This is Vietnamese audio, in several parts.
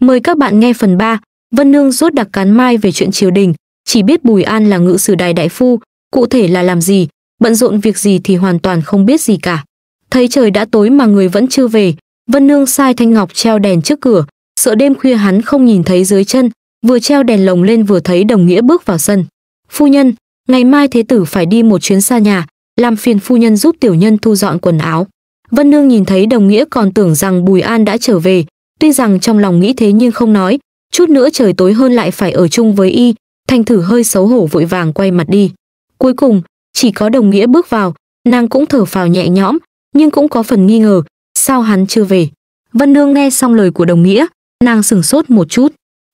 Mời các bạn nghe phần 3, Vân Nương rốt đặc cán mai về chuyện triều đình, chỉ biết Bùi An là ngự sử đài đại phu, cụ thể là làm gì, bận rộn việc gì thì hoàn toàn không biết gì cả. Thấy trời đã tối mà người vẫn chưa về, Vân Nương sai Thanh Ngọc treo đèn trước cửa, sợ đêm khuya hắn không nhìn thấy dưới chân, vừa treo đèn lồng lên vừa thấy đồng nghĩa bước vào sân. Phu nhân, ngày mai thế tử phải đi một chuyến xa nhà, làm phiền phu nhân giúp tiểu nhân thu dọn quần áo. Vân Nương nhìn thấy đồng nghĩa còn tưởng rằng Bùi An đã trở về, tuy rằng trong lòng nghĩ thế nhưng không nói, chút nữa trời tối hơn lại phải ở chung với y, Thanh thử hơi xấu hổ vội vàng quay mặt đi. Cuối cùng, chỉ có đồng nghĩa bước vào, nàng cũng thở phào nhẹ nhõm, nhưng cũng có phần nghi ngờ, sao hắn chưa về. Vân Nương nghe xong lời của đồng nghĩa, nàng sửng sốt một chút.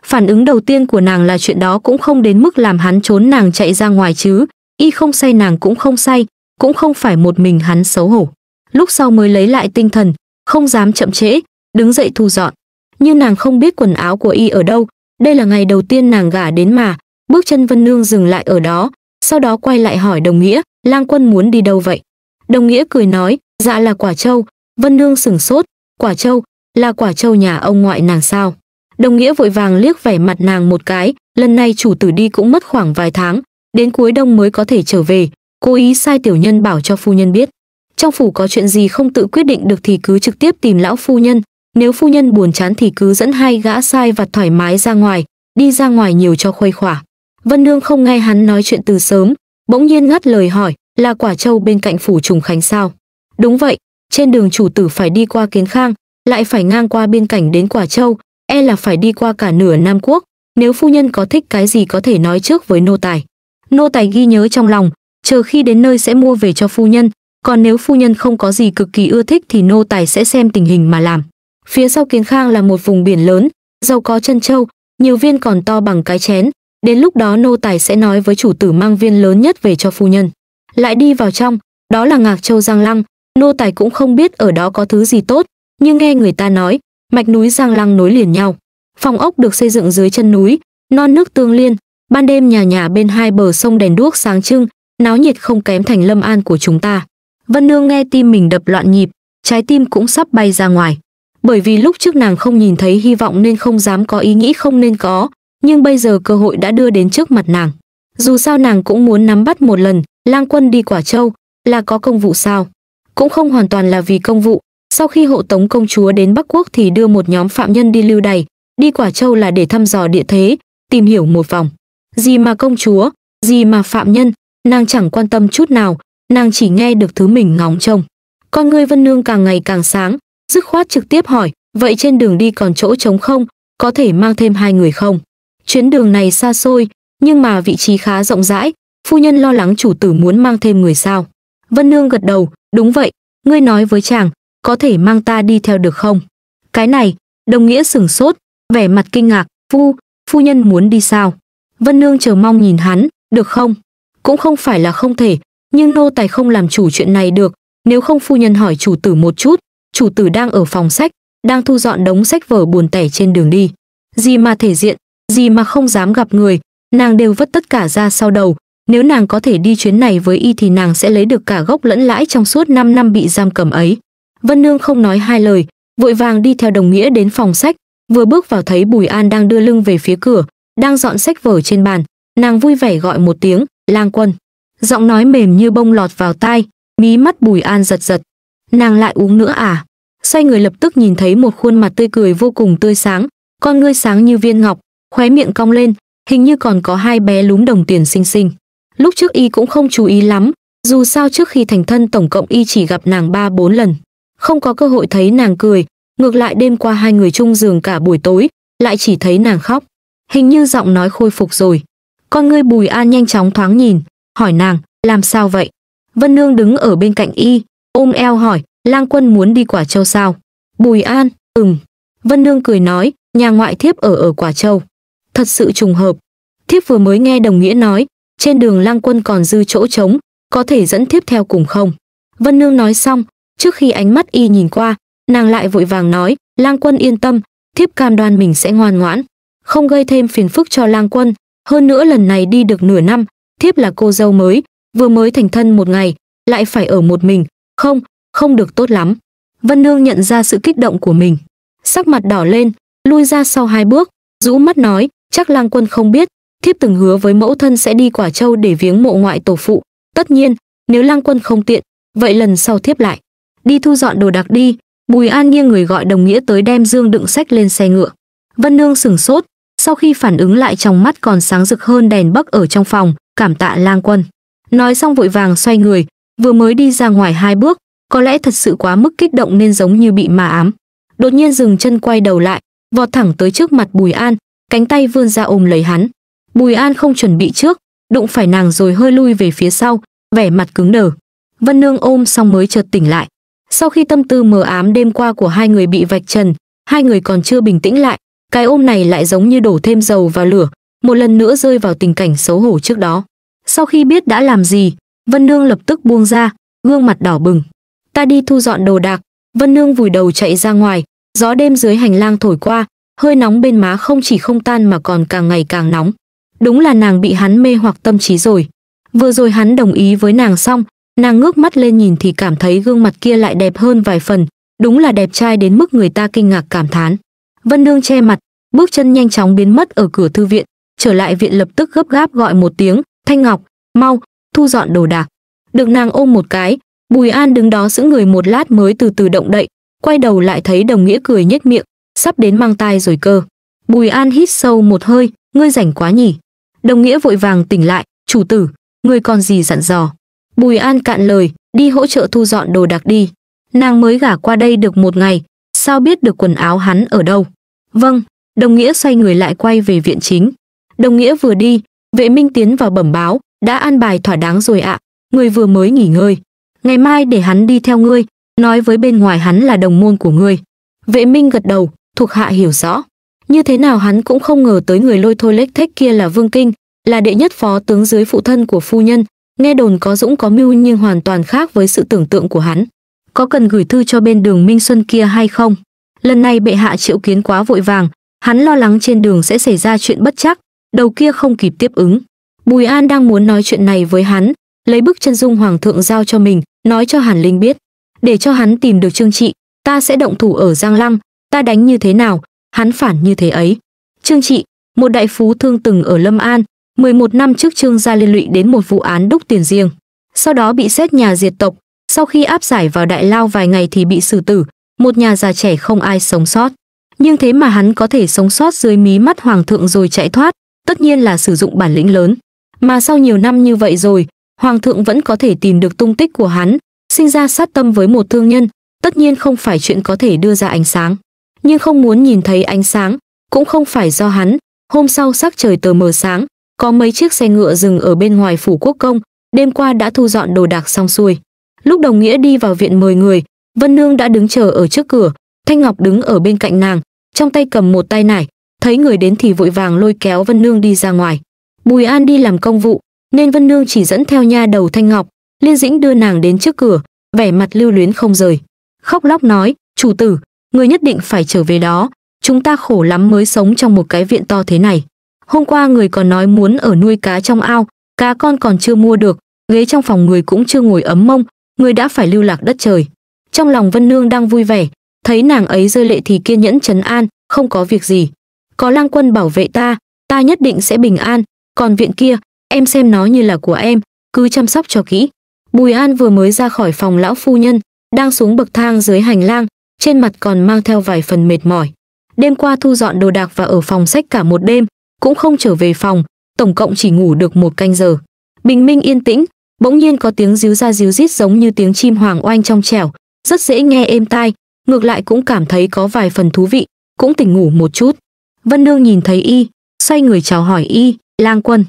Phản ứng đầu tiên của nàng là chuyện đó cũng không đến mức làm hắn trốn nàng chạy ra ngoài chứ, y không say nàng cũng không say, cũng không phải một mình hắn xấu hổ. Lúc sau mới lấy lại tinh thần, không dám chậm trễ, đứng dậy thu dọn. Như nàng không biết quần áo của y ở đâu, đây là ngày đầu tiên nàng gả đến mà, bước chân Vân Nương dừng lại ở đó, sau đó quay lại hỏi đồng nghĩa, lang quân muốn đi đâu vậy? Đồng nghĩa cười nói, dạ là quả châu, Vân Nương sửng sốt, quả châu, là quả châu nhà ông ngoại nàng sao? Đồng nghĩa vội vàng liếc vẻ mặt nàng một cái, lần này chủ tử đi cũng mất khoảng vài tháng, đến cuối đông mới có thể trở về, cố ý sai tiểu nhân bảo cho phu nhân biết. Trong phủ có chuyện gì không tự quyết định được thì cứ trực tiếp tìm lão phu nhân, nếu phu nhân buồn chán thì cứ dẫn hai gã sai vặt thoải mái ra ngoài, đi ra ngoài nhiều cho khuây khỏa. Vân Nương không nghe hắn nói chuyện từ sớm, bỗng nhiên ngắt lời hỏi, là quả châu bên cạnh phủ trùng khánh sao? Đúng vậy, trên đường chủ tử phải đi qua kiến khang, lại phải ngang qua biên cảnh đến quả châu, e là phải đi qua cả nửa Nam Quốc, nếu phu nhân có thích cái gì có thể nói trước với nô tài. Nô tài ghi nhớ trong lòng, chờ khi đến nơi sẽ mua về cho phu nhân, còn nếu phu nhân không có gì cực kỳ ưa thích thì nô tài sẽ xem tình hình mà làm. Phía sau Kiến Khang là một vùng biển lớn, giàu có chân châu, nhiều viên còn to bằng cái chén. Đến lúc đó nô tài sẽ nói với chủ tử mang viên lớn nhất về cho phu nhân. Lại đi vào trong, đó là Ngạc Châu Giang Lăng, nô tài cũng không biết ở đó có thứ gì tốt, nhưng nghe người ta nói, mạch núi Giang Lăng nối liền nhau. Phòng ốc được xây dựng dưới chân núi, non nước tương liên, ban đêm nhà nhà bên hai bờ sông đèn đuốc sáng trưng, náo nhiệt không kém thành Lâm An của chúng ta. Vân Nương nghe tim mình đập loạn nhịp, trái tim cũng sắp bay ra ngoài bởi vì lúc trước nàng không nhìn thấy hy vọng nên không dám có ý nghĩ không nên có, nhưng bây giờ cơ hội đã đưa đến trước mặt nàng. Dù sao nàng cũng muốn nắm bắt một lần, lang quân đi quả châu, là có công vụ sao? Cũng không hoàn toàn là vì công vụ, sau khi hộ tống công chúa đến Bắc Quốc thì đưa một nhóm phạm nhân đi lưu đày, đi quả châu là để thăm dò địa thế, tìm hiểu một vòng. Gì mà công chúa, gì mà phạm nhân, nàng chẳng quan tâm chút nào, nàng chỉ nghe được thứ mình ngóng trông. Con ngươi Vân Nương càng ngày càng sáng, dứt khoát trực tiếp hỏi vậy trên đường đi còn chỗ trống không có thể mang thêm hai người không chuyến đường này xa xôi nhưng mà vị trí khá rộng rãi phu nhân lo lắng chủ tử muốn mang thêm người sao vân nương gật đầu đúng vậy ngươi nói với chàng có thể mang ta đi theo được không cái này đồng nghĩa sửng sốt vẻ mặt kinh ngạc phu phu nhân muốn đi sao vân nương chờ mong nhìn hắn được không cũng không phải là không thể nhưng nô tài không làm chủ chuyện này được nếu không phu nhân hỏi chủ tử một chút chủ tử đang ở phòng sách, đang thu dọn đống sách vở buồn tẻ trên đường đi. Gì mà thể diện, gì mà không dám gặp người, nàng đều vứt tất cả ra sau đầu. Nếu nàng có thể đi chuyến này với y thì nàng sẽ lấy được cả gốc lẫn lãi trong suốt 5 năm bị giam cầm ấy. Vân Nương không nói hai lời, vội vàng đi theo đồng nghĩa đến phòng sách, vừa bước vào thấy Bùi An đang đưa lưng về phía cửa, đang dọn sách vở trên bàn, nàng vui vẻ gọi một tiếng, lang quân. Giọng nói mềm như bông lọt vào tai, mí mắt Bùi An giật giật, nàng lại uống nữa à xoay người lập tức nhìn thấy một khuôn mặt tươi cười vô cùng tươi sáng con ngươi sáng như viên ngọc khóe miệng cong lên hình như còn có hai bé lúm đồng tiền xinh xinh lúc trước y cũng không chú ý lắm dù sao trước khi thành thân tổng cộng y chỉ gặp nàng ba bốn lần không có cơ hội thấy nàng cười ngược lại đêm qua hai người chung giường cả buổi tối lại chỉ thấy nàng khóc hình như giọng nói khôi phục rồi con ngươi bùi an nhanh chóng thoáng nhìn hỏi nàng làm sao vậy vân nương đứng ở bên cạnh y ôm eo hỏi lang quân muốn đi quả châu sao bùi an ừm vân nương cười nói nhà ngoại thiếp ở ở quả châu thật sự trùng hợp thiếp vừa mới nghe đồng nghĩa nói trên đường lang quân còn dư chỗ trống có thể dẫn thiếp theo cùng không vân nương nói xong trước khi ánh mắt y nhìn qua nàng lại vội vàng nói lang quân yên tâm thiếp cam đoan mình sẽ ngoan ngoãn không gây thêm phiền phức cho lang quân hơn nữa lần này đi được nửa năm thiếp là cô dâu mới vừa mới thành thân một ngày lại phải ở một mình không, không được tốt lắm. Vân Nương nhận ra sự kích động của mình. Sắc mặt đỏ lên, lui ra sau hai bước, rũ mắt nói, chắc lang quân không biết, thiếp từng hứa với mẫu thân sẽ đi quả châu để viếng mộ ngoại tổ phụ. Tất nhiên, nếu lang quân không tiện, vậy lần sau thiếp lại. Đi thu dọn đồ đạc đi, Bùi An nghiêng người gọi đồng nghĩa tới đem dương đựng sách lên xe ngựa. Vân Nương sửng sốt, sau khi phản ứng lại trong mắt còn sáng rực hơn đèn bắc ở trong phòng, cảm tạ lang quân. Nói xong vội vàng xoay người, Vừa mới đi ra ngoài hai bước, có lẽ thật sự quá mức kích động nên giống như bị ma ám. Đột nhiên dừng chân quay đầu lại, vọt thẳng tới trước mặt Bùi An, cánh tay vươn ra ôm lấy hắn. Bùi An không chuẩn bị trước, đụng phải nàng rồi hơi lui về phía sau, vẻ mặt cứng đờ. Vân Nương ôm xong mới chợt tỉnh lại. Sau khi tâm tư mờ ám đêm qua của hai người bị vạch trần, hai người còn chưa bình tĩnh lại, cái ôm này lại giống như đổ thêm dầu vào lửa, một lần nữa rơi vào tình cảnh xấu hổ trước đó. Sau khi biết đã làm gì, Vân Nương lập tức buông ra, gương mặt đỏ bừng. Ta đi thu dọn đồ đạc, Vân Nương vùi đầu chạy ra ngoài, gió đêm dưới hành lang thổi qua, hơi nóng bên má không chỉ không tan mà còn càng ngày càng nóng. Đúng là nàng bị hắn mê hoặc tâm trí rồi. Vừa rồi hắn đồng ý với nàng xong, nàng ngước mắt lên nhìn thì cảm thấy gương mặt kia lại đẹp hơn vài phần, đúng là đẹp trai đến mức người ta kinh ngạc cảm thán. Vân Nương che mặt, bước chân nhanh chóng biến mất ở cửa thư viện, trở lại viện lập tức gấp gáp gọi một tiếng, "Thanh Ngọc, mau, thu dọn đồ đạc. Được nàng ôm một cái, Bùi An đứng đó giữ người một lát mới từ từ động đậy, quay đầu lại thấy đồng nghĩa cười nhếch miệng, sắp đến mang tai rồi cơ. Bùi An hít sâu một hơi, ngươi rảnh quá nhỉ. Đồng nghĩa vội vàng tỉnh lại, chủ tử, ngươi còn gì dặn dò. Bùi An cạn lời, đi hỗ trợ thu dọn đồ đạc đi. Nàng mới gả qua đây được một ngày, sao biết được quần áo hắn ở đâu. Vâng, đồng nghĩa xoay người lại quay về viện chính. Đồng nghĩa vừa đi, vệ minh tiến vào bẩm báo, đã an bài thỏa đáng rồi ạ, à. người vừa mới nghỉ ngơi. Ngày mai để hắn đi theo ngươi, nói với bên ngoài hắn là đồng môn của ngươi. Vệ Minh gật đầu, thuộc hạ hiểu rõ. Như thế nào hắn cũng không ngờ tới người lôi thôi lếch thách kia là Vương Kinh, là đệ nhất phó tướng dưới phụ thân của phu nhân, nghe đồn có dũng có mưu nhưng hoàn toàn khác với sự tưởng tượng của hắn. Có cần gửi thư cho bên đường Minh Xuân kia hay không? Lần này bệ hạ triệu kiến quá vội vàng, hắn lo lắng trên đường sẽ xảy ra chuyện bất chắc, đầu kia không kịp tiếp ứng. Bùi An đang muốn nói chuyện này với hắn, lấy bức chân dung hoàng thượng giao cho mình, nói cho Hàn Linh biết, để cho hắn tìm được Trương Trị, ta sẽ động thủ ở Giang Lăng, ta đánh như thế nào, hắn phản như thế ấy. Trương Trị, một đại phú thương từng ở Lâm An, 11 năm trước Trương gia liên lụy đến một vụ án đúc tiền riêng, sau đó bị xét nhà diệt tộc, sau khi áp giải vào đại lao vài ngày thì bị xử tử, một nhà già trẻ không ai sống sót. Nhưng thế mà hắn có thể sống sót dưới mí mắt hoàng thượng rồi chạy thoát, tất nhiên là sử dụng bản lĩnh lớn. Mà sau nhiều năm như vậy rồi, Hoàng thượng vẫn có thể tìm được tung tích của hắn, sinh ra sát tâm với một thương nhân, tất nhiên không phải chuyện có thể đưa ra ánh sáng. Nhưng không muốn nhìn thấy ánh sáng, cũng không phải do hắn. Hôm sau sắc trời tờ mờ sáng, có mấy chiếc xe ngựa dừng ở bên ngoài phủ quốc công, đêm qua đã thu dọn đồ đạc xong xuôi. Lúc đồng nghĩa đi vào viện mời người, Vân Nương đã đứng chờ ở trước cửa, Thanh Ngọc đứng ở bên cạnh nàng, trong tay cầm một tay nải, thấy người đến thì vội vàng lôi kéo Vân Nương đi ra ngoài. Bùi An đi làm công vụ, nên Vân Nương chỉ dẫn theo nha đầu Thanh Ngọc, Liên Dĩnh đưa nàng đến trước cửa, vẻ mặt lưu luyến không rời. Khóc lóc nói, chủ tử, người nhất định phải trở về đó, chúng ta khổ lắm mới sống trong một cái viện to thế này. Hôm qua người còn nói muốn ở nuôi cá trong ao, cá con còn chưa mua được, ghế trong phòng người cũng chưa ngồi ấm mông, người đã phải lưu lạc đất trời. Trong lòng Vân Nương đang vui vẻ, thấy nàng ấy rơi lệ thì kiên nhẫn chấn an, không có việc gì. Có lang quân bảo vệ ta, ta nhất định sẽ bình an, còn viện kia em xem nó như là của em cứ chăm sóc cho kỹ bùi an vừa mới ra khỏi phòng lão phu nhân đang xuống bậc thang dưới hành lang trên mặt còn mang theo vài phần mệt mỏi đêm qua thu dọn đồ đạc và ở phòng sách cả một đêm cũng không trở về phòng tổng cộng chỉ ngủ được một canh giờ bình minh yên tĩnh bỗng nhiên có tiếng ríu ra ríu rít giống như tiếng chim hoàng oanh trong trẻo rất dễ nghe êm tai ngược lại cũng cảm thấy có vài phần thú vị cũng tỉnh ngủ một chút vân nương nhìn thấy y xoay người chào hỏi y Lang quân,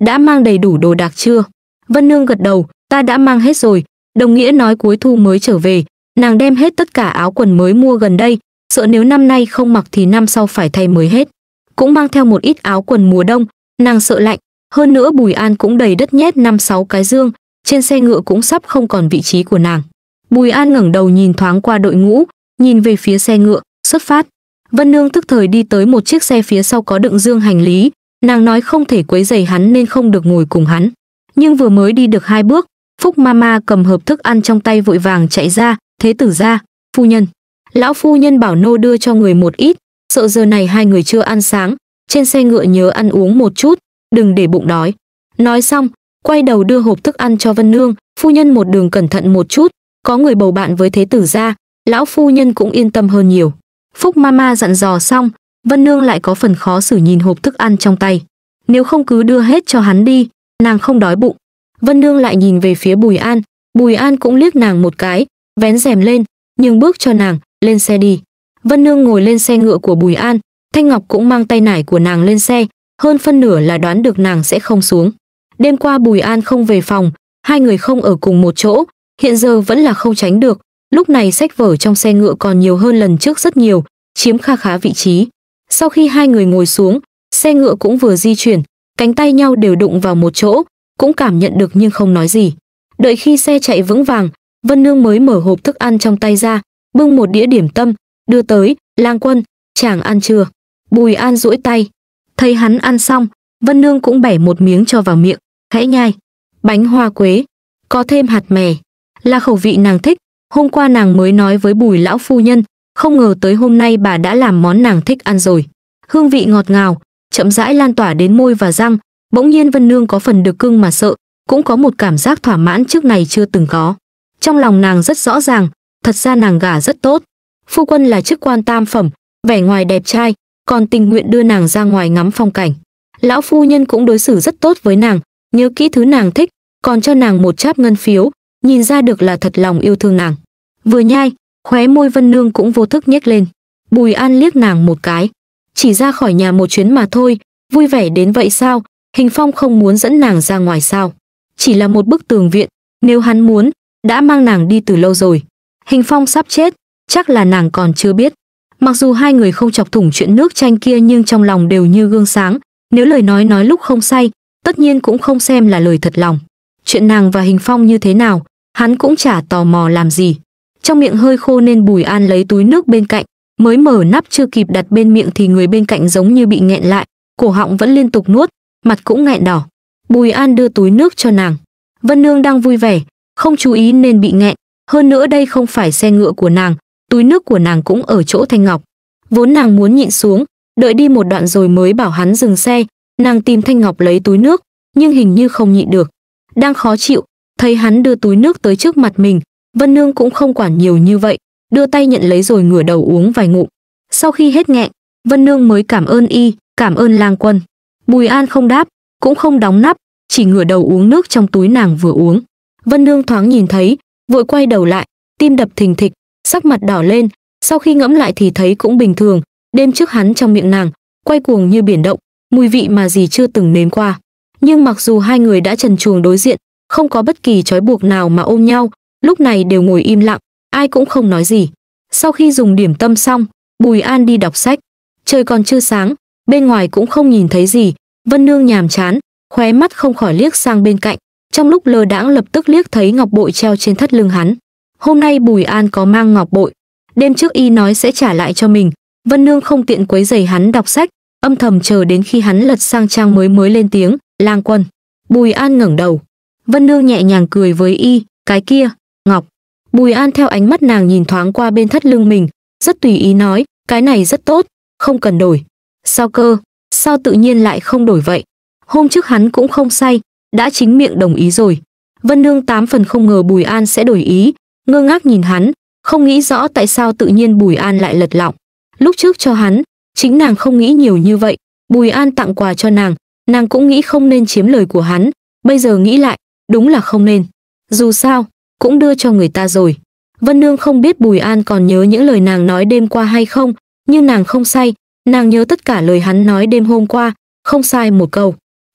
đã mang đầy đủ đồ đạc chưa? Vân Nương gật đầu, ta đã mang hết rồi, đồng nghĩa nói cuối thu mới trở về, nàng đem hết tất cả áo quần mới mua gần đây, sợ nếu năm nay không mặc thì năm sau phải thay mới hết. Cũng mang theo một ít áo quần mùa đông, nàng sợ lạnh, hơn nữa Bùi An cũng đầy đất nhét năm sáu cái dương, trên xe ngựa cũng sắp không còn vị trí của nàng. Bùi An ngẩng đầu nhìn thoáng qua đội ngũ, nhìn về phía xe ngựa, xuất phát. Vân Nương tức thời đi tới một chiếc xe phía sau có đựng dương hành lý, Nàng nói không thể quấy rầy hắn nên không được ngồi cùng hắn. Nhưng vừa mới đi được hai bước, Phúc Mama cầm hộp thức ăn trong tay vội vàng chạy ra, thế tử ra, phu nhân. Lão phu nhân bảo nô đưa cho người một ít, sợ giờ này hai người chưa ăn sáng, trên xe ngựa nhớ ăn uống một chút, đừng để bụng đói. Nói xong, quay đầu đưa hộp thức ăn cho Vân Nương, phu nhân một đường cẩn thận một chút, có người bầu bạn với thế tử ra, lão phu nhân cũng yên tâm hơn nhiều. Phúc Mama dặn dò xong, Vân Nương lại có phần khó xử nhìn hộp thức ăn trong tay. Nếu không cứ đưa hết cho hắn đi, nàng không đói bụng. Vân Nương lại nhìn về phía Bùi An, Bùi An cũng liếc nàng một cái, vén rèm lên, nhưng bước cho nàng, lên xe đi. Vân Nương ngồi lên xe ngựa của Bùi An, Thanh Ngọc cũng mang tay nải của nàng lên xe, hơn phân nửa là đoán được nàng sẽ không xuống. Đêm qua Bùi An không về phòng, hai người không ở cùng một chỗ, hiện giờ vẫn là không tránh được, lúc này sách vở trong xe ngựa còn nhiều hơn lần trước rất nhiều, chiếm kha khá vị trí. Sau khi hai người ngồi xuống, xe ngựa cũng vừa di chuyển, cánh tay nhau đều đụng vào một chỗ, cũng cảm nhận được nhưng không nói gì. Đợi khi xe chạy vững vàng, Vân Nương mới mở hộp thức ăn trong tay ra, bưng một đĩa điểm tâm, đưa tới, lang quân, chàng ăn chưa? Bùi An duỗi tay. Thấy hắn ăn xong, Vân Nương cũng bẻ một miếng cho vào miệng, hãy nhai. Bánh hoa quế, có thêm hạt mè, là khẩu vị nàng thích. Hôm qua nàng mới nói với bùi lão phu nhân, không ngờ tới hôm nay bà đã làm món nàng thích ăn rồi. Hương vị ngọt ngào, chậm rãi lan tỏa đến môi và răng, bỗng nhiên Vân Nương có phần được cưng mà sợ, cũng có một cảm giác thỏa mãn trước này chưa từng có. Trong lòng nàng rất rõ ràng, thật ra nàng gả rất tốt. Phu quân là chức quan tam phẩm, vẻ ngoài đẹp trai, còn tình nguyện đưa nàng ra ngoài ngắm phong cảnh. Lão phu nhân cũng đối xử rất tốt với nàng, nhớ kỹ thứ nàng thích, còn cho nàng một cháp ngân phiếu, nhìn ra được là thật lòng yêu thương nàng. Vừa nhai, khóe môi vân nương cũng vô thức nhếch lên bùi an liếc nàng một cái chỉ ra khỏi nhà một chuyến mà thôi vui vẻ đến vậy sao hình phong không muốn dẫn nàng ra ngoài sao chỉ là một bức tường viện nếu hắn muốn đã mang nàng đi từ lâu rồi hình phong sắp chết chắc là nàng còn chưa biết mặc dù hai người không chọc thủng chuyện nước tranh kia nhưng trong lòng đều như gương sáng nếu lời nói nói lúc không say tất nhiên cũng không xem là lời thật lòng chuyện nàng và hình phong như thế nào hắn cũng chả tò mò làm gì trong miệng hơi khô nên Bùi An lấy túi nước bên cạnh, mới mở nắp chưa kịp đặt bên miệng thì người bên cạnh giống như bị nghẹn lại, cổ họng vẫn liên tục nuốt, mặt cũng nghẹn đỏ. Bùi An đưa túi nước cho nàng. Vân Nương đang vui vẻ, không chú ý nên bị nghẹn, hơn nữa đây không phải xe ngựa của nàng, túi nước của nàng cũng ở chỗ Thanh Ngọc. Vốn nàng muốn nhịn xuống, đợi đi một đoạn rồi mới bảo hắn dừng xe, nàng tìm Thanh Ngọc lấy túi nước, nhưng hình như không nhịn được. Đang khó chịu, thấy hắn đưa túi nước tới trước mặt mình, Vân Nương cũng không quản nhiều như vậy, đưa tay nhận lấy rồi ngửa đầu uống vài ngụm. Sau khi hết nghẹn, Vân Nương mới cảm ơn y, cảm ơn lang quân. Bùi An không đáp, cũng không đóng nắp, chỉ ngửa đầu uống nước trong túi nàng vừa uống. Vân Nương thoáng nhìn thấy, vội quay đầu lại, tim đập thình thịch, sắc mặt đỏ lên, sau khi ngẫm lại thì thấy cũng bình thường, đêm trước hắn trong miệng nàng, quay cuồng như biển động, mùi vị mà gì chưa từng nếm qua. Nhưng mặc dù hai người đã trần chuồng đối diện, không có bất kỳ trói buộc nào mà ôm nhau, lúc này đều ngồi im lặng, ai cũng không nói gì. Sau khi dùng điểm tâm xong, Bùi An đi đọc sách. Trời còn chưa sáng, bên ngoài cũng không nhìn thấy gì, Vân Nương nhàm chán, khóe mắt không khỏi liếc sang bên cạnh, trong lúc lơ đãng lập tức liếc thấy ngọc bội treo trên thắt lưng hắn. Hôm nay Bùi An có mang ngọc bội, đêm trước y nói sẽ trả lại cho mình, Vân Nương không tiện quấy giày hắn đọc sách, âm thầm chờ đến khi hắn lật sang trang mới mới lên tiếng, "Lang Quân." Bùi An ngẩng đầu, Vân Nương nhẹ nhàng cười với y, "Cái kia, ngọc bùi an theo ánh mắt nàng nhìn thoáng qua bên thắt lưng mình rất tùy ý nói cái này rất tốt không cần đổi sao cơ sao tự nhiên lại không đổi vậy hôm trước hắn cũng không say đã chính miệng đồng ý rồi vân nương tám phần không ngờ bùi an sẽ đổi ý ngơ ngác nhìn hắn không nghĩ rõ tại sao tự nhiên bùi an lại lật lọng lúc trước cho hắn chính nàng không nghĩ nhiều như vậy bùi an tặng quà cho nàng nàng cũng nghĩ không nên chiếm lời của hắn bây giờ nghĩ lại đúng là không nên dù sao cũng đưa cho người ta rồi. Vân Nương không biết Bùi An còn nhớ những lời nàng nói đêm qua hay không, nhưng nàng không say, nàng nhớ tất cả lời hắn nói đêm hôm qua, không sai một câu.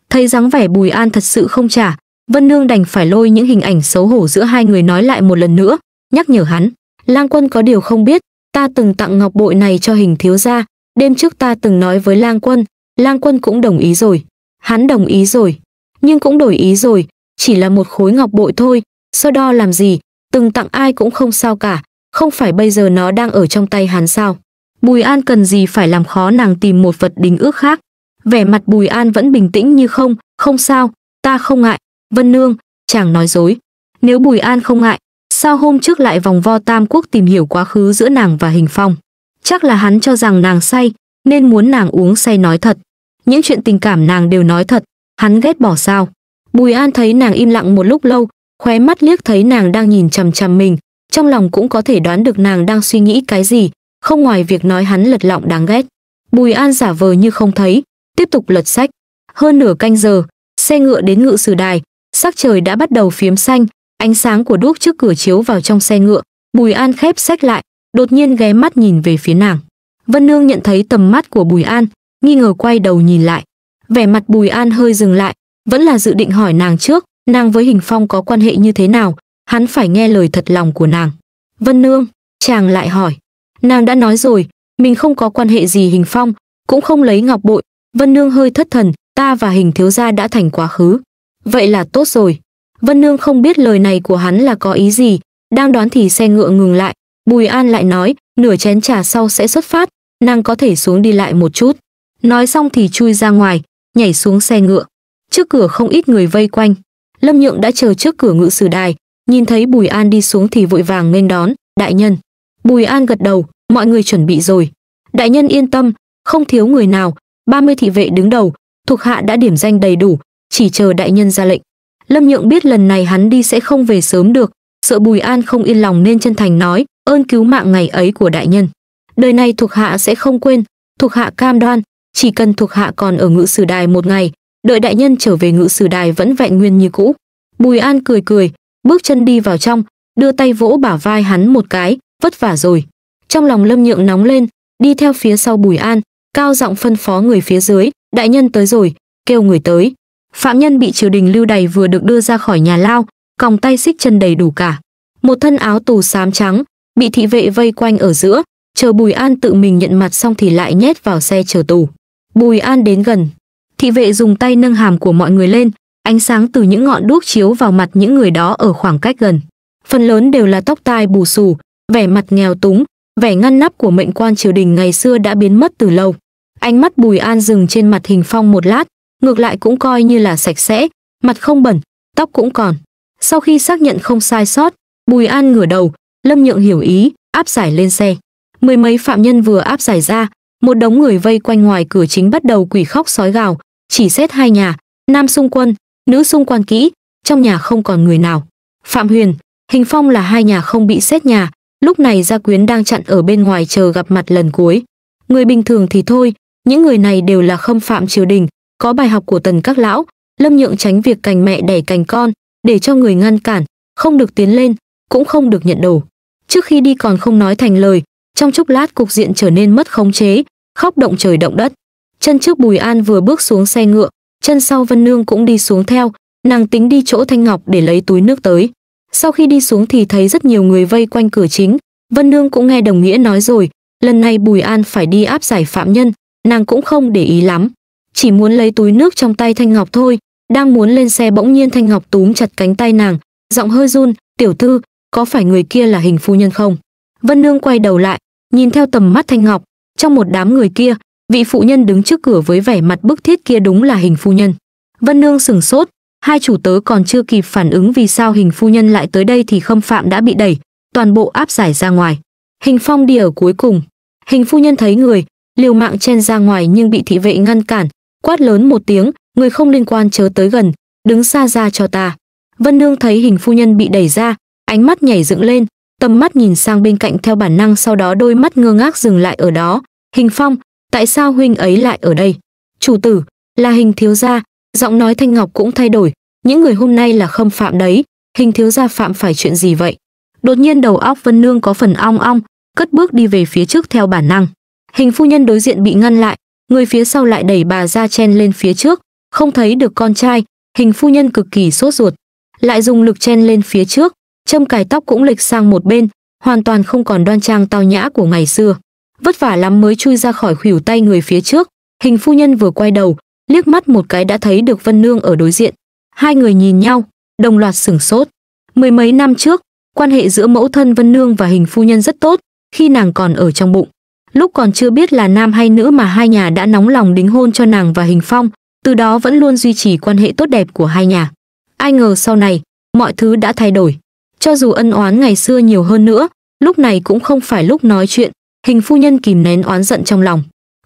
Thấy dáng vẻ Bùi An thật sự không trả, Vân Nương đành phải lôi những hình ảnh xấu hổ giữa hai người nói lại một lần nữa, nhắc nhở hắn. Lang Quân có điều không biết, ta từng tặng ngọc bội này cho hình thiếu gia, đêm trước ta từng nói với Lang Quân, Lang Quân cũng đồng ý rồi. Hắn đồng ý rồi, nhưng cũng đổi ý rồi, chỉ là một khối ngọc bội thôi, so đo làm gì, từng tặng ai cũng không sao cả, không phải bây giờ nó đang ở trong tay hắn sao. Bùi An cần gì phải làm khó nàng tìm một vật đính ước khác. Vẻ mặt Bùi An vẫn bình tĩnh như không, không sao, ta không ngại, Vân Nương, chàng nói dối. Nếu Bùi An không ngại, sao hôm trước lại vòng vo tam quốc tìm hiểu quá khứ giữa nàng và hình phong. Chắc là hắn cho rằng nàng say, nên muốn nàng uống say nói thật. Những chuyện tình cảm nàng đều nói thật, hắn ghét bỏ sao. Bùi An thấy nàng im lặng một lúc lâu, khóe mắt liếc thấy nàng đang nhìn chằm chằm mình, trong lòng cũng có thể đoán được nàng đang suy nghĩ cái gì, không ngoài việc nói hắn lật lọng đáng ghét. Bùi An giả vờ như không thấy, tiếp tục lật sách. Hơn nửa canh giờ, xe ngựa đến ngự sử đài, sắc trời đã bắt đầu phiếm xanh, ánh sáng của đuốc trước cửa chiếu vào trong xe ngựa, Bùi An khép sách lại, đột nhiên ghé mắt nhìn về phía nàng. Vân Nương nhận thấy tầm mắt của Bùi An, nghi ngờ quay đầu nhìn lại. Vẻ mặt Bùi An hơi dừng lại, vẫn là dự định hỏi nàng trước, nàng với hình phong có quan hệ như thế nào hắn phải nghe lời thật lòng của nàng vân nương chàng lại hỏi nàng đã nói rồi mình không có quan hệ gì hình phong cũng không lấy ngọc bội vân nương hơi thất thần ta và hình thiếu gia đã thành quá khứ vậy là tốt rồi vân nương không biết lời này của hắn là có ý gì đang đoán thì xe ngựa ngừng lại bùi an lại nói nửa chén trà sau sẽ xuất phát nàng có thể xuống đi lại một chút nói xong thì chui ra ngoài nhảy xuống xe ngựa trước cửa không ít người vây quanh Lâm Nhượng đã chờ trước cửa ngự sử đài, nhìn thấy Bùi An đi xuống thì vội vàng nghênh đón, "Đại nhân." Bùi An gật đầu, "Mọi người chuẩn bị rồi." "Đại nhân yên tâm, không thiếu người nào, 30 thị vệ đứng đầu, thuộc hạ đã điểm danh đầy đủ, chỉ chờ đại nhân ra lệnh." Lâm Nhượng biết lần này hắn đi sẽ không về sớm được, sợ Bùi An không yên lòng nên chân thành nói, "Ơn cứu mạng ngày ấy của đại nhân, đời này thuộc hạ sẽ không quên, thuộc hạ cam đoan, chỉ cần thuộc hạ còn ở ngự sử đài một ngày, đợi đại nhân trở về ngự sử đài vẫn vẹn nguyên như cũ. Bùi An cười cười, bước chân đi vào trong, đưa tay vỗ bả vai hắn một cái, vất vả rồi. Trong lòng Lâm Nhượng nóng lên, đi theo phía sau Bùi An, cao giọng phân phó người phía dưới, đại nhân tới rồi, kêu người tới. Phạm nhân bị triều đình lưu đày vừa được đưa ra khỏi nhà lao, còng tay xích chân đầy đủ cả. Một thân áo tù xám trắng, bị thị vệ vây quanh ở giữa, chờ Bùi An tự mình nhận mặt xong thì lại nhét vào xe chờ tù. Bùi An đến gần, thị vệ dùng tay nâng hàm của mọi người lên ánh sáng từ những ngọn đuốc chiếu vào mặt những người đó ở khoảng cách gần phần lớn đều là tóc tai bù xù vẻ mặt nghèo túng vẻ ngăn nắp của mệnh quan triều đình ngày xưa đã biến mất từ lâu ánh mắt bùi an dừng trên mặt hình phong một lát ngược lại cũng coi như là sạch sẽ mặt không bẩn tóc cũng còn sau khi xác nhận không sai sót bùi an ngửa đầu lâm nhượng hiểu ý áp giải lên xe mười mấy phạm nhân vừa áp giải ra một đống người vây quanh ngoài cửa chính bắt đầu quỷ khóc sói gào chỉ xét hai nhà nam xung quân nữ xung quan kỹ trong nhà không còn người nào phạm huyền hình phong là hai nhà không bị xét nhà lúc này gia quyến đang chặn ở bên ngoài chờ gặp mặt lần cuối người bình thường thì thôi những người này đều là không phạm triều đình có bài học của tần các lão lâm nhượng tránh việc cành mẹ đẻ cành con để cho người ngăn cản không được tiến lên cũng không được nhận đồ trước khi đi còn không nói thành lời trong chốc lát cục diện trở nên mất khống chế khóc động trời động đất Chân trước Bùi An vừa bước xuống xe ngựa, chân sau Vân Nương cũng đi xuống theo, nàng tính đi chỗ Thanh Ngọc để lấy túi nước tới. Sau khi đi xuống thì thấy rất nhiều người vây quanh cửa chính, Vân Nương cũng nghe đồng nghĩa nói rồi, lần này Bùi An phải đi áp giải phạm nhân, nàng cũng không để ý lắm, chỉ muốn lấy túi nước trong tay Thanh Ngọc thôi, đang muốn lên xe bỗng nhiên Thanh Ngọc túm chặt cánh tay nàng, giọng hơi run, "Tiểu thư, có phải người kia là hình phu nhân không?" Vân Nương quay đầu lại, nhìn theo tầm mắt Thanh Ngọc, trong một đám người kia, vị phụ nhân đứng trước cửa với vẻ mặt bức thiết kia đúng là hình phu nhân vân nương sừng sốt hai chủ tớ còn chưa kịp phản ứng vì sao hình phu nhân lại tới đây thì khâm phạm đã bị đẩy toàn bộ áp giải ra ngoài hình phong đi ở cuối cùng hình phu nhân thấy người liều mạng chen ra ngoài nhưng bị thị vệ ngăn cản quát lớn một tiếng người không liên quan chớ tới gần đứng xa ra cho ta vân nương thấy hình phu nhân bị đẩy ra ánh mắt nhảy dựng lên tầm mắt nhìn sang bên cạnh theo bản năng sau đó đôi mắt ngơ ngác dừng lại ở đó hình phong tại sao huynh ấy lại ở đây? Chủ tử, là hình thiếu gia, giọng nói Thanh Ngọc cũng thay đổi, những người hôm nay là không phạm đấy, hình thiếu gia phạm phải chuyện gì vậy? Đột nhiên đầu óc Vân Nương có phần ong ong, cất bước đi về phía trước theo bản năng. Hình phu nhân đối diện bị ngăn lại, người phía sau lại đẩy bà ra chen lên phía trước, không thấy được con trai, hình phu nhân cực kỳ sốt ruột, lại dùng lực chen lên phía trước, châm cài tóc cũng lệch sang một bên, hoàn toàn không còn đoan trang tao nhã của ngày xưa vất vả lắm mới chui ra khỏi khuỷu tay người phía trước hình phu nhân vừa quay đầu liếc mắt một cái đã thấy được vân nương ở đối diện hai người nhìn nhau đồng loạt sửng sốt mười mấy năm trước quan hệ giữa mẫu thân vân nương và hình phu nhân rất tốt khi nàng còn ở trong bụng lúc còn chưa biết là nam hay nữ mà hai nhà đã nóng lòng đính hôn cho nàng và hình phong từ đó vẫn luôn duy trì quan hệ tốt đẹp của hai nhà ai ngờ sau này mọi thứ đã thay đổi cho dù ân oán ngày xưa nhiều hơn nữa lúc này cũng không phải lúc nói chuyện hình phu nhân kìm nén oán giận trong lòng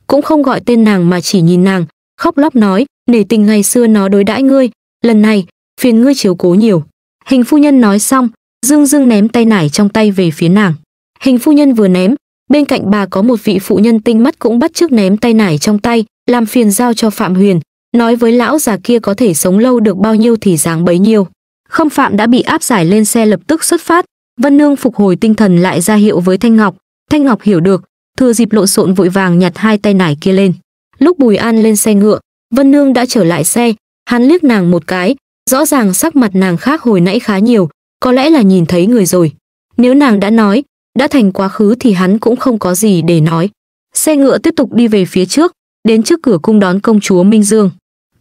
cũng không gọi tên nàng mà chỉ nhìn nàng khóc lóc nói nể tình ngày xưa nó đối đãi ngươi lần này phiền ngươi chiếu cố nhiều hình phu nhân nói xong dương dương ném tay nải trong tay về phía nàng hình phu nhân vừa ném bên cạnh bà có một vị phụ nhân tinh mắt cũng bắt chước ném tay nải trong tay làm phiền giao cho phạm huyền nói với lão già kia có thể sống lâu được bao nhiêu thì dáng bấy nhiêu không phạm đã bị áp giải lên xe lập tức xuất phát vân nương phục hồi tinh thần lại ra hiệu với thanh ngọc Thanh Ngọc hiểu được, thừa dịp lộn xộn vội vàng nhặt hai tay nải kia lên. Lúc Bùi An lên xe ngựa, Vân Nương đã trở lại xe, hắn liếc nàng một cái, rõ ràng sắc mặt nàng khác hồi nãy khá nhiều, có lẽ là nhìn thấy người rồi. Nếu nàng đã nói, đã thành quá khứ thì hắn cũng không có gì để nói. Xe ngựa tiếp tục đi về phía trước, đến trước cửa cung đón công chúa Minh Dương.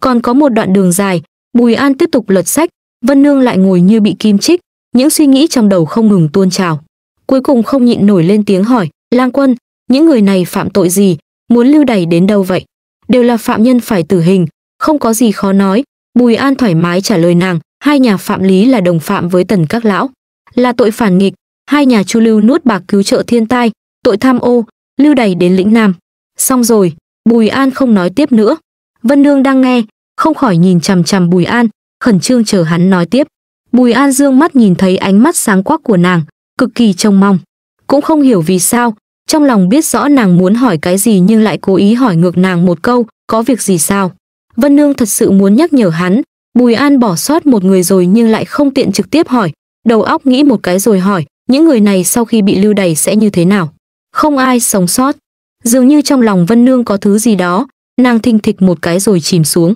Còn có một đoạn đường dài, Bùi An tiếp tục lật sách, Vân Nương lại ngồi như bị kim chích, những suy nghĩ trong đầu không ngừng tuôn trào cuối cùng không nhịn nổi lên tiếng hỏi, lang quân, những người này phạm tội gì, muốn lưu đày đến đâu vậy? Đều là phạm nhân phải tử hình, không có gì khó nói, Bùi An thoải mái trả lời nàng, hai nhà phạm lý là đồng phạm với tần các lão, là tội phản nghịch, hai nhà chu lưu nuốt bạc cứu trợ thiên tai, tội tham ô, lưu đày đến lĩnh Nam. Xong rồi, Bùi An không nói tiếp nữa. Vân Nương đang nghe, không khỏi nhìn chằm chằm Bùi An, khẩn trương chờ hắn nói tiếp. Bùi An dương mắt nhìn thấy ánh mắt sáng quắc của nàng, cực kỳ trông mong. Cũng không hiểu vì sao, trong lòng biết rõ nàng muốn hỏi cái gì nhưng lại cố ý hỏi ngược nàng một câu, có việc gì sao? Vân Nương thật sự muốn nhắc nhở hắn, Bùi An bỏ sót một người rồi nhưng lại không tiện trực tiếp hỏi, đầu óc nghĩ một cái rồi hỏi, những người này sau khi bị lưu đày sẽ như thế nào? Không ai sống sót. Dường như trong lòng Vân Nương có thứ gì đó, nàng thình thịch một cái rồi chìm xuống.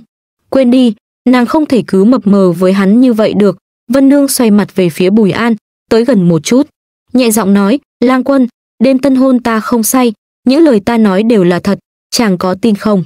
Quên đi, nàng không thể cứ mập mờ với hắn như vậy được. Vân Nương xoay mặt về phía Bùi An, tới gần một chút nhẹ giọng nói, lang quân, đêm tân hôn ta không say, những lời ta nói đều là thật, chàng có tin không?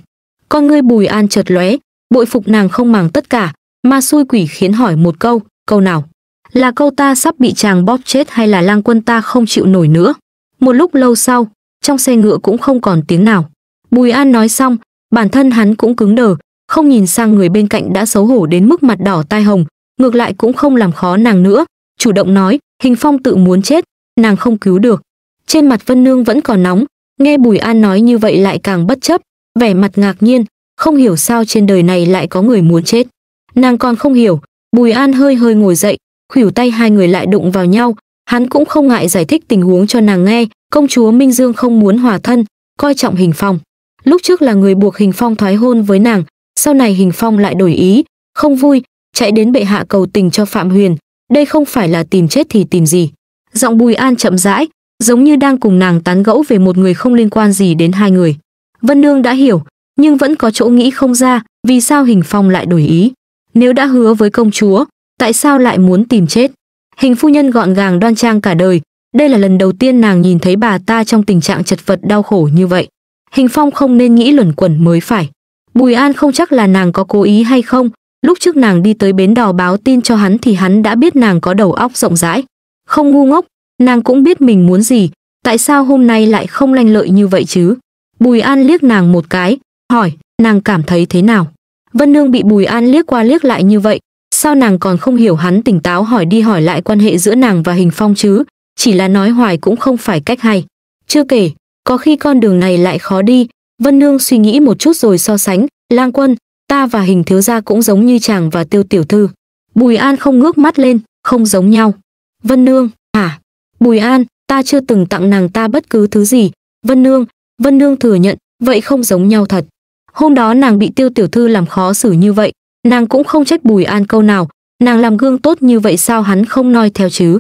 Con ngươi bùi an chợt lóe, bội phục nàng không màng tất cả, ma xui quỷ khiến hỏi một câu, câu nào? Là câu ta sắp bị chàng bóp chết hay là lang quân ta không chịu nổi nữa? Một lúc lâu sau, trong xe ngựa cũng không còn tiếng nào. Bùi An nói xong, bản thân hắn cũng cứng đờ, không nhìn sang người bên cạnh đã xấu hổ đến mức mặt đỏ tai hồng, ngược lại cũng không làm khó nàng nữa, chủ động nói, Hình Phong tự muốn chết, nàng không cứu được. Trên mặt Vân Nương vẫn còn nóng, nghe Bùi An nói như vậy lại càng bất chấp, vẻ mặt ngạc nhiên, không hiểu sao trên đời này lại có người muốn chết. Nàng còn không hiểu, Bùi An hơi hơi ngồi dậy, khuỷu tay hai người lại đụng vào nhau, hắn cũng không ngại giải thích tình huống cho nàng nghe, công chúa Minh Dương không muốn hòa thân, coi trọng hình phong. Lúc trước là người buộc hình phong thoái hôn với nàng, sau này hình phong lại đổi ý, không vui, chạy đến bệ hạ cầu tình cho Phạm Huyền, đây không phải là tìm chết thì tìm gì giọng Bùi An chậm rãi, giống như đang cùng nàng tán gẫu về một người không liên quan gì đến hai người. Vân Nương đã hiểu, nhưng vẫn có chỗ nghĩ không ra, vì sao Hình Phong lại đổi ý. Nếu đã hứa với công chúa, tại sao lại muốn tìm chết? Hình phu nhân gọn gàng đoan trang cả đời, đây là lần đầu tiên nàng nhìn thấy bà ta trong tình trạng chật vật đau khổ như vậy. Hình Phong không nên nghĩ luẩn quẩn mới phải. Bùi An không chắc là nàng có cố ý hay không, lúc trước nàng đi tới bến đò báo tin cho hắn thì hắn đã biết nàng có đầu óc rộng rãi. Không ngu ngốc, nàng cũng biết mình muốn gì, tại sao hôm nay lại không lanh lợi như vậy chứ? Bùi An liếc nàng một cái, hỏi, nàng cảm thấy thế nào? Vân Nương bị Bùi An liếc qua liếc lại như vậy, sao nàng còn không hiểu hắn tỉnh táo hỏi đi hỏi lại quan hệ giữa nàng và Hình Phong chứ? Chỉ là nói hoài cũng không phải cách hay. Chưa kể, có khi con đường này lại khó đi, Vân Nương suy nghĩ một chút rồi so sánh, lang quân, ta và hình thiếu gia cũng giống như chàng và tiêu tiểu thư. Bùi An không ngước mắt lên, không giống nhau. Vân Nương, hả? Bùi An, ta chưa từng tặng nàng ta bất cứ thứ gì. Vân Nương, Vân Nương thừa nhận, vậy không giống nhau thật. Hôm đó nàng bị tiêu tiểu thư làm khó xử như vậy, nàng cũng không trách Bùi An câu nào, nàng làm gương tốt như vậy sao hắn không noi theo chứ.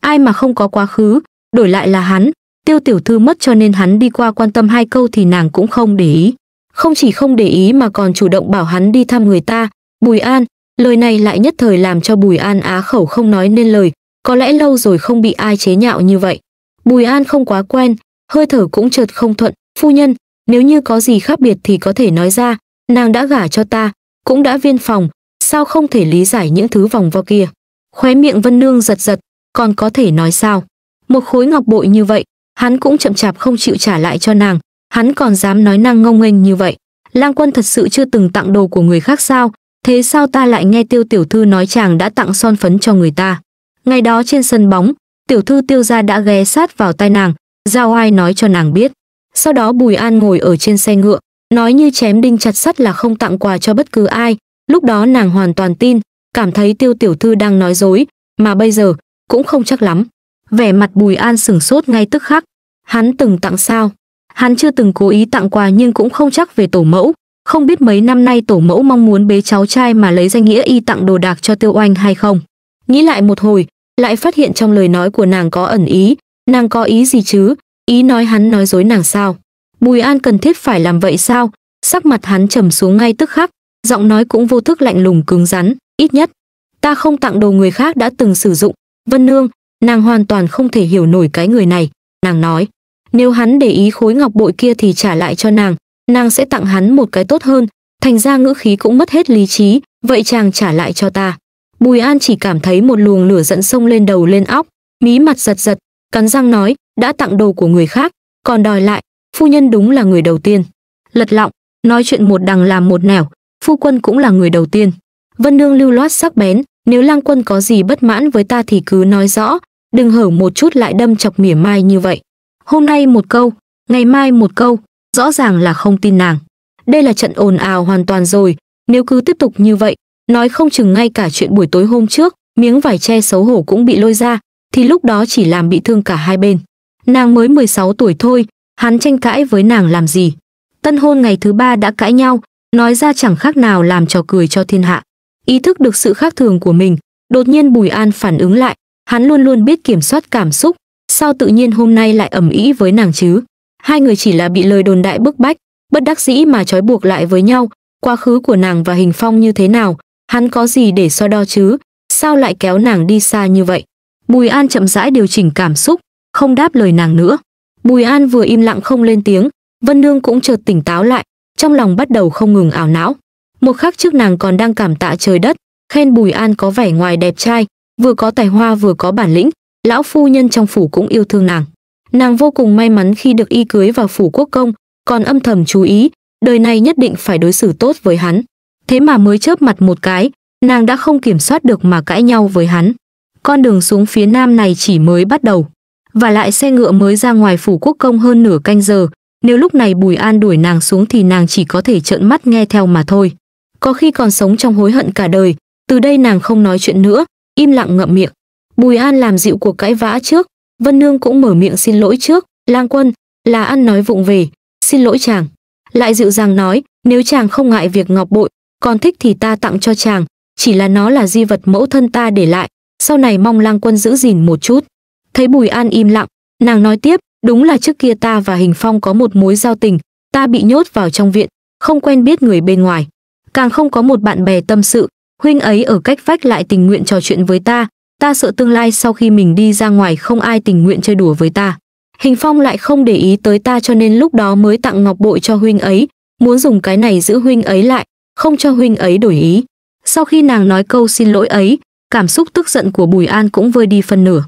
Ai mà không có quá khứ, đổi lại là hắn, tiêu tiểu thư mất cho nên hắn đi qua quan tâm hai câu thì nàng cũng không để ý. Không chỉ không để ý mà còn chủ động bảo hắn đi thăm người ta, Bùi An, lời này lại nhất thời làm cho Bùi An á khẩu không nói nên lời, có lẽ lâu rồi không bị ai chế nhạo như vậy. Bùi An không quá quen, hơi thở cũng chợt không thuận. Phu nhân, nếu như có gì khác biệt thì có thể nói ra, nàng đã gả cho ta, cũng đã viên phòng, sao không thể lý giải những thứ vòng vo kia. Khóe miệng Vân Nương giật giật, còn có thể nói sao. Một khối ngọc bội như vậy, hắn cũng chậm chạp không chịu trả lại cho nàng, hắn còn dám nói năng ngông nghênh như vậy. Lang quân thật sự chưa từng tặng đồ của người khác sao, thế sao ta lại nghe tiêu tiểu thư nói chàng đã tặng son phấn cho người ta. Ngày đó trên sân bóng, tiểu thư tiêu gia đã ghé sát vào tai nàng, giao ai nói cho nàng biết. Sau đó Bùi An ngồi ở trên xe ngựa, nói như chém đinh chặt sắt là không tặng quà cho bất cứ ai. Lúc đó nàng hoàn toàn tin, cảm thấy tiêu tiểu thư đang nói dối, mà bây giờ cũng không chắc lắm. Vẻ mặt Bùi An sửng sốt ngay tức khắc. Hắn từng tặng sao? Hắn chưa từng cố ý tặng quà nhưng cũng không chắc về tổ mẫu. Không biết mấy năm nay tổ mẫu mong muốn bế cháu trai mà lấy danh nghĩa y tặng đồ đạc cho tiêu oanh hay không. Nghĩ lại một hồi, lại phát hiện trong lời nói của nàng có ẩn ý, nàng có ý gì chứ, ý nói hắn nói dối nàng sao. Bùi An cần thiết phải làm vậy sao? Sắc mặt hắn trầm xuống ngay tức khắc, giọng nói cũng vô thức lạnh lùng cứng rắn, ít nhất. Ta không tặng đồ người khác đã từng sử dụng. Vân Nương, nàng hoàn toàn không thể hiểu nổi cái người này. Nàng nói, nếu hắn để ý khối ngọc bội kia thì trả lại cho nàng, nàng sẽ tặng hắn một cái tốt hơn. Thành ra ngữ khí cũng mất hết lý trí, vậy chàng trả lại cho ta. Bùi An chỉ cảm thấy một luồng lửa giận sông lên đầu lên óc, mí mặt giật giật, cắn răng nói, đã tặng đồ của người khác, còn đòi lại, phu nhân đúng là người đầu tiên. Lật lọng, nói chuyện một đằng làm một nẻo, phu quân cũng là người đầu tiên. Vân Nương lưu loát sắc bén, nếu lang quân có gì bất mãn với ta thì cứ nói rõ, đừng hở một chút lại đâm chọc mỉa mai như vậy. Hôm nay một câu, ngày mai một câu, rõ ràng là không tin nàng. Đây là trận ồn ào hoàn toàn rồi, nếu cứ tiếp tục như vậy, nói không chừng ngay cả chuyện buổi tối hôm trước, miếng vải che xấu hổ cũng bị lôi ra, thì lúc đó chỉ làm bị thương cả hai bên. Nàng mới 16 tuổi thôi, hắn tranh cãi với nàng làm gì? Tân hôn ngày thứ ba đã cãi nhau, nói ra chẳng khác nào làm trò cười cho thiên hạ. Ý thức được sự khác thường của mình, đột nhiên Bùi An phản ứng lại, hắn luôn luôn biết kiểm soát cảm xúc, sao tự nhiên hôm nay lại ẩm ĩ với nàng chứ? Hai người chỉ là bị lời đồn đại bức bách, bất đắc dĩ mà trói buộc lại với nhau, quá khứ của nàng và Hình Phong như thế nào, Hắn có gì để so đo chứ, sao lại kéo nàng đi xa như vậy? Bùi An chậm rãi điều chỉnh cảm xúc, không đáp lời nàng nữa. Bùi An vừa im lặng không lên tiếng, Vân Nương cũng chợt tỉnh táo lại, trong lòng bắt đầu không ngừng ảo não. Một khắc trước nàng còn đang cảm tạ trời đất, khen Bùi An có vẻ ngoài đẹp trai, vừa có tài hoa vừa có bản lĩnh, lão phu nhân trong phủ cũng yêu thương nàng. Nàng vô cùng may mắn khi được y cưới vào phủ quốc công, còn âm thầm chú ý, đời này nhất định phải đối xử tốt với hắn thế mà mới chớp mặt một cái, nàng đã không kiểm soát được mà cãi nhau với hắn. Con đường xuống phía nam này chỉ mới bắt đầu. Và lại xe ngựa mới ra ngoài phủ quốc công hơn nửa canh giờ, nếu lúc này Bùi An đuổi nàng xuống thì nàng chỉ có thể trợn mắt nghe theo mà thôi. Có khi còn sống trong hối hận cả đời, từ đây nàng không nói chuyện nữa, im lặng ngậm miệng. Bùi An làm dịu cuộc cãi vã trước, Vân Nương cũng mở miệng xin lỗi trước, "Lang quân, là ăn nói vụng về, xin lỗi chàng." Lại dịu dàng nói, "Nếu chàng không ngại việc ngọc bội, còn thích thì ta tặng cho chàng, chỉ là nó là di vật mẫu thân ta để lại, sau này mong lang quân giữ gìn một chút. Thấy Bùi An im lặng, nàng nói tiếp, đúng là trước kia ta và Hình Phong có một mối giao tình, ta bị nhốt vào trong viện, không quen biết người bên ngoài. Càng không có một bạn bè tâm sự, huynh ấy ở cách vách lại tình nguyện trò chuyện với ta, ta sợ tương lai sau khi mình đi ra ngoài không ai tình nguyện chơi đùa với ta. Hình Phong lại không để ý tới ta cho nên lúc đó mới tặng ngọc bội cho huynh ấy, muốn dùng cái này giữ huynh ấy lại, không cho huynh ấy đổi ý. Sau khi nàng nói câu xin lỗi ấy, cảm xúc tức giận của Bùi An cũng vơi đi phần nửa.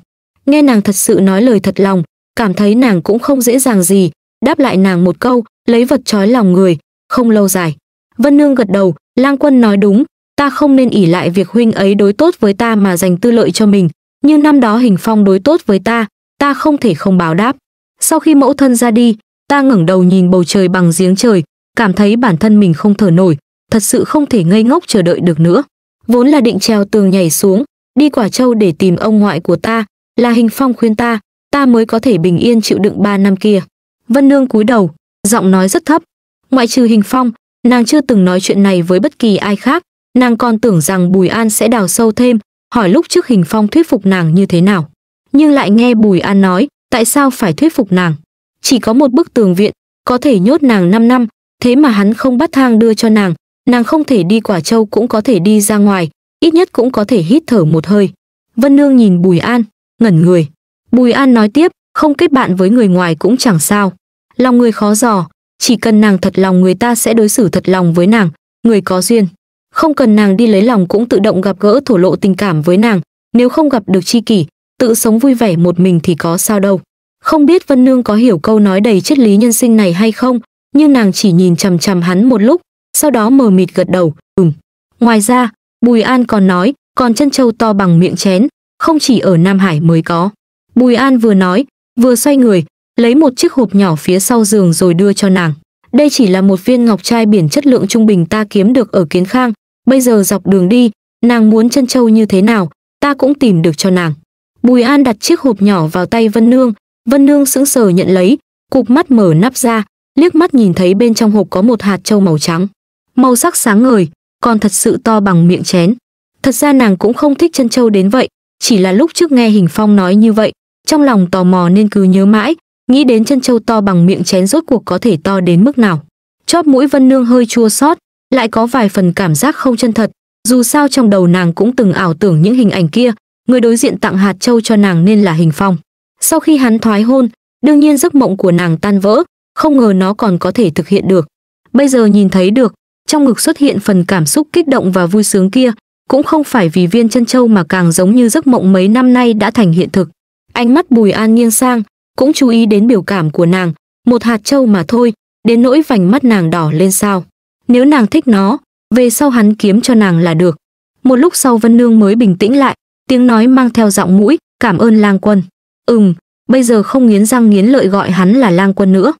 Nghe nàng thật sự nói lời thật lòng, cảm thấy nàng cũng không dễ dàng gì, đáp lại nàng một câu, lấy vật trói lòng người, không lâu dài. Vân Nương gật đầu, Lang Quân nói đúng, ta không nên ỉ lại việc huynh ấy đối tốt với ta mà dành tư lợi cho mình, như năm đó Hình Phong đối tốt với ta, ta không thể không báo đáp. Sau khi mẫu thân ra đi, ta ngẩng đầu nhìn bầu trời bằng giếng trời, cảm thấy bản thân mình không thở nổi, thật sự không thể ngây ngốc chờ đợi được nữa. Vốn là định trèo tường nhảy xuống, đi Quả Châu để tìm ông ngoại của ta, là Hình Phong khuyên ta, ta mới có thể bình yên chịu đựng ba năm kia. Vân Nương cúi đầu, giọng nói rất thấp. Ngoại trừ Hình Phong, nàng chưa từng nói chuyện này với bất kỳ ai khác, nàng còn tưởng rằng Bùi An sẽ đào sâu thêm, hỏi lúc trước Hình Phong thuyết phục nàng như thế nào. Nhưng lại nghe Bùi An nói, tại sao phải thuyết phục nàng? Chỉ có một bức tường viện, có thể nhốt nàng 5 năm, thế mà hắn không bắt thang đưa cho nàng, nàng không thể đi quả châu cũng có thể đi ra ngoài, ít nhất cũng có thể hít thở một hơi. Vân Nương nhìn Bùi An, ngẩn người. Bùi An nói tiếp, không kết bạn với người ngoài cũng chẳng sao. Lòng người khó dò, chỉ cần nàng thật lòng người ta sẽ đối xử thật lòng với nàng, người có duyên. Không cần nàng đi lấy lòng cũng tự động gặp gỡ thổ lộ tình cảm với nàng, nếu không gặp được chi kỷ, tự sống vui vẻ một mình thì có sao đâu. Không biết Vân Nương có hiểu câu nói đầy triết lý nhân sinh này hay không, nhưng nàng chỉ nhìn chằm chằm hắn một lúc, sau đó mờ mịt gật đầu ừm ngoài ra bùi an còn nói còn chân châu to bằng miệng chén không chỉ ở nam hải mới có bùi an vừa nói vừa xoay người lấy một chiếc hộp nhỏ phía sau giường rồi đưa cho nàng đây chỉ là một viên ngọc trai biển chất lượng trung bình ta kiếm được ở kiến khang bây giờ dọc đường đi nàng muốn chân châu như thế nào ta cũng tìm được cho nàng bùi an đặt chiếc hộp nhỏ vào tay vân nương vân nương sững sờ nhận lấy cụp mắt mở nắp ra liếc mắt nhìn thấy bên trong hộp có một hạt châu màu trắng màu sắc sáng ngời, còn thật sự to bằng miệng chén. Thật ra nàng cũng không thích chân châu đến vậy, chỉ là lúc trước nghe Hình Phong nói như vậy, trong lòng tò mò nên cứ nhớ mãi, nghĩ đến chân châu to bằng miệng chén rốt cuộc có thể to đến mức nào. Chóp mũi Vân Nương hơi chua xót, lại có vài phần cảm giác không chân thật, dù sao trong đầu nàng cũng từng ảo tưởng những hình ảnh kia, người đối diện tặng hạt châu cho nàng nên là Hình Phong. Sau khi hắn thoái hôn, đương nhiên giấc mộng của nàng tan vỡ, không ngờ nó còn có thể thực hiện được. Bây giờ nhìn thấy được, trong ngực xuất hiện phần cảm xúc kích động và vui sướng kia, cũng không phải vì viên chân châu mà càng giống như giấc mộng mấy năm nay đã thành hiện thực. Ánh mắt Bùi An nghiêng sang, cũng chú ý đến biểu cảm của nàng, một hạt châu mà thôi, đến nỗi vành mắt nàng đỏ lên sao. Nếu nàng thích nó, về sau hắn kiếm cho nàng là được. Một lúc sau Vân Nương mới bình tĩnh lại, tiếng nói mang theo giọng mũi, cảm ơn lang quân. Ừm, bây giờ không nghiến răng nghiến lợi gọi hắn là lang quân nữa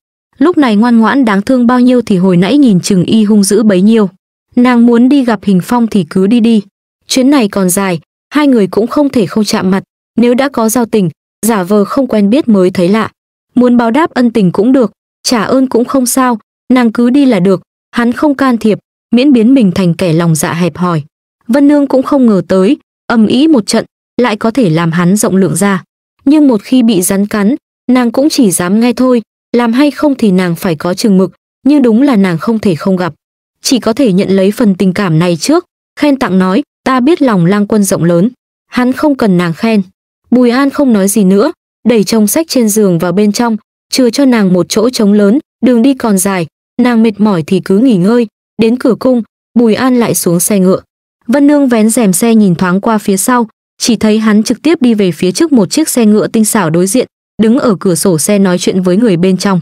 lúc này ngoan ngoãn đáng thương bao nhiêu thì hồi nãy nhìn chừng y hung dữ bấy nhiêu. Nàng muốn đi gặp hình phong thì cứ đi đi. Chuyến này còn dài, hai người cũng không thể không chạm mặt, nếu đã có giao tình, giả vờ không quen biết mới thấy lạ. Muốn báo đáp ân tình cũng được, trả ơn cũng không sao, nàng cứ đi là được, hắn không can thiệp, miễn biến mình thành kẻ lòng dạ hẹp hòi. Vân Nương cũng không ngờ tới, âm ý một trận, lại có thể làm hắn rộng lượng ra. Nhưng một khi bị rắn cắn, nàng cũng chỉ dám nghe thôi, làm hay không thì nàng phải có chừng mực nhưng đúng là nàng không thể không gặp chỉ có thể nhận lấy phần tình cảm này trước khen tặng nói ta biết lòng lang quân rộng lớn hắn không cần nàng khen bùi an không nói gì nữa đẩy chồng sách trên giường vào bên trong chừa cho nàng một chỗ trống lớn đường đi còn dài nàng mệt mỏi thì cứ nghỉ ngơi đến cửa cung bùi an lại xuống xe ngựa vân nương vén rèm xe nhìn thoáng qua phía sau chỉ thấy hắn trực tiếp đi về phía trước một chiếc xe ngựa tinh xảo đối diện đứng ở cửa sổ xe nói chuyện với người bên trong.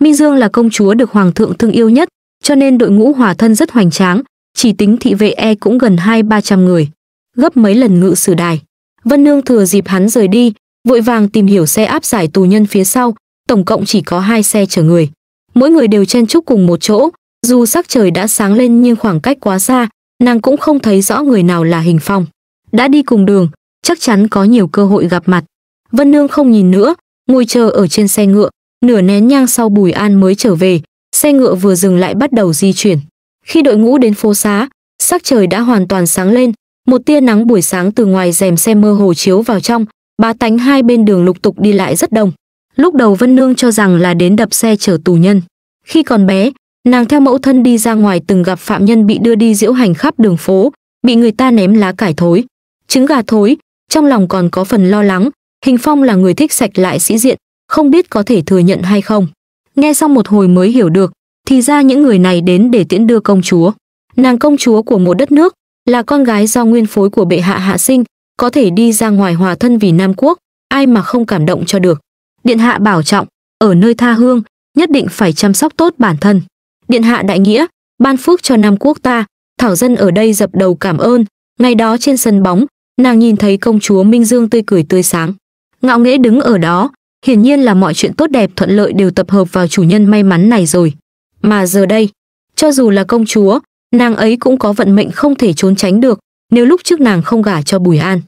Minh Dương là công chúa được hoàng thượng thương yêu nhất, cho nên đội ngũ hòa thân rất hoành tráng, chỉ tính thị vệ e cũng gần hai ba trăm người, gấp mấy lần ngự sử đài. Vân Nương thừa dịp hắn rời đi, vội vàng tìm hiểu xe áp giải tù nhân phía sau, tổng cộng chỉ có hai xe chở người. Mỗi người đều chen chúc cùng một chỗ, dù sắc trời đã sáng lên nhưng khoảng cách quá xa, nàng cũng không thấy rõ người nào là hình phong. Đã đi cùng đường, chắc chắn có nhiều cơ hội gặp mặt. Vân Nương không nhìn nữa, ngồi chờ ở trên xe ngựa, nửa nén nhang sau Bùi An mới trở về, xe ngựa vừa dừng lại bắt đầu di chuyển. Khi đội ngũ đến phố xá, sắc trời đã hoàn toàn sáng lên, một tia nắng buổi sáng từ ngoài rèm xe mơ hồ chiếu vào trong, bá tánh hai bên đường lục tục đi lại rất đông. Lúc đầu Vân Nương cho rằng là đến đập xe chở tù nhân. Khi còn bé, nàng theo mẫu thân đi ra ngoài từng gặp phạm nhân bị đưa đi diễu hành khắp đường phố, bị người ta ném lá cải thối, trứng gà thối, trong lòng còn có phần lo lắng, Hình Phong là người thích sạch lại sĩ diện, không biết có thể thừa nhận hay không. Nghe xong một hồi mới hiểu được, thì ra những người này đến để tiễn đưa công chúa. Nàng công chúa của một đất nước, là con gái do nguyên phối của bệ hạ hạ sinh, có thể đi ra ngoài hòa thân vì Nam Quốc, ai mà không cảm động cho được. Điện hạ bảo trọng, ở nơi tha hương, nhất định phải chăm sóc tốt bản thân. Điện hạ đại nghĩa, ban phước cho Nam Quốc ta, Thảo Dân ở đây dập đầu cảm ơn. Ngày đó trên sân bóng, nàng nhìn thấy công chúa Minh Dương tươi cười tươi sáng ngạo nghễ đứng ở đó hiển nhiên là mọi chuyện tốt đẹp thuận lợi đều tập hợp vào chủ nhân may mắn này rồi mà giờ đây cho dù là công chúa nàng ấy cũng có vận mệnh không thể trốn tránh được nếu lúc trước nàng không gả cho bùi an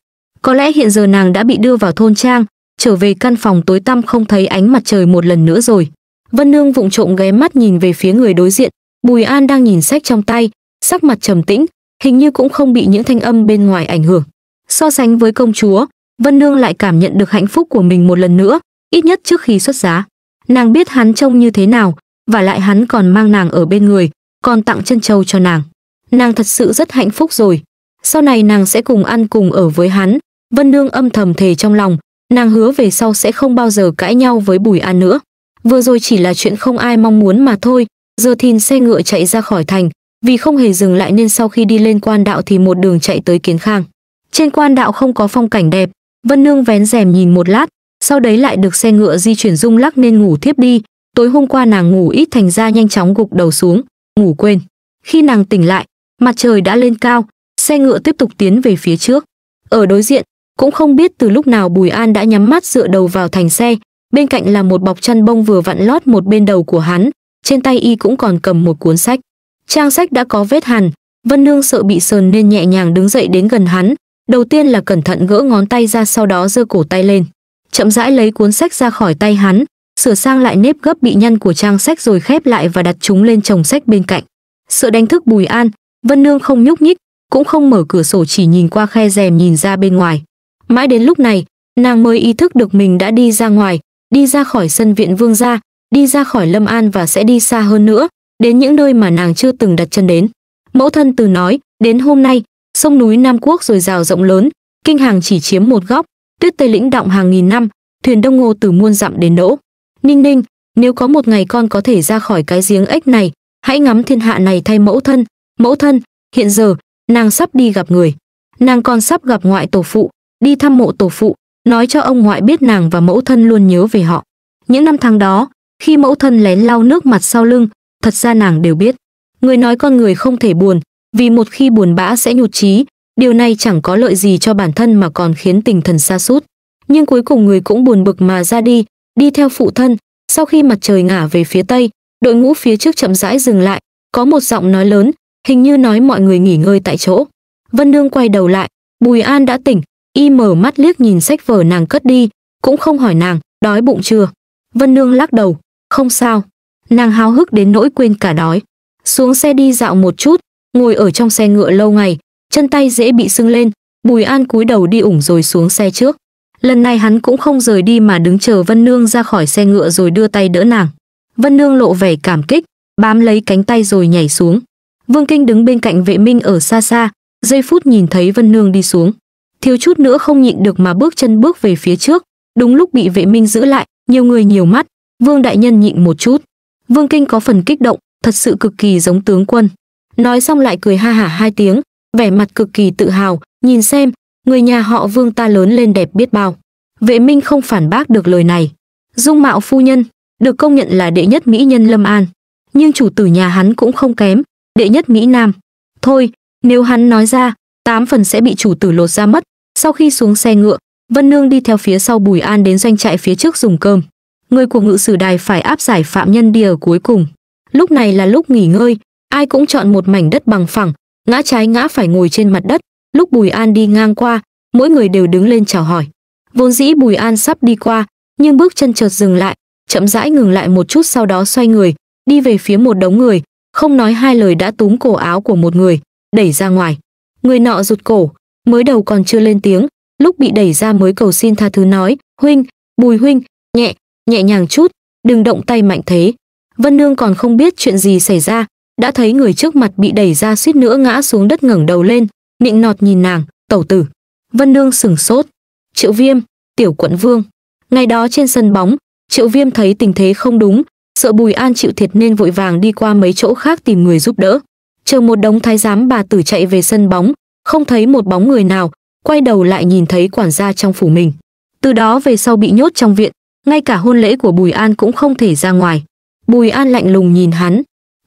có lẽ hiện giờ nàng đã bị đưa vào thôn trang trở về căn phòng tối tăm không thấy ánh mặt trời một lần nữa rồi vân nương vụng trộm ghé mắt nhìn về phía người đối diện bùi an đang nhìn sách trong tay sắc mặt trầm tĩnh hình như cũng không bị những thanh âm bên ngoài ảnh hưởng so sánh với công chúa Vân Nương lại cảm nhận được hạnh phúc của mình một lần nữa, ít nhất trước khi xuất giá. Nàng biết hắn trông như thế nào, và lại hắn còn mang nàng ở bên người, còn tặng chân châu cho nàng. Nàng thật sự rất hạnh phúc rồi. Sau này nàng sẽ cùng ăn cùng ở với hắn, Vân Nương âm thầm thề trong lòng, nàng hứa về sau sẽ không bao giờ cãi nhau với Bùi An nữa. Vừa rồi chỉ là chuyện không ai mong muốn mà thôi, giờ thìn xe ngựa chạy ra khỏi thành, vì không hề dừng lại nên sau khi đi lên quan đạo thì một đường chạy tới Kiến Khang. Trên quan đạo không có phong cảnh đẹp, Vân Nương vén rèm nhìn một lát, sau đấy lại được xe ngựa di chuyển rung lắc nên ngủ thiếp đi. Tối hôm qua nàng ngủ ít thành ra nhanh chóng gục đầu xuống, ngủ quên. Khi nàng tỉnh lại, mặt trời đã lên cao, xe ngựa tiếp tục tiến về phía trước. Ở đối diện, cũng không biết từ lúc nào Bùi An đã nhắm mắt dựa đầu vào thành xe, bên cạnh là một bọc chăn bông vừa vặn lót một bên đầu của hắn, trên tay y cũng còn cầm một cuốn sách. Trang sách đã có vết hằn, Vân Nương sợ bị sờn nên nhẹ nhàng đứng dậy đến gần hắn, Đầu tiên là cẩn thận gỡ ngón tay ra sau đó giơ cổ tay lên. Chậm rãi lấy cuốn sách ra khỏi tay hắn, sửa sang lại nếp gấp bị nhăn của trang sách rồi khép lại và đặt chúng lên chồng sách bên cạnh. Sợ đánh thức Bùi An, Vân Nương không nhúc nhích, cũng không mở cửa sổ chỉ nhìn qua khe rèm nhìn ra bên ngoài. Mãi đến lúc này, nàng mới ý thức được mình đã đi ra ngoài, đi ra khỏi sân viện vương gia, đi ra khỏi Lâm An và sẽ đi xa hơn nữa, đến những nơi mà nàng chưa từng đặt chân đến. Mẫu thân từ nói, đến hôm nay, Sông núi Nam Quốc rồi rào rộng lớn, kinh hàng chỉ chiếm một góc, tuyết tây lĩnh động hàng nghìn năm, thuyền đông ngô từ muôn dặm đến nỗ. Ninh Ninh, nếu có một ngày con có thể ra khỏi cái giếng ếch này, hãy ngắm thiên hạ này thay mẫu thân, mẫu thân, hiện giờ, nàng sắp đi gặp người. Nàng còn sắp gặp ngoại tổ phụ, đi thăm mộ tổ phụ, nói cho ông ngoại biết nàng và mẫu thân luôn nhớ về họ. Những năm tháng đó, khi mẫu thân lén lau nước mặt sau lưng, thật ra nàng đều biết. Người nói con người không thể buồn, vì một khi buồn bã sẽ nhụt chí, điều này chẳng có lợi gì cho bản thân mà còn khiến tình thần xa sút. Nhưng cuối cùng người cũng buồn bực mà ra đi, đi theo phụ thân, sau khi mặt trời ngả về phía tây, đội ngũ phía trước chậm rãi dừng lại, có một giọng nói lớn, hình như nói mọi người nghỉ ngơi tại chỗ. Vân Nương quay đầu lại, Bùi An đã tỉnh, y mở mắt liếc nhìn sách vở nàng cất đi, cũng không hỏi nàng, đói bụng chưa. Vân Nương lắc đầu, không sao. Nàng háo hức đến nỗi quên cả đói. Xuống xe đi dạo một chút, ngồi ở trong xe ngựa lâu ngày, chân tay dễ bị sưng lên, Bùi An cúi đầu đi ủng rồi xuống xe trước. Lần này hắn cũng không rời đi mà đứng chờ Vân Nương ra khỏi xe ngựa rồi đưa tay đỡ nàng. Vân Nương lộ vẻ cảm kích, bám lấy cánh tay rồi nhảy xuống. Vương Kinh đứng bên cạnh vệ minh ở xa xa, giây phút nhìn thấy Vân Nương đi xuống. Thiếu chút nữa không nhịn được mà bước chân bước về phía trước, đúng lúc bị vệ minh giữ lại, nhiều người nhiều mắt, Vương Đại Nhân nhịn một chút. Vương Kinh có phần kích động, thật sự cực kỳ giống tướng quân nói xong lại cười ha hả hai tiếng vẻ mặt cực kỳ tự hào nhìn xem người nhà họ vương ta lớn lên đẹp biết bao vệ minh không phản bác được lời này dung mạo phu nhân được công nhận là đệ nhất mỹ nhân lâm an nhưng chủ tử nhà hắn cũng không kém đệ nhất mỹ nam thôi nếu hắn nói ra tám phần sẽ bị chủ tử lột ra mất sau khi xuống xe ngựa vân nương đi theo phía sau bùi an đến doanh trại phía trước dùng cơm người của ngự sử đài phải áp giải phạm nhân đi ở cuối cùng lúc này là lúc nghỉ ngơi ai cũng chọn một mảnh đất bằng phẳng, ngã trái ngã phải ngồi trên mặt đất, lúc Bùi An đi ngang qua, mỗi người đều đứng lên chào hỏi. Vốn dĩ Bùi An sắp đi qua, nhưng bước chân chợt dừng lại, chậm rãi ngừng lại một chút sau đó xoay người, đi về phía một đống người, không nói hai lời đã túm cổ áo của một người, đẩy ra ngoài. Người nọ rụt cổ, mới đầu còn chưa lên tiếng, lúc bị đẩy ra mới cầu xin tha thứ nói, huynh, bùi huynh, nhẹ, nhẹ nhàng chút, đừng động tay mạnh thế. Vân Nương còn không biết chuyện gì xảy ra, đã thấy người trước mặt bị đẩy ra suýt nữa ngã xuống đất ngẩng đầu lên nịnh nọt nhìn nàng tẩu tử vân nương sừng sốt triệu viêm tiểu quận vương ngày đó trên sân bóng triệu viêm thấy tình thế không đúng sợ bùi an chịu thiệt nên vội vàng đi qua mấy chỗ khác tìm người giúp đỡ chờ một đống thái giám bà tử chạy về sân bóng không thấy một bóng người nào quay đầu lại nhìn thấy quản gia trong phủ mình từ đó về sau bị nhốt trong viện ngay cả hôn lễ của bùi an cũng không thể ra ngoài bùi an lạnh lùng nhìn hắn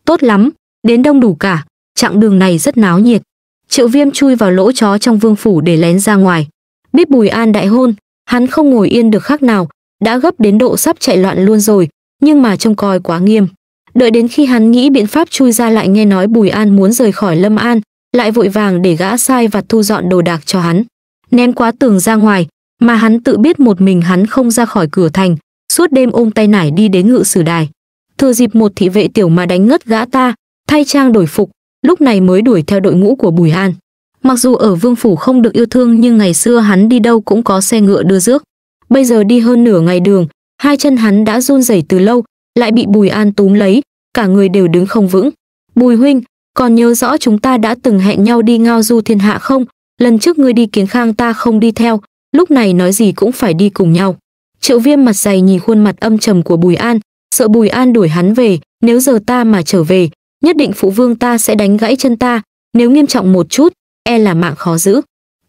tốt lắm, đến đông đủ cả, chặng đường này rất náo nhiệt. Triệu Viêm chui vào lỗ chó trong vương phủ để lén ra ngoài. Biết Bùi An đại hôn, hắn không ngồi yên được khác nào, đã gấp đến độ sắp chạy loạn luôn rồi, nhưng mà trông coi quá nghiêm. Đợi đến khi hắn nghĩ biện pháp chui ra lại nghe nói Bùi An muốn rời khỏi Lâm An, lại vội vàng để gã sai và thu dọn đồ đạc cho hắn. Ném quá tường ra ngoài, mà hắn tự biết một mình hắn không ra khỏi cửa thành, suốt đêm ôm tay nải đi đến ngự sử đài thừa dịp một thị vệ tiểu mà đánh ngất gã ta, thay trang đổi phục, lúc này mới đuổi theo đội ngũ của Bùi An. Mặc dù ở vương phủ không được yêu thương nhưng ngày xưa hắn đi đâu cũng có xe ngựa đưa rước. Bây giờ đi hơn nửa ngày đường, hai chân hắn đã run rẩy từ lâu, lại bị Bùi An túm lấy, cả người đều đứng không vững. Bùi huynh, còn nhớ rõ chúng ta đã từng hẹn nhau đi ngao du thiên hạ không? Lần trước ngươi đi kiến khang ta không đi theo, lúc này nói gì cũng phải đi cùng nhau. Triệu viêm mặt dày nhìn khuôn mặt âm trầm của Bùi An, sợ Bùi An đuổi hắn về, nếu giờ ta mà trở về, nhất định phụ vương ta sẽ đánh gãy chân ta, nếu nghiêm trọng một chút, e là mạng khó giữ.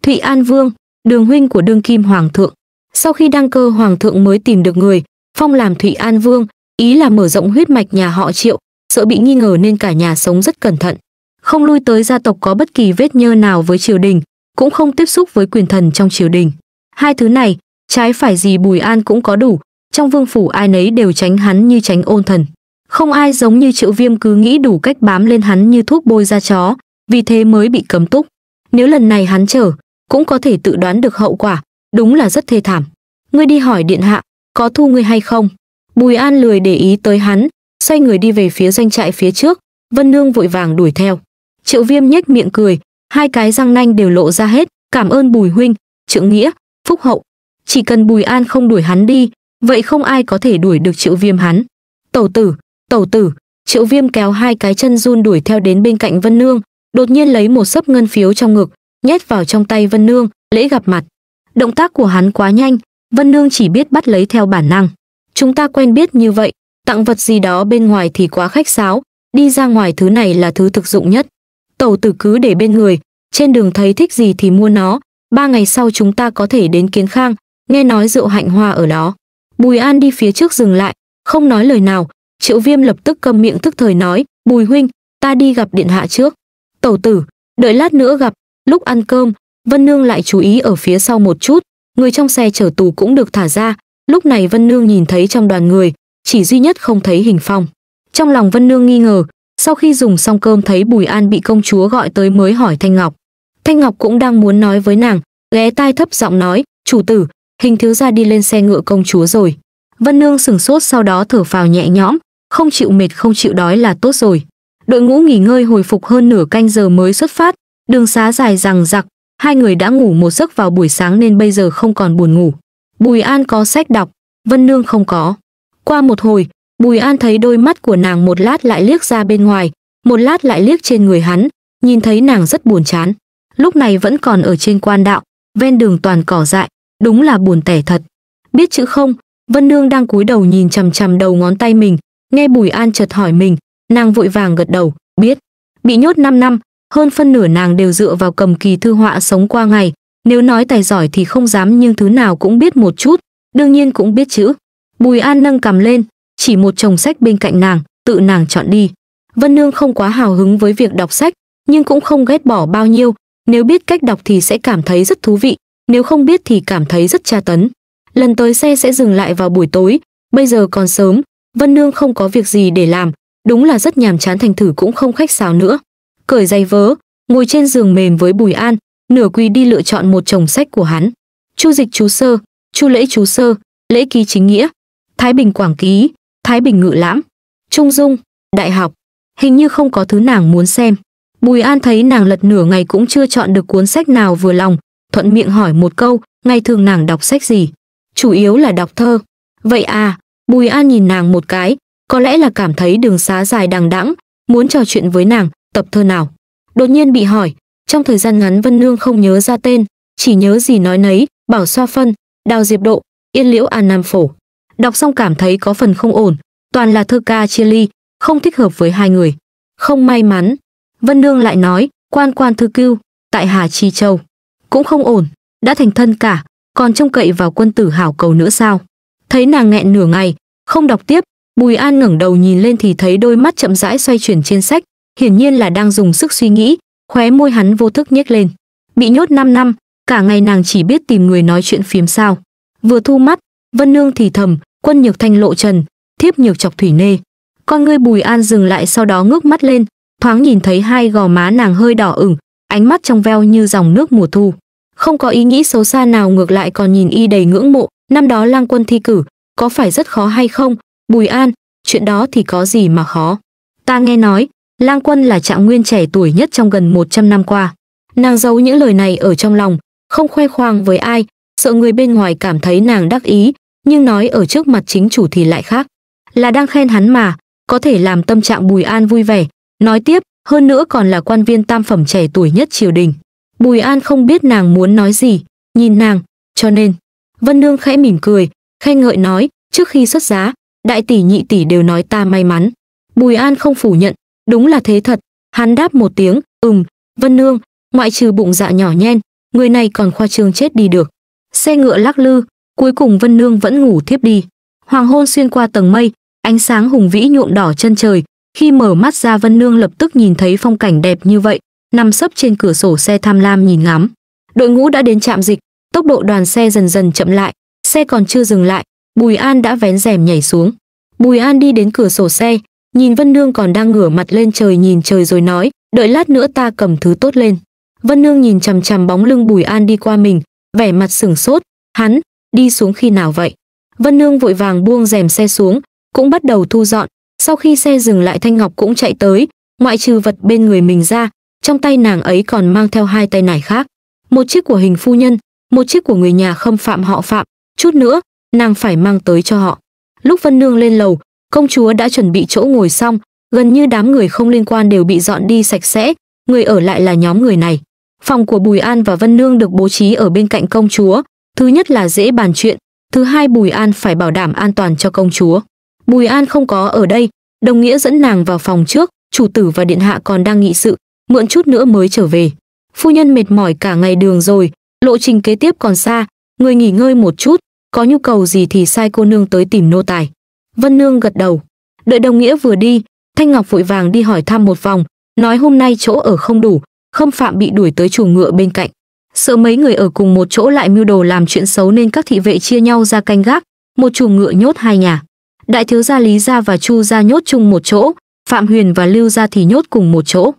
Thụy An Vương, đường huynh của đương kim hoàng thượng. Sau khi đăng cơ hoàng thượng mới tìm được người, phong làm Thụy An Vương, ý là mở rộng huyết mạch nhà họ Triệu, sợ bị nghi ngờ nên cả nhà sống rất cẩn thận. Không lui tới gia tộc có bất kỳ vết nhơ nào với triều đình, cũng không tiếp xúc với quyền thần trong triều đình. Hai thứ này, trái phải gì Bùi An cũng có đủ, trong vương phủ ai nấy đều tránh hắn như tránh ôn thần. Không ai giống như triệu viêm cứ nghĩ đủ cách bám lên hắn như thuốc bôi ra chó, vì thế mới bị cấm túc. Nếu lần này hắn trở, cũng có thể tự đoán được hậu quả, đúng là rất thê thảm. Ngươi đi hỏi điện hạ, có thu ngươi hay không? Bùi An lười để ý tới hắn, xoay người đi về phía doanh trại phía trước, Vân Nương vội vàng đuổi theo. Triệu Viêm nhếch miệng cười, hai cái răng nanh đều lộ ra hết, cảm ơn Bùi huynh, trưởng nghĩa, phúc hậu. Chỉ cần Bùi An không đuổi hắn đi, vậy không ai có thể đuổi được triệu viêm hắn tẩu tử tẩu tử triệu viêm kéo hai cái chân run đuổi theo đến bên cạnh vân nương đột nhiên lấy một sấp ngân phiếu trong ngực nhét vào trong tay vân nương lễ gặp mặt động tác của hắn quá nhanh vân nương chỉ biết bắt lấy theo bản năng chúng ta quen biết như vậy tặng vật gì đó bên ngoài thì quá khách sáo đi ra ngoài thứ này là thứ thực dụng nhất tẩu tử cứ để bên người trên đường thấy thích gì thì mua nó ba ngày sau chúng ta có thể đến kiến khang nghe nói rượu hạnh hoa ở đó Bùi An đi phía trước dừng lại, không nói lời nào, Triệu Viêm lập tức câm miệng thức thời nói, "Bùi huynh, ta đi gặp điện hạ trước." "Tẩu tử, đợi lát nữa gặp." Lúc ăn cơm, Vân Nương lại chú ý ở phía sau một chút, người trong xe chở tù cũng được thả ra, lúc này Vân Nương nhìn thấy trong đoàn người, chỉ duy nhất không thấy Hình Phong. Trong lòng Vân Nương nghi ngờ, sau khi dùng xong cơm thấy Bùi An bị công chúa gọi tới mới hỏi Thanh Ngọc. Thanh Ngọc cũng đang muốn nói với nàng, ghé tai thấp giọng nói, "Chủ tử, hình thiếu gia đi lên xe ngựa công chúa rồi. Vân Nương sừng sốt sau đó thở phào nhẹ nhõm, không chịu mệt không chịu đói là tốt rồi. Đội ngũ nghỉ ngơi hồi phục hơn nửa canh giờ mới xuất phát, đường xá dài rằng giặc, hai người đã ngủ một giấc vào buổi sáng nên bây giờ không còn buồn ngủ. Bùi An có sách đọc, Vân Nương không có. Qua một hồi, Bùi An thấy đôi mắt của nàng một lát lại liếc ra bên ngoài, một lát lại liếc trên người hắn, nhìn thấy nàng rất buồn chán. Lúc này vẫn còn ở trên quan đạo, ven đường toàn cỏ dại, đúng là buồn tẻ thật biết chữ không vân nương đang cúi đầu nhìn chằm chằm đầu ngón tay mình nghe bùi an chợt hỏi mình nàng vội vàng gật đầu biết bị nhốt 5 năm hơn phân nửa nàng đều dựa vào cầm kỳ thư họa sống qua ngày nếu nói tài giỏi thì không dám nhưng thứ nào cũng biết một chút đương nhiên cũng biết chữ bùi an nâng cầm lên chỉ một chồng sách bên cạnh nàng tự nàng chọn đi vân nương không quá hào hứng với việc đọc sách nhưng cũng không ghét bỏ bao nhiêu nếu biết cách đọc thì sẽ cảm thấy rất thú vị nếu không biết thì cảm thấy rất tra tấn. Lần tới xe sẽ dừng lại vào buổi tối, bây giờ còn sớm, Vân Nương không có việc gì để làm, đúng là rất nhàm chán thành thử cũng không khách sáo nữa. Cởi giày vớ, ngồi trên giường mềm với Bùi An, nửa quỳ đi lựa chọn một chồng sách của hắn. Chu dịch chú sơ, Chu lễ chú sơ, lễ ký chính nghĩa, Thái Bình Quảng ký, Thái Bình Ngự lãm, Trung Dung, Đại học, hình như không có thứ nàng muốn xem. Bùi An thấy nàng lật nửa ngày cũng chưa chọn được cuốn sách nào vừa lòng, thuận miệng hỏi một câu, ngày thường nàng đọc sách gì? Chủ yếu là đọc thơ. Vậy à, Bùi An nhìn nàng một cái, có lẽ là cảm thấy đường xá dài đằng đẵng, muốn trò chuyện với nàng, tập thơ nào. Đột nhiên bị hỏi, trong thời gian ngắn Vân Nương không nhớ ra tên, chỉ nhớ gì nói nấy, bảo xoa phân, đào diệp độ, yên liễu an nam phổ. Đọc xong cảm thấy có phần không ổn, toàn là thơ ca chia ly, không thích hợp với hai người. Không may mắn, Vân Nương lại nói, quan quan thư cưu, tại Hà Chi Châu cũng không ổn đã thành thân cả còn trông cậy vào quân tử hảo cầu nữa sao thấy nàng nghẹn nửa ngày không đọc tiếp bùi an ngẩng đầu nhìn lên thì thấy đôi mắt chậm rãi xoay chuyển trên sách hiển nhiên là đang dùng sức suy nghĩ khóe môi hắn vô thức nhếch lên bị nhốt 5 năm cả ngày nàng chỉ biết tìm người nói chuyện phiếm sao vừa thu mắt vân nương thì thầm quân nhược thanh lộ trần thiếp nhược chọc thủy nê con ngươi bùi an dừng lại sau đó ngước mắt lên thoáng nhìn thấy hai gò má nàng hơi đỏ ửng ánh mắt trong veo như dòng nước mùa thu. Không có ý nghĩ xấu xa nào ngược lại còn nhìn y đầy ngưỡng mộ, năm đó lang quân thi cử, có phải rất khó hay không? Bùi An, chuyện đó thì có gì mà khó. Ta nghe nói, lang quân là trạng nguyên trẻ tuổi nhất trong gần 100 năm qua. Nàng giấu những lời này ở trong lòng, không khoe khoang với ai, sợ người bên ngoài cảm thấy nàng đắc ý, nhưng nói ở trước mặt chính chủ thì lại khác. Là đang khen hắn mà, có thể làm tâm trạng Bùi An vui vẻ. Nói tiếp, hơn nữa còn là quan viên tam phẩm trẻ tuổi nhất triều đình. Bùi An không biết nàng muốn nói gì, nhìn nàng, cho nên Vân Nương khẽ mỉm cười, khen ngợi nói, trước khi xuất giá, đại tỷ nhị tỷ đều nói ta may mắn. Bùi An không phủ nhận, đúng là thế thật, hắn đáp một tiếng, "Ừm, Vân Nương, ngoại trừ bụng dạ nhỏ nhen, người này còn khoa trương chết đi được." Xe ngựa lắc lư, cuối cùng Vân Nương vẫn ngủ thiếp đi. Hoàng hôn xuyên qua tầng mây, ánh sáng hùng vĩ nhuộm đỏ chân trời, khi mở mắt ra Vân Nương lập tức nhìn thấy phong cảnh đẹp như vậy, nằm sấp trên cửa sổ xe tham lam nhìn ngắm. Đội ngũ đã đến trạm dịch, tốc độ đoàn xe dần dần chậm lại, xe còn chưa dừng lại, Bùi An đã vén rèm nhảy xuống. Bùi An đi đến cửa sổ xe, nhìn Vân Nương còn đang ngửa mặt lên trời nhìn trời rồi nói, đợi lát nữa ta cầm thứ tốt lên. Vân Nương nhìn chằm chằm bóng lưng Bùi An đi qua mình, vẻ mặt sửng sốt, hắn, đi xuống khi nào vậy? Vân Nương vội vàng buông rèm xe xuống, cũng bắt đầu thu dọn, sau khi xe dừng lại thanh ngọc cũng chạy tới ngoại trừ vật bên người mình ra trong tay nàng ấy còn mang theo hai tay nải khác một chiếc của hình phu nhân một chiếc của người nhà không phạm họ phạm chút nữa nàng phải mang tới cho họ lúc vân nương lên lầu công chúa đã chuẩn bị chỗ ngồi xong gần như đám người không liên quan đều bị dọn đi sạch sẽ người ở lại là nhóm người này phòng của bùi an và vân nương được bố trí ở bên cạnh công chúa thứ nhất là dễ bàn chuyện thứ hai bùi an phải bảo đảm an toàn cho công chúa Bùi An không có ở đây, đồng nghĩa dẫn nàng vào phòng trước, chủ tử và điện hạ còn đang nghị sự, mượn chút nữa mới trở về. Phu nhân mệt mỏi cả ngày đường rồi, lộ trình kế tiếp còn xa, người nghỉ ngơi một chút, có nhu cầu gì thì sai cô nương tới tìm nô tài. Vân Nương gật đầu. Đợi đồng nghĩa vừa đi, Thanh Ngọc vội vàng đi hỏi thăm một vòng, nói hôm nay chỗ ở không đủ, không Phạm bị đuổi tới chủ ngựa bên cạnh. Sợ mấy người ở cùng một chỗ lại mưu đồ làm chuyện xấu nên các thị vệ chia nhau ra canh gác, một chủ ngựa nhốt hai nhà đại thiếu gia Lý gia và Chu gia nhốt chung một chỗ, Phạm Huyền và Lưu gia thì nhốt cùng một chỗ.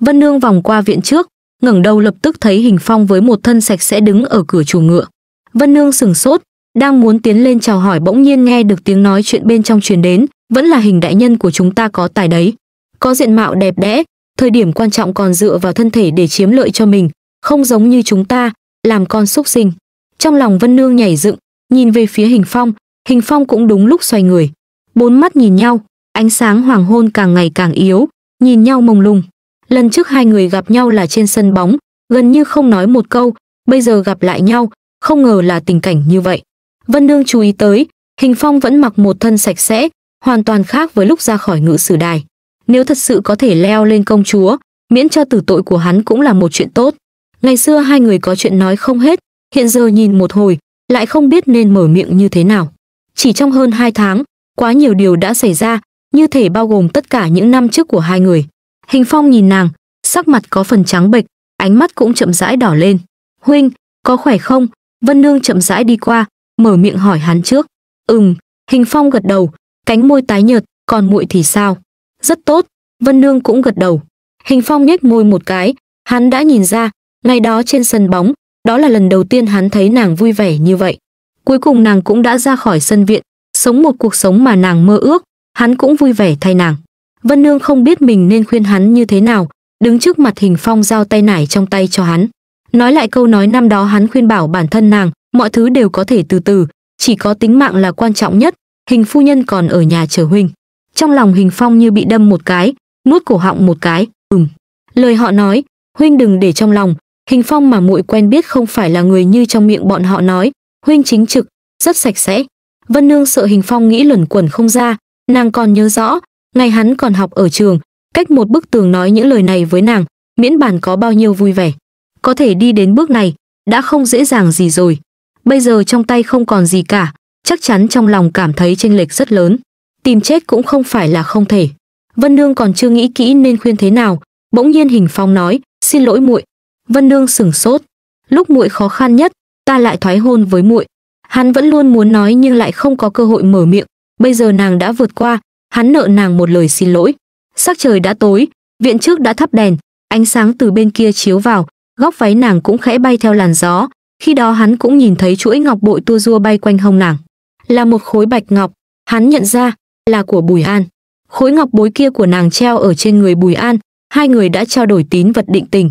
Vân Nương vòng qua viện trước, ngẩng đầu lập tức thấy Hình Phong với một thân sạch sẽ đứng ở cửa chuồng ngựa. Vân Nương sừng sốt, đang muốn tiến lên chào hỏi bỗng nhiên nghe được tiếng nói chuyện bên trong truyền đến, vẫn là hình đại nhân của chúng ta có tài đấy. Có diện mạo đẹp đẽ, thời điểm quan trọng còn dựa vào thân thể để chiếm lợi cho mình, không giống như chúng ta, làm con xúc sinh. Trong lòng Vân Nương nhảy dựng, nhìn về phía Hình Phong, Hình Phong cũng đúng lúc xoay người bốn mắt nhìn nhau ánh sáng hoàng hôn càng ngày càng yếu nhìn nhau mông lung lần trước hai người gặp nhau là trên sân bóng gần như không nói một câu bây giờ gặp lại nhau không ngờ là tình cảnh như vậy vân đương chú ý tới hình phong vẫn mặc một thân sạch sẽ hoàn toàn khác với lúc ra khỏi ngự sử đài nếu thật sự có thể leo lên công chúa miễn cho tử tội của hắn cũng là một chuyện tốt ngày xưa hai người có chuyện nói không hết hiện giờ nhìn một hồi lại không biết nên mở miệng như thế nào chỉ trong hơn hai tháng quá nhiều điều đã xảy ra, như thể bao gồm tất cả những năm trước của hai người. Hình Phong nhìn nàng, sắc mặt có phần trắng bệch, ánh mắt cũng chậm rãi đỏ lên. "Huynh, có khỏe không?" Vân Nương chậm rãi đi qua, mở miệng hỏi hắn trước. "Ừm." Hình Phong gật đầu, cánh môi tái nhợt, "Còn muội thì sao?" "Rất tốt." Vân Nương cũng gật đầu. Hình Phong nhếch môi một cái, hắn đã nhìn ra, ngày đó trên sân bóng, đó là lần đầu tiên hắn thấy nàng vui vẻ như vậy. Cuối cùng nàng cũng đã ra khỏi sân viện, sống một cuộc sống mà nàng mơ ước, hắn cũng vui vẻ thay nàng. Vân Nương không biết mình nên khuyên hắn như thế nào, đứng trước mặt Hình Phong giao tay nải trong tay cho hắn. Nói lại câu nói năm đó hắn khuyên bảo bản thân nàng, mọi thứ đều có thể từ từ, chỉ có tính mạng là quan trọng nhất, Hình phu nhân còn ở nhà chờ huynh. Trong lòng Hình Phong như bị đâm một cái, nuốt cổ họng một cái, ừm. Lời họ nói, huynh đừng để trong lòng, Hình Phong mà muội quen biết không phải là người như trong miệng bọn họ nói, huynh chính trực, rất sạch sẽ, Vân Nương sợ Hình Phong nghĩ luẩn quẩn không ra, nàng còn nhớ rõ, ngày hắn còn học ở trường, cách một bức tường nói những lời này với nàng, miễn bàn có bao nhiêu vui vẻ. Có thể đi đến bước này, đã không dễ dàng gì rồi. Bây giờ trong tay không còn gì cả, chắc chắn trong lòng cảm thấy chênh lệch rất lớn. Tìm chết cũng không phải là không thể. Vân Nương còn chưa nghĩ kỹ nên khuyên thế nào, bỗng nhiên Hình Phong nói, "Xin lỗi muội." Vân Nương sửng sốt, "Lúc muội khó khăn nhất, ta lại thoái hôn với muội, Hắn vẫn luôn muốn nói nhưng lại không có cơ hội mở miệng. Bây giờ nàng đã vượt qua, hắn nợ nàng một lời xin lỗi. Sắc trời đã tối, viện trước đã thắp đèn, ánh sáng từ bên kia chiếu vào, góc váy nàng cũng khẽ bay theo làn gió. Khi đó hắn cũng nhìn thấy chuỗi ngọc bội tua rua bay quanh hông nàng. Là một khối bạch ngọc, hắn nhận ra là của Bùi An. Khối ngọc bối kia của nàng treo ở trên người Bùi An, hai người đã trao đổi tín vật định tình.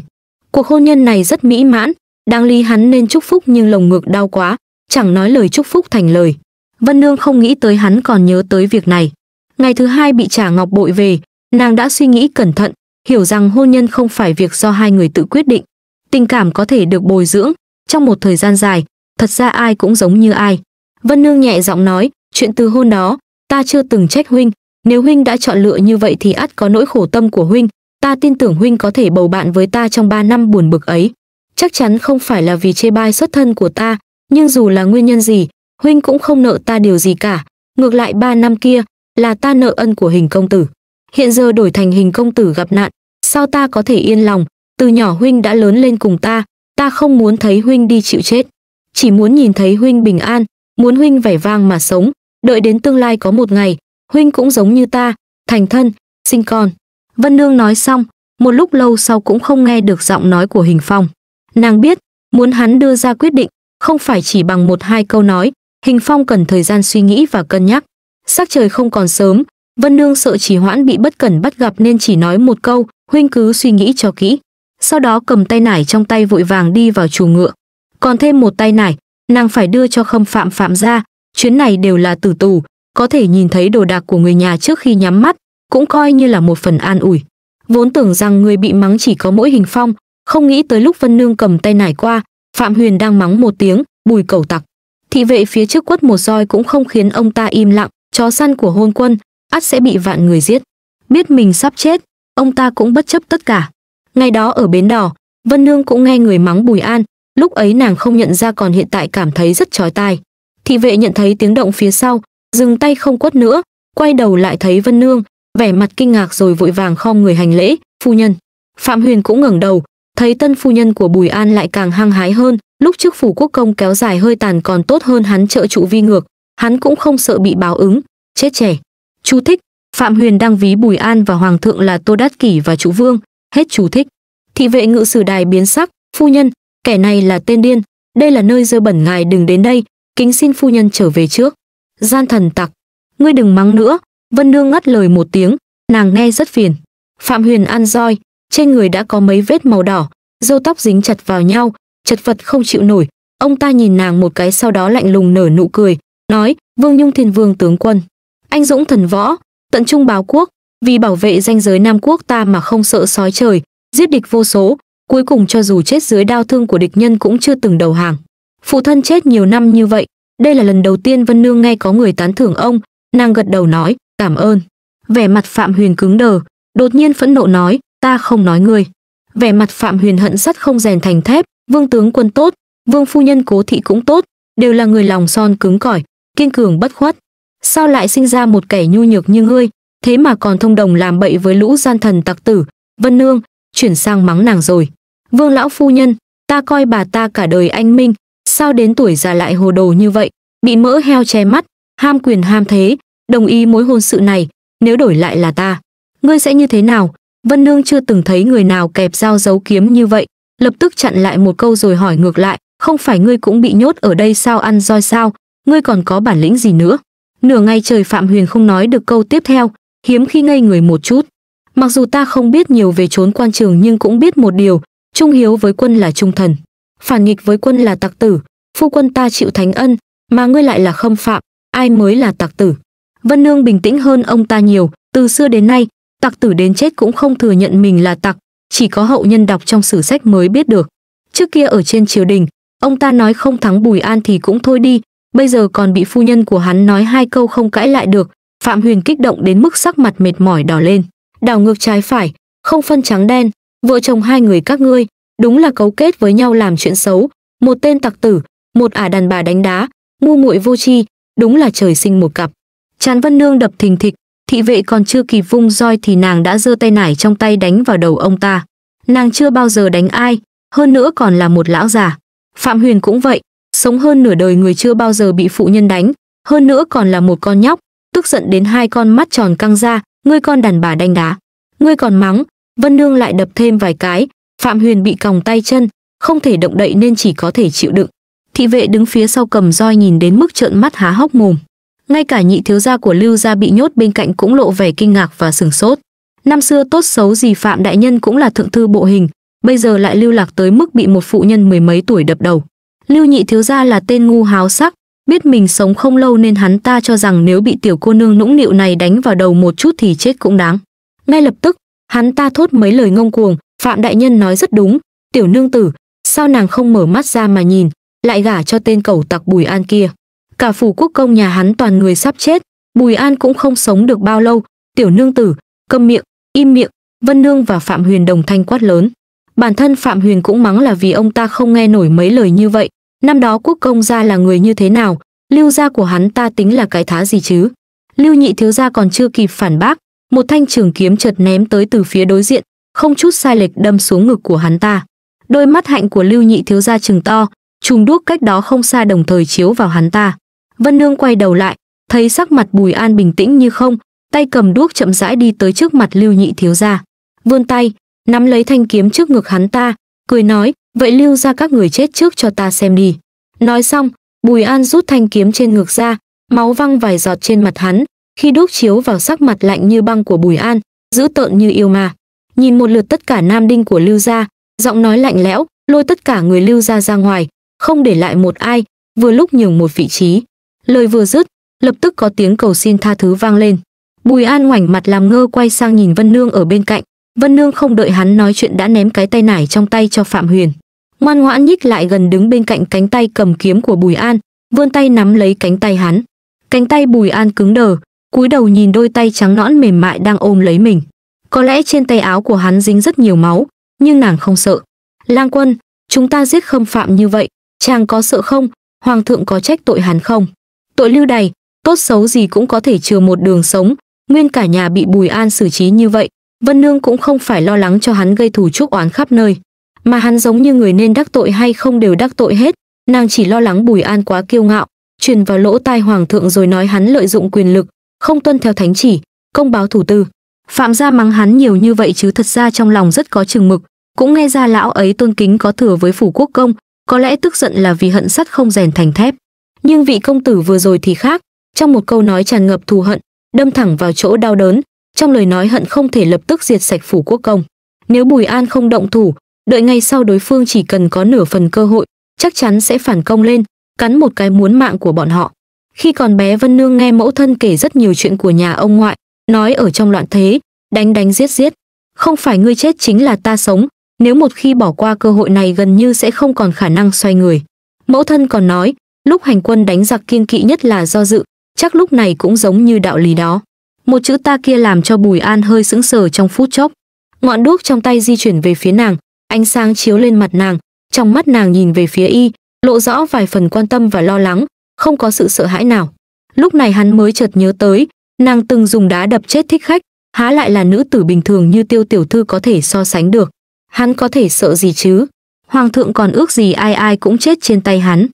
Cuộc hôn nhân này rất mỹ mãn, đang lý hắn nên chúc phúc nhưng lồng ngực đau quá, chẳng nói lời chúc phúc thành lời. Vân Nương không nghĩ tới hắn còn nhớ tới việc này. Ngày thứ hai bị trả ngọc bội về, nàng đã suy nghĩ cẩn thận, hiểu rằng hôn nhân không phải việc do hai người tự quyết định. Tình cảm có thể được bồi dưỡng, trong một thời gian dài, thật ra ai cũng giống như ai. Vân Nương nhẹ giọng nói, chuyện từ hôn đó, ta chưa từng trách huynh, nếu huynh đã chọn lựa như vậy thì ắt có nỗi khổ tâm của huynh, ta tin tưởng huynh có thể bầu bạn với ta trong ba năm buồn bực ấy. Chắc chắn không phải là vì chê bai xuất thân của ta, nhưng dù là nguyên nhân gì, huynh cũng không nợ ta điều gì cả, ngược lại ba năm kia là ta nợ ân của hình công tử. Hiện giờ đổi thành hình công tử gặp nạn, sao ta có thể yên lòng, từ nhỏ huynh đã lớn lên cùng ta, ta không muốn thấy huynh đi chịu chết. Chỉ muốn nhìn thấy huynh bình an, muốn huynh vẻ vang mà sống, đợi đến tương lai có một ngày, huynh cũng giống như ta, thành thân, sinh con. Vân Nương nói xong, một lúc lâu sau cũng không nghe được giọng nói của Hình Phong. Nàng biết, muốn hắn đưa ra quyết định, không phải chỉ bằng một hai câu nói, Hình Phong cần thời gian suy nghĩ và cân nhắc. Sắc trời không còn sớm, Vân Nương sợ chỉ hoãn bị bất cẩn bắt gặp nên chỉ nói một câu, huynh cứ suy nghĩ cho kỹ. Sau đó cầm tay nải trong tay vội vàng đi vào chuồng ngựa. Còn thêm một tay nải, nàng phải đưa cho khâm phạm phạm ra, chuyến này đều là tử tù, có thể nhìn thấy đồ đạc của người nhà trước khi nhắm mắt, cũng coi như là một phần an ủi. Vốn tưởng rằng người bị mắng chỉ có mỗi hình phong, không nghĩ tới lúc Vân Nương cầm tay nải qua, Phạm Huyền đang mắng một tiếng, bùi cầu tặc. Thị vệ phía trước quất một roi cũng không khiến ông ta im lặng, chó săn của hôn quân, ắt sẽ bị vạn người giết. Biết mình sắp chết, ông ta cũng bất chấp tất cả. Ngày đó ở Bến Đỏ, Vân Nương cũng nghe người mắng Bùi An, lúc ấy nàng không nhận ra còn hiện tại cảm thấy rất chói tai. Thị vệ nhận thấy tiếng động phía sau, dừng tay không quất nữa, quay đầu lại thấy Vân Nương, vẻ mặt kinh ngạc rồi vội vàng khom người hành lễ, phu nhân. Phạm Huyền cũng ngẩng đầu, thấy tân phu nhân của Bùi An lại càng hăng hái hơn, lúc trước phủ quốc công kéo dài hơi tàn còn tốt hơn hắn trợ trụ vi ngược, hắn cũng không sợ bị báo ứng, chết trẻ. Chú thích, Phạm Huyền đăng ví Bùi An và Hoàng thượng là Tô Đát Kỷ và Chủ Vương, hết chú thích. Thị vệ ngự sử đài biến sắc, phu nhân, kẻ này là tên điên, đây là nơi dơ bẩn ngài đừng đến đây, kính xin phu nhân trở về trước. Gian thần tặc, ngươi đừng mắng nữa, Vân Nương ngắt lời một tiếng, nàng nghe rất phiền. Phạm Huyền ăn roi, trên người đã có mấy vết màu đỏ râu tóc dính chặt vào nhau chật vật không chịu nổi ông ta nhìn nàng một cái sau đó lạnh lùng nở nụ cười nói vương nhung thiên vương tướng quân anh dũng thần võ tận trung báo quốc vì bảo vệ danh giới nam quốc ta mà không sợ sói trời giết địch vô số cuối cùng cho dù chết dưới đau thương của địch nhân cũng chưa từng đầu hàng phụ thân chết nhiều năm như vậy đây là lần đầu tiên vân nương nghe có người tán thưởng ông nàng gật đầu nói cảm ơn vẻ mặt phạm huyền cứng đờ đột nhiên phẫn nộ nói ta không nói ngươi. Vẻ mặt Phạm Huyền hận sắt không rèn thành thép, vương tướng quân tốt, vương phu nhân cố thị cũng tốt, đều là người lòng son cứng cỏi, kiên cường bất khuất. Sao lại sinh ra một kẻ nhu nhược như ngươi, thế mà còn thông đồng làm bậy với lũ gian thần tặc tử, Vân Nương, chuyển sang mắng nàng rồi. Vương lão phu nhân, ta coi bà ta cả đời anh minh, sao đến tuổi già lại hồ đồ như vậy, bị mỡ heo che mắt, ham quyền ham thế, đồng ý mối hôn sự này, nếu đổi lại là ta, ngươi sẽ như thế nào? Vân Nương chưa từng thấy người nào kẹp dao giấu kiếm như vậy, lập tức chặn lại một câu rồi hỏi ngược lại, không phải ngươi cũng bị nhốt ở đây sao ăn roi sao, ngươi còn có bản lĩnh gì nữa. Nửa ngày trời Phạm Huyền không nói được câu tiếp theo, hiếm khi ngây người một chút. Mặc dù ta không biết nhiều về trốn quan trường nhưng cũng biết một điều, trung hiếu với quân là trung thần. Phản nghịch với quân là tặc tử, phu quân ta chịu thánh ân, mà ngươi lại là khâm phạm, ai mới là tặc tử. Vân Nương bình tĩnh hơn ông ta nhiều, từ xưa đến nay, Tặc tử đến chết cũng không thừa nhận mình là tặc, chỉ có hậu nhân đọc trong sử sách mới biết được. Trước kia ở trên triều đình, ông ta nói không thắng Bùi An thì cũng thôi đi, bây giờ còn bị phu nhân của hắn nói hai câu không cãi lại được, Phạm Huyền kích động đến mức sắc mặt mệt mỏi đỏ lên, đảo ngược trái phải, không phân trắng đen, vợ chồng hai người các ngươi, đúng là cấu kết với nhau làm chuyện xấu, một tên tặc tử, một ả đàn bà đánh đá, ngu muội vô tri, đúng là trời sinh một cặp. Tràn Vân Nương đập thình thịch, thị vệ còn chưa kịp vung roi thì nàng đã giơ tay nải trong tay đánh vào đầu ông ta. Nàng chưa bao giờ đánh ai, hơn nữa còn là một lão già. Phạm Huyền cũng vậy, sống hơn nửa đời người chưa bao giờ bị phụ nhân đánh, hơn nữa còn là một con nhóc, tức giận đến hai con mắt tròn căng ra, ngươi con đàn bà đánh đá. Ngươi còn mắng, Vân Nương lại đập thêm vài cái, Phạm Huyền bị còng tay chân, không thể động đậy nên chỉ có thể chịu đựng. Thị vệ đứng phía sau cầm roi nhìn đến mức trợn mắt há hốc mồm ngay cả nhị thiếu gia của lưu gia bị nhốt bên cạnh cũng lộ vẻ kinh ngạc và sừng sốt năm xưa tốt xấu gì phạm đại nhân cũng là thượng thư bộ hình bây giờ lại lưu lạc tới mức bị một phụ nhân mười mấy tuổi đập đầu lưu nhị thiếu gia là tên ngu háo sắc biết mình sống không lâu nên hắn ta cho rằng nếu bị tiểu cô nương nũng nịu này đánh vào đầu một chút thì chết cũng đáng ngay lập tức hắn ta thốt mấy lời ngông cuồng phạm đại nhân nói rất đúng tiểu nương tử sao nàng không mở mắt ra mà nhìn lại gả cho tên cẩu tặc bùi an kia cả phủ quốc công nhà hắn toàn người sắp chết, Bùi An cũng không sống được bao lâu, tiểu nương tử, câm miệng, im miệng, Vân Nương và Phạm Huyền đồng thanh quát lớn. Bản thân Phạm Huyền cũng mắng là vì ông ta không nghe nổi mấy lời như vậy, năm đó quốc công gia là người như thế nào, lưu gia của hắn ta tính là cái thá gì chứ. Lưu nhị thiếu gia còn chưa kịp phản bác, một thanh trường kiếm chợt ném tới từ phía đối diện, không chút sai lệch đâm xuống ngực của hắn ta. Đôi mắt hạnh của Lưu nhị thiếu gia trừng to, trùng đuốc cách đó không xa đồng thời chiếu vào hắn ta. Vân Nương quay đầu lại, thấy sắc mặt Bùi An bình tĩnh như không, tay cầm đuốc chậm rãi đi tới trước mặt Lưu Nhị thiếu gia, vươn tay, nắm lấy thanh kiếm trước ngực hắn ta, cười nói, "Vậy lưu ra các người chết trước cho ta xem đi." Nói xong, Bùi An rút thanh kiếm trên ngực ra, máu văng vài giọt trên mặt hắn, khi đuốc chiếu vào sắc mặt lạnh như băng của Bùi An, dữ tợn như yêu mà Nhìn một lượt tất cả nam đinh của Lưu gia, giọng nói lạnh lẽo, lôi tất cả người Lưu gia ra ngoài, không để lại một ai, vừa lúc nhường một vị trí. Lời vừa dứt, lập tức có tiếng cầu xin tha thứ vang lên. Bùi An ngoảnh mặt làm ngơ quay sang nhìn Vân Nương ở bên cạnh. Vân Nương không đợi hắn nói chuyện đã ném cái tay nải trong tay cho Phạm Huyền. Ngoan ngoãn nhích lại gần đứng bên cạnh cánh tay cầm kiếm của Bùi An, vươn tay nắm lấy cánh tay hắn. Cánh tay Bùi An cứng đờ, cúi đầu nhìn đôi tay trắng nõn mềm mại đang ôm lấy mình. Có lẽ trên tay áo của hắn dính rất nhiều máu, nhưng nàng không sợ. Lang quân, chúng ta giết khâm phạm như vậy, chàng có sợ không? Hoàng thượng có trách tội hắn không? tội lưu đày tốt xấu gì cũng có thể trừ một đường sống nguyên cả nhà bị bùi an xử trí như vậy vân nương cũng không phải lo lắng cho hắn gây thủ trúc oán khắp nơi mà hắn giống như người nên đắc tội hay không đều đắc tội hết nàng chỉ lo lắng bùi an quá kiêu ngạo truyền vào lỗ tai hoàng thượng rồi nói hắn lợi dụng quyền lực không tuân theo thánh chỉ công báo thủ tư phạm gia mắng hắn nhiều như vậy chứ thật ra trong lòng rất có chừng mực cũng nghe ra lão ấy tôn kính có thừa với phủ quốc công có lẽ tức giận là vì hận sắt không rèn thành thép nhưng vị công tử vừa rồi thì khác trong một câu nói tràn ngập thù hận đâm thẳng vào chỗ đau đớn trong lời nói hận không thể lập tức diệt sạch phủ quốc công nếu bùi an không động thủ đợi ngay sau đối phương chỉ cần có nửa phần cơ hội chắc chắn sẽ phản công lên cắn một cái muốn mạng của bọn họ khi còn bé vân nương nghe mẫu thân kể rất nhiều chuyện của nhà ông ngoại nói ở trong loạn thế đánh đánh giết giết không phải ngươi chết chính là ta sống nếu một khi bỏ qua cơ hội này gần như sẽ không còn khả năng xoay người mẫu thân còn nói lúc hành quân đánh giặc kiên kỵ nhất là do dự chắc lúc này cũng giống như đạo lý đó một chữ ta kia làm cho bùi an hơi sững sờ trong phút chốc ngọn đuốc trong tay di chuyển về phía nàng ánh sáng chiếu lên mặt nàng trong mắt nàng nhìn về phía y lộ rõ vài phần quan tâm và lo lắng không có sự sợ hãi nào lúc này hắn mới chợt nhớ tới nàng từng dùng đá đập chết thích khách há lại là nữ tử bình thường như tiêu tiểu thư có thể so sánh được hắn có thể sợ gì chứ hoàng thượng còn ước gì ai ai cũng chết trên tay hắn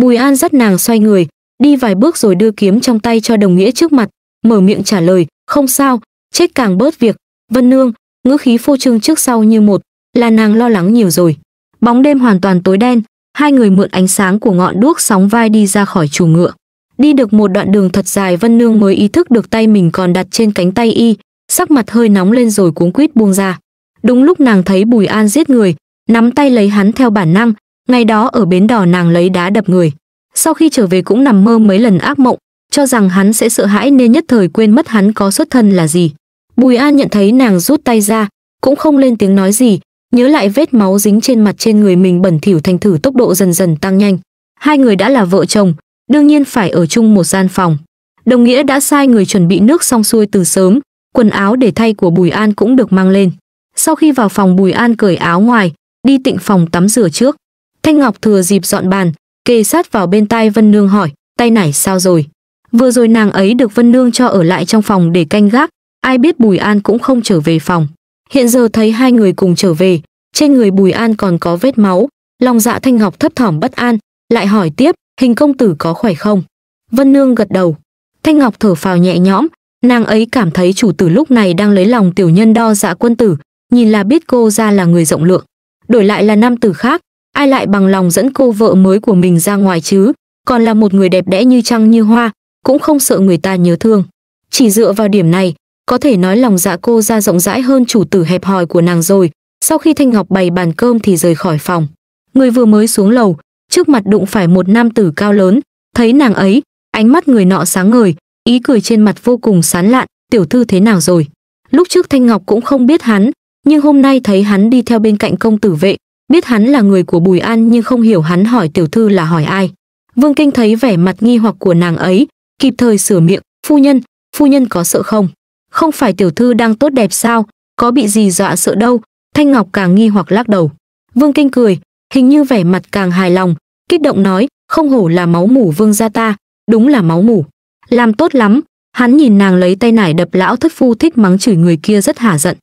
Bùi An dắt nàng xoay người, đi vài bước rồi đưa kiếm trong tay cho đồng nghĩa trước mặt, mở miệng trả lời, không sao, chết càng bớt việc, Vân Nương, ngữ khí phô trương trước sau như một, là nàng lo lắng nhiều rồi. Bóng đêm hoàn toàn tối đen, hai người mượn ánh sáng của ngọn đuốc sóng vai đi ra khỏi chuồng ngựa. Đi được một đoạn đường thật dài Vân Nương mới ý thức được tay mình còn đặt trên cánh tay y, sắc mặt hơi nóng lên rồi cuống quýt buông ra. Đúng lúc nàng thấy Bùi An giết người, nắm tay lấy hắn theo bản năng, ngày đó ở bến đò nàng lấy đá đập người sau khi trở về cũng nằm mơ mấy lần ác mộng cho rằng hắn sẽ sợ hãi nên nhất thời quên mất hắn có xuất thân là gì bùi an nhận thấy nàng rút tay ra cũng không lên tiếng nói gì nhớ lại vết máu dính trên mặt trên người mình bẩn thỉu thành thử tốc độ dần dần tăng nhanh hai người đã là vợ chồng đương nhiên phải ở chung một gian phòng đồng nghĩa đã sai người chuẩn bị nước xong xuôi từ sớm quần áo để thay của bùi an cũng được mang lên sau khi vào phòng bùi an cởi áo ngoài đi tịnh phòng tắm rửa trước Thanh Ngọc thừa dịp dọn bàn, kề sát vào bên tai Vân Nương hỏi, tay nải sao rồi? Vừa rồi nàng ấy được Vân Nương cho ở lại trong phòng để canh gác, ai biết Bùi An cũng không trở về phòng. Hiện giờ thấy hai người cùng trở về, trên người Bùi An còn có vết máu, lòng dạ Thanh Ngọc thấp thỏm bất an, lại hỏi tiếp, hình công tử có khỏe không? Vân Nương gật đầu. Thanh Ngọc thở phào nhẹ nhõm, nàng ấy cảm thấy chủ tử lúc này đang lấy lòng tiểu nhân đo dạ quân tử, nhìn là biết cô ra là người rộng lượng. Đổi lại là nam tử khác, ai lại bằng lòng dẫn cô vợ mới của mình ra ngoài chứ, còn là một người đẹp đẽ như trăng như hoa, cũng không sợ người ta nhớ thương. Chỉ dựa vào điểm này, có thể nói lòng dạ cô ra rộng rãi hơn chủ tử hẹp hòi của nàng rồi. Sau khi Thanh Ngọc bày bàn cơm thì rời khỏi phòng. Người vừa mới xuống lầu, trước mặt đụng phải một nam tử cao lớn, thấy nàng ấy, ánh mắt người nọ sáng ngời, ý cười trên mặt vô cùng sán lạn, tiểu thư thế nào rồi. Lúc trước Thanh Ngọc cũng không biết hắn, nhưng hôm nay thấy hắn đi theo bên cạnh công tử vệ, biết hắn là người của Bùi An nhưng không hiểu hắn hỏi tiểu thư là hỏi ai. Vương Kinh thấy vẻ mặt nghi hoặc của nàng ấy, kịp thời sửa miệng, phu nhân, phu nhân có sợ không? Không phải tiểu thư đang tốt đẹp sao, có bị gì dọa sợ đâu, Thanh Ngọc càng nghi hoặc lắc đầu. Vương Kinh cười, hình như vẻ mặt càng hài lòng, kích động nói, không hổ là máu mủ vương gia ta, đúng là máu mủ. Làm tốt lắm, hắn nhìn nàng lấy tay nải đập lão thất phu thích mắng chửi người kia rất hả giận.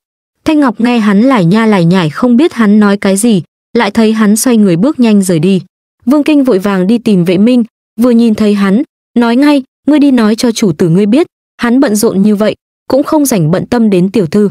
Thanh Ngọc nghe hắn lải nha lải nhải không biết hắn nói cái gì, lại thấy hắn xoay người bước nhanh rời đi. Vương Kinh vội vàng đi tìm vệ minh, vừa nhìn thấy hắn, nói ngay, ngươi đi nói cho chủ tử ngươi biết, hắn bận rộn như vậy, cũng không rảnh bận tâm đến tiểu thư.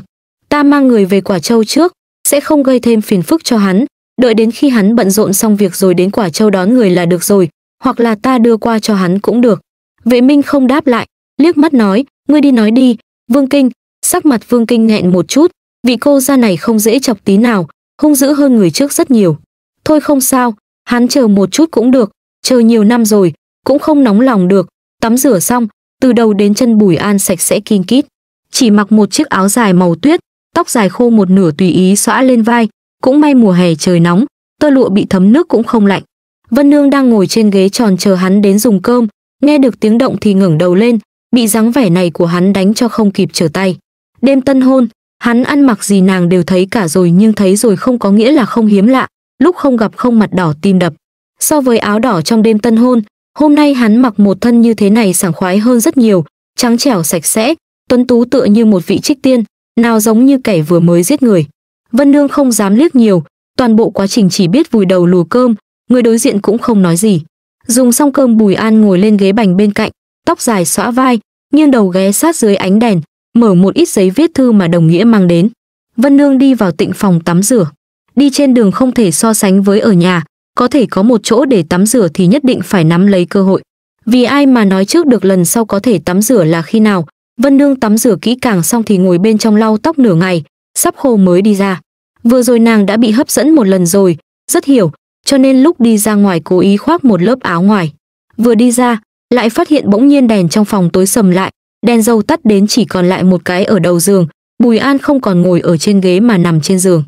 Ta mang người về Quả Châu trước, sẽ không gây thêm phiền phức cho hắn, đợi đến khi hắn bận rộn xong việc rồi đến Quả Châu đón người là được rồi, hoặc là ta đưa qua cho hắn cũng được. Vệ Minh không đáp lại, liếc mắt nói, ngươi đi nói đi, Vương Kinh, sắc mặt Vương Kinh nghẹn một chút, vị cô gia này không dễ chọc tí nào, hung dữ hơn người trước rất nhiều. Thôi không sao, hắn chờ một chút cũng được, chờ nhiều năm rồi, cũng không nóng lòng được, tắm rửa xong, từ đầu đến chân Bùi An sạch sẽ kinh kít. Chỉ mặc một chiếc áo dài màu tuyết, tóc dài khô một nửa tùy ý xõa lên vai, cũng may mùa hè trời nóng, tơ lụa bị thấm nước cũng không lạnh. Vân Nương đang ngồi trên ghế tròn chờ hắn đến dùng cơm, nghe được tiếng động thì ngẩng đầu lên, bị dáng vẻ này của hắn đánh cho không kịp trở tay. Đêm tân hôn, Hắn ăn mặc gì nàng đều thấy cả rồi nhưng thấy rồi không có nghĩa là không hiếm lạ, lúc không gặp không mặt đỏ tim đập. So với áo đỏ trong đêm tân hôn, hôm nay hắn mặc một thân như thế này sảng khoái hơn rất nhiều, trắng trẻo sạch sẽ, tuấn tú tựa như một vị trích tiên, nào giống như kẻ vừa mới giết người. Vân Nương không dám liếc nhiều, toàn bộ quá trình chỉ biết vùi đầu lùa cơm, người đối diện cũng không nói gì. Dùng xong cơm Bùi An ngồi lên ghế bành bên cạnh, tóc dài xõa vai, nghiêng đầu ghé sát dưới ánh đèn, mở một ít giấy viết thư mà đồng nghĩa mang đến. Vân Nương đi vào tịnh phòng tắm rửa. Đi trên đường không thể so sánh với ở nhà, có thể có một chỗ để tắm rửa thì nhất định phải nắm lấy cơ hội. Vì ai mà nói trước được lần sau có thể tắm rửa là khi nào, Vân Nương tắm rửa kỹ càng xong thì ngồi bên trong lau tóc nửa ngày, sắp hồ mới đi ra. Vừa rồi nàng đã bị hấp dẫn một lần rồi, rất hiểu, cho nên lúc đi ra ngoài cố ý khoác một lớp áo ngoài. Vừa đi ra, lại phát hiện bỗng nhiên đèn trong phòng tối sầm lại, đèn dầu tắt đến chỉ còn lại một cái ở đầu giường, Bùi An không còn ngồi ở trên ghế mà nằm trên giường.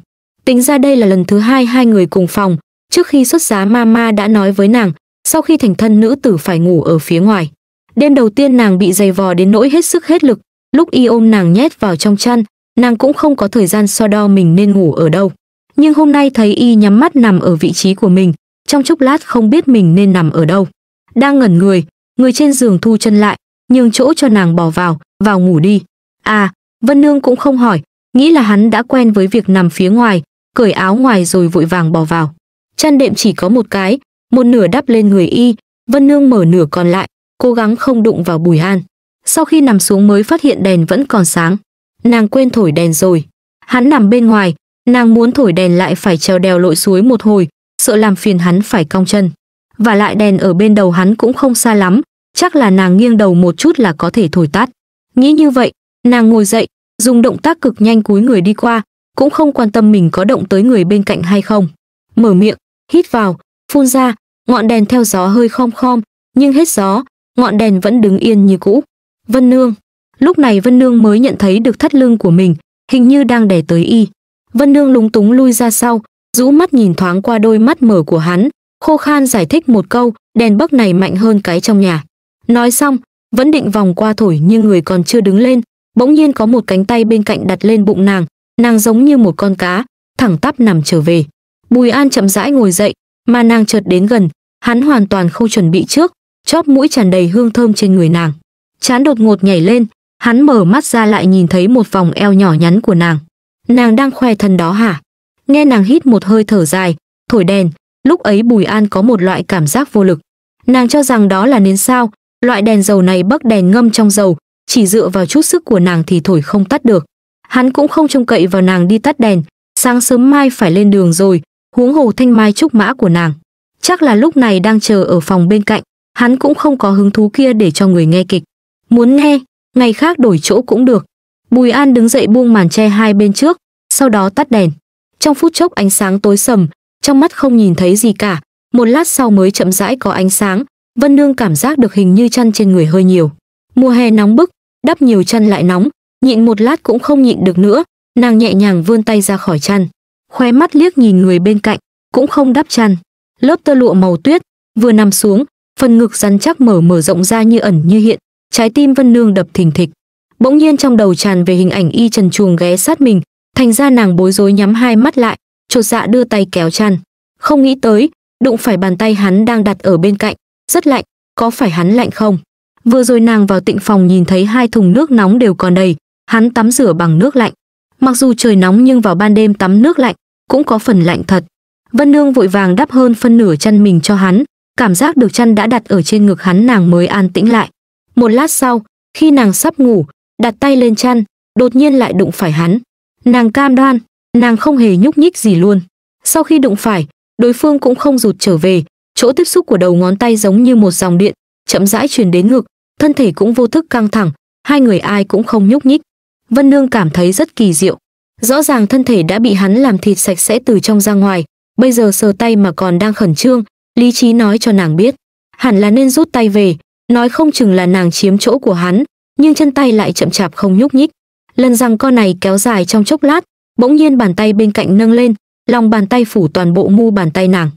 Tính ra đây là lần thứ hai hai người cùng phòng, trước khi xuất giá Mama đã nói với nàng, sau khi thành thân nữ tử phải ngủ ở phía ngoài. Đêm đầu tiên nàng bị dày vò đến nỗi hết sức hết lực, lúc y ôm nàng nhét vào trong chăn, nàng cũng không có thời gian so đo mình nên ngủ ở đâu. Nhưng hôm nay thấy y nhắm mắt nằm ở vị trí của mình, trong chốc lát không biết mình nên nằm ở đâu. Đang ngẩn người, người trên giường thu chân lại, nhường chỗ cho nàng bỏ vào, vào ngủ đi. À, Vân Nương cũng không hỏi, nghĩ là hắn đã quen với việc nằm phía ngoài, cởi áo ngoài rồi vội vàng bỏ vào. Chăn đệm chỉ có một cái, một nửa đắp lên người y, Vân Nương mở nửa còn lại, cố gắng không đụng vào Bùi An. Sau khi nằm xuống mới phát hiện đèn vẫn còn sáng. Nàng quên thổi đèn rồi. Hắn nằm bên ngoài, nàng muốn thổi đèn lại phải trèo đèo lội suối một hồi, sợ làm phiền hắn phải cong chân. Và lại đèn ở bên đầu hắn cũng không xa lắm, chắc là nàng nghiêng đầu một chút là có thể thổi tắt. Nghĩ như vậy, nàng ngồi dậy, dùng động tác cực nhanh cúi người đi qua, cũng không quan tâm mình có động tới người bên cạnh hay không. Mở miệng, hít vào, phun ra, ngọn đèn theo gió hơi khom khom, nhưng hết gió, ngọn đèn vẫn đứng yên như cũ. Vân Nương. Lúc này Vân Nương mới nhận thấy được thắt lưng của mình, hình như đang đè tới y. Vân Nương lúng túng lui ra sau, rũ mắt nhìn thoáng qua đôi mắt mở của hắn, khô khan giải thích một câu, đèn bấc này mạnh hơn cái trong nhà. Nói xong, vẫn định vòng qua thổi nhưng người còn chưa đứng lên, bỗng nhiên có một cánh tay bên cạnh đặt lên bụng nàng, nàng giống như một con cá, thẳng tắp nằm trở về. Bùi An chậm rãi ngồi dậy, mà nàng chợt đến gần, hắn hoàn toàn không chuẩn bị trước, chóp mũi tràn đầy hương thơm trên người nàng. Chán đột ngột nhảy lên, hắn mở mắt ra lại nhìn thấy một vòng eo nhỏ nhắn của nàng. Nàng đang khoe thân đó hả? Nghe nàng hít một hơi thở dài, thổi đèn, lúc ấy Bùi An có một loại cảm giác vô lực. Nàng cho rằng đó là nến sao, loại đèn dầu này bắc đèn ngâm trong dầu chỉ dựa vào chút sức của nàng thì thổi không tắt được hắn cũng không trông cậy vào nàng đi tắt đèn sáng sớm mai phải lên đường rồi huống hồ thanh mai trúc mã của nàng chắc là lúc này đang chờ ở phòng bên cạnh hắn cũng không có hứng thú kia để cho người nghe kịch muốn nghe ngày khác đổi chỗ cũng được bùi an đứng dậy buông màn che hai bên trước sau đó tắt đèn trong phút chốc ánh sáng tối sầm trong mắt không nhìn thấy gì cả một lát sau mới chậm rãi có ánh sáng Vân Nương cảm giác được hình như chăn trên người hơi nhiều. Mùa hè nóng bức, đắp nhiều chăn lại nóng, nhịn một lát cũng không nhịn được nữa, nàng nhẹ nhàng vươn tay ra khỏi chăn, khóe mắt liếc nhìn người bên cạnh, cũng không đắp chăn. Lớp tơ lụa màu tuyết vừa nằm xuống, phần ngực rắn chắc mở mở rộng ra như ẩn như hiện, trái tim Vân Nương đập thình thịch. Bỗng nhiên trong đầu tràn về hình ảnh y trần chuồng ghé sát mình, thành ra nàng bối rối nhắm hai mắt lại, chột dạ đưa tay kéo chăn. Không nghĩ tới, đụng phải bàn tay hắn đang đặt ở bên cạnh, rất lạnh, có phải hắn lạnh không? Vừa rồi nàng vào tịnh phòng nhìn thấy hai thùng nước nóng đều còn đầy, hắn tắm rửa bằng nước lạnh. Mặc dù trời nóng nhưng vào ban đêm tắm nước lạnh cũng có phần lạnh thật. Vân Nương vội vàng đắp hơn phân nửa chăn mình cho hắn, cảm giác được chăn đã đặt ở trên ngực hắn nàng mới an tĩnh lại. Một lát sau, khi nàng sắp ngủ, đặt tay lên chăn, đột nhiên lại đụng phải hắn. Nàng cam đoan, nàng không hề nhúc nhích gì luôn. Sau khi đụng phải, đối phương cũng không rụt trở về, chỗ tiếp xúc của đầu ngón tay giống như một dòng điện, chậm rãi truyền đến ngực, thân thể cũng vô thức căng thẳng, hai người ai cũng không nhúc nhích. Vân Nương cảm thấy rất kỳ diệu. Rõ ràng thân thể đã bị hắn làm thịt sạch sẽ từ trong ra ngoài, bây giờ sờ tay mà còn đang khẩn trương, lý trí nói cho nàng biết, hẳn là nên rút tay về, nói không chừng là nàng chiếm chỗ của hắn, nhưng chân tay lại chậm chạp không nhúc nhích. Lần rằng con này kéo dài trong chốc lát, bỗng nhiên bàn tay bên cạnh nâng lên, lòng bàn tay phủ toàn bộ mu bàn tay nàng.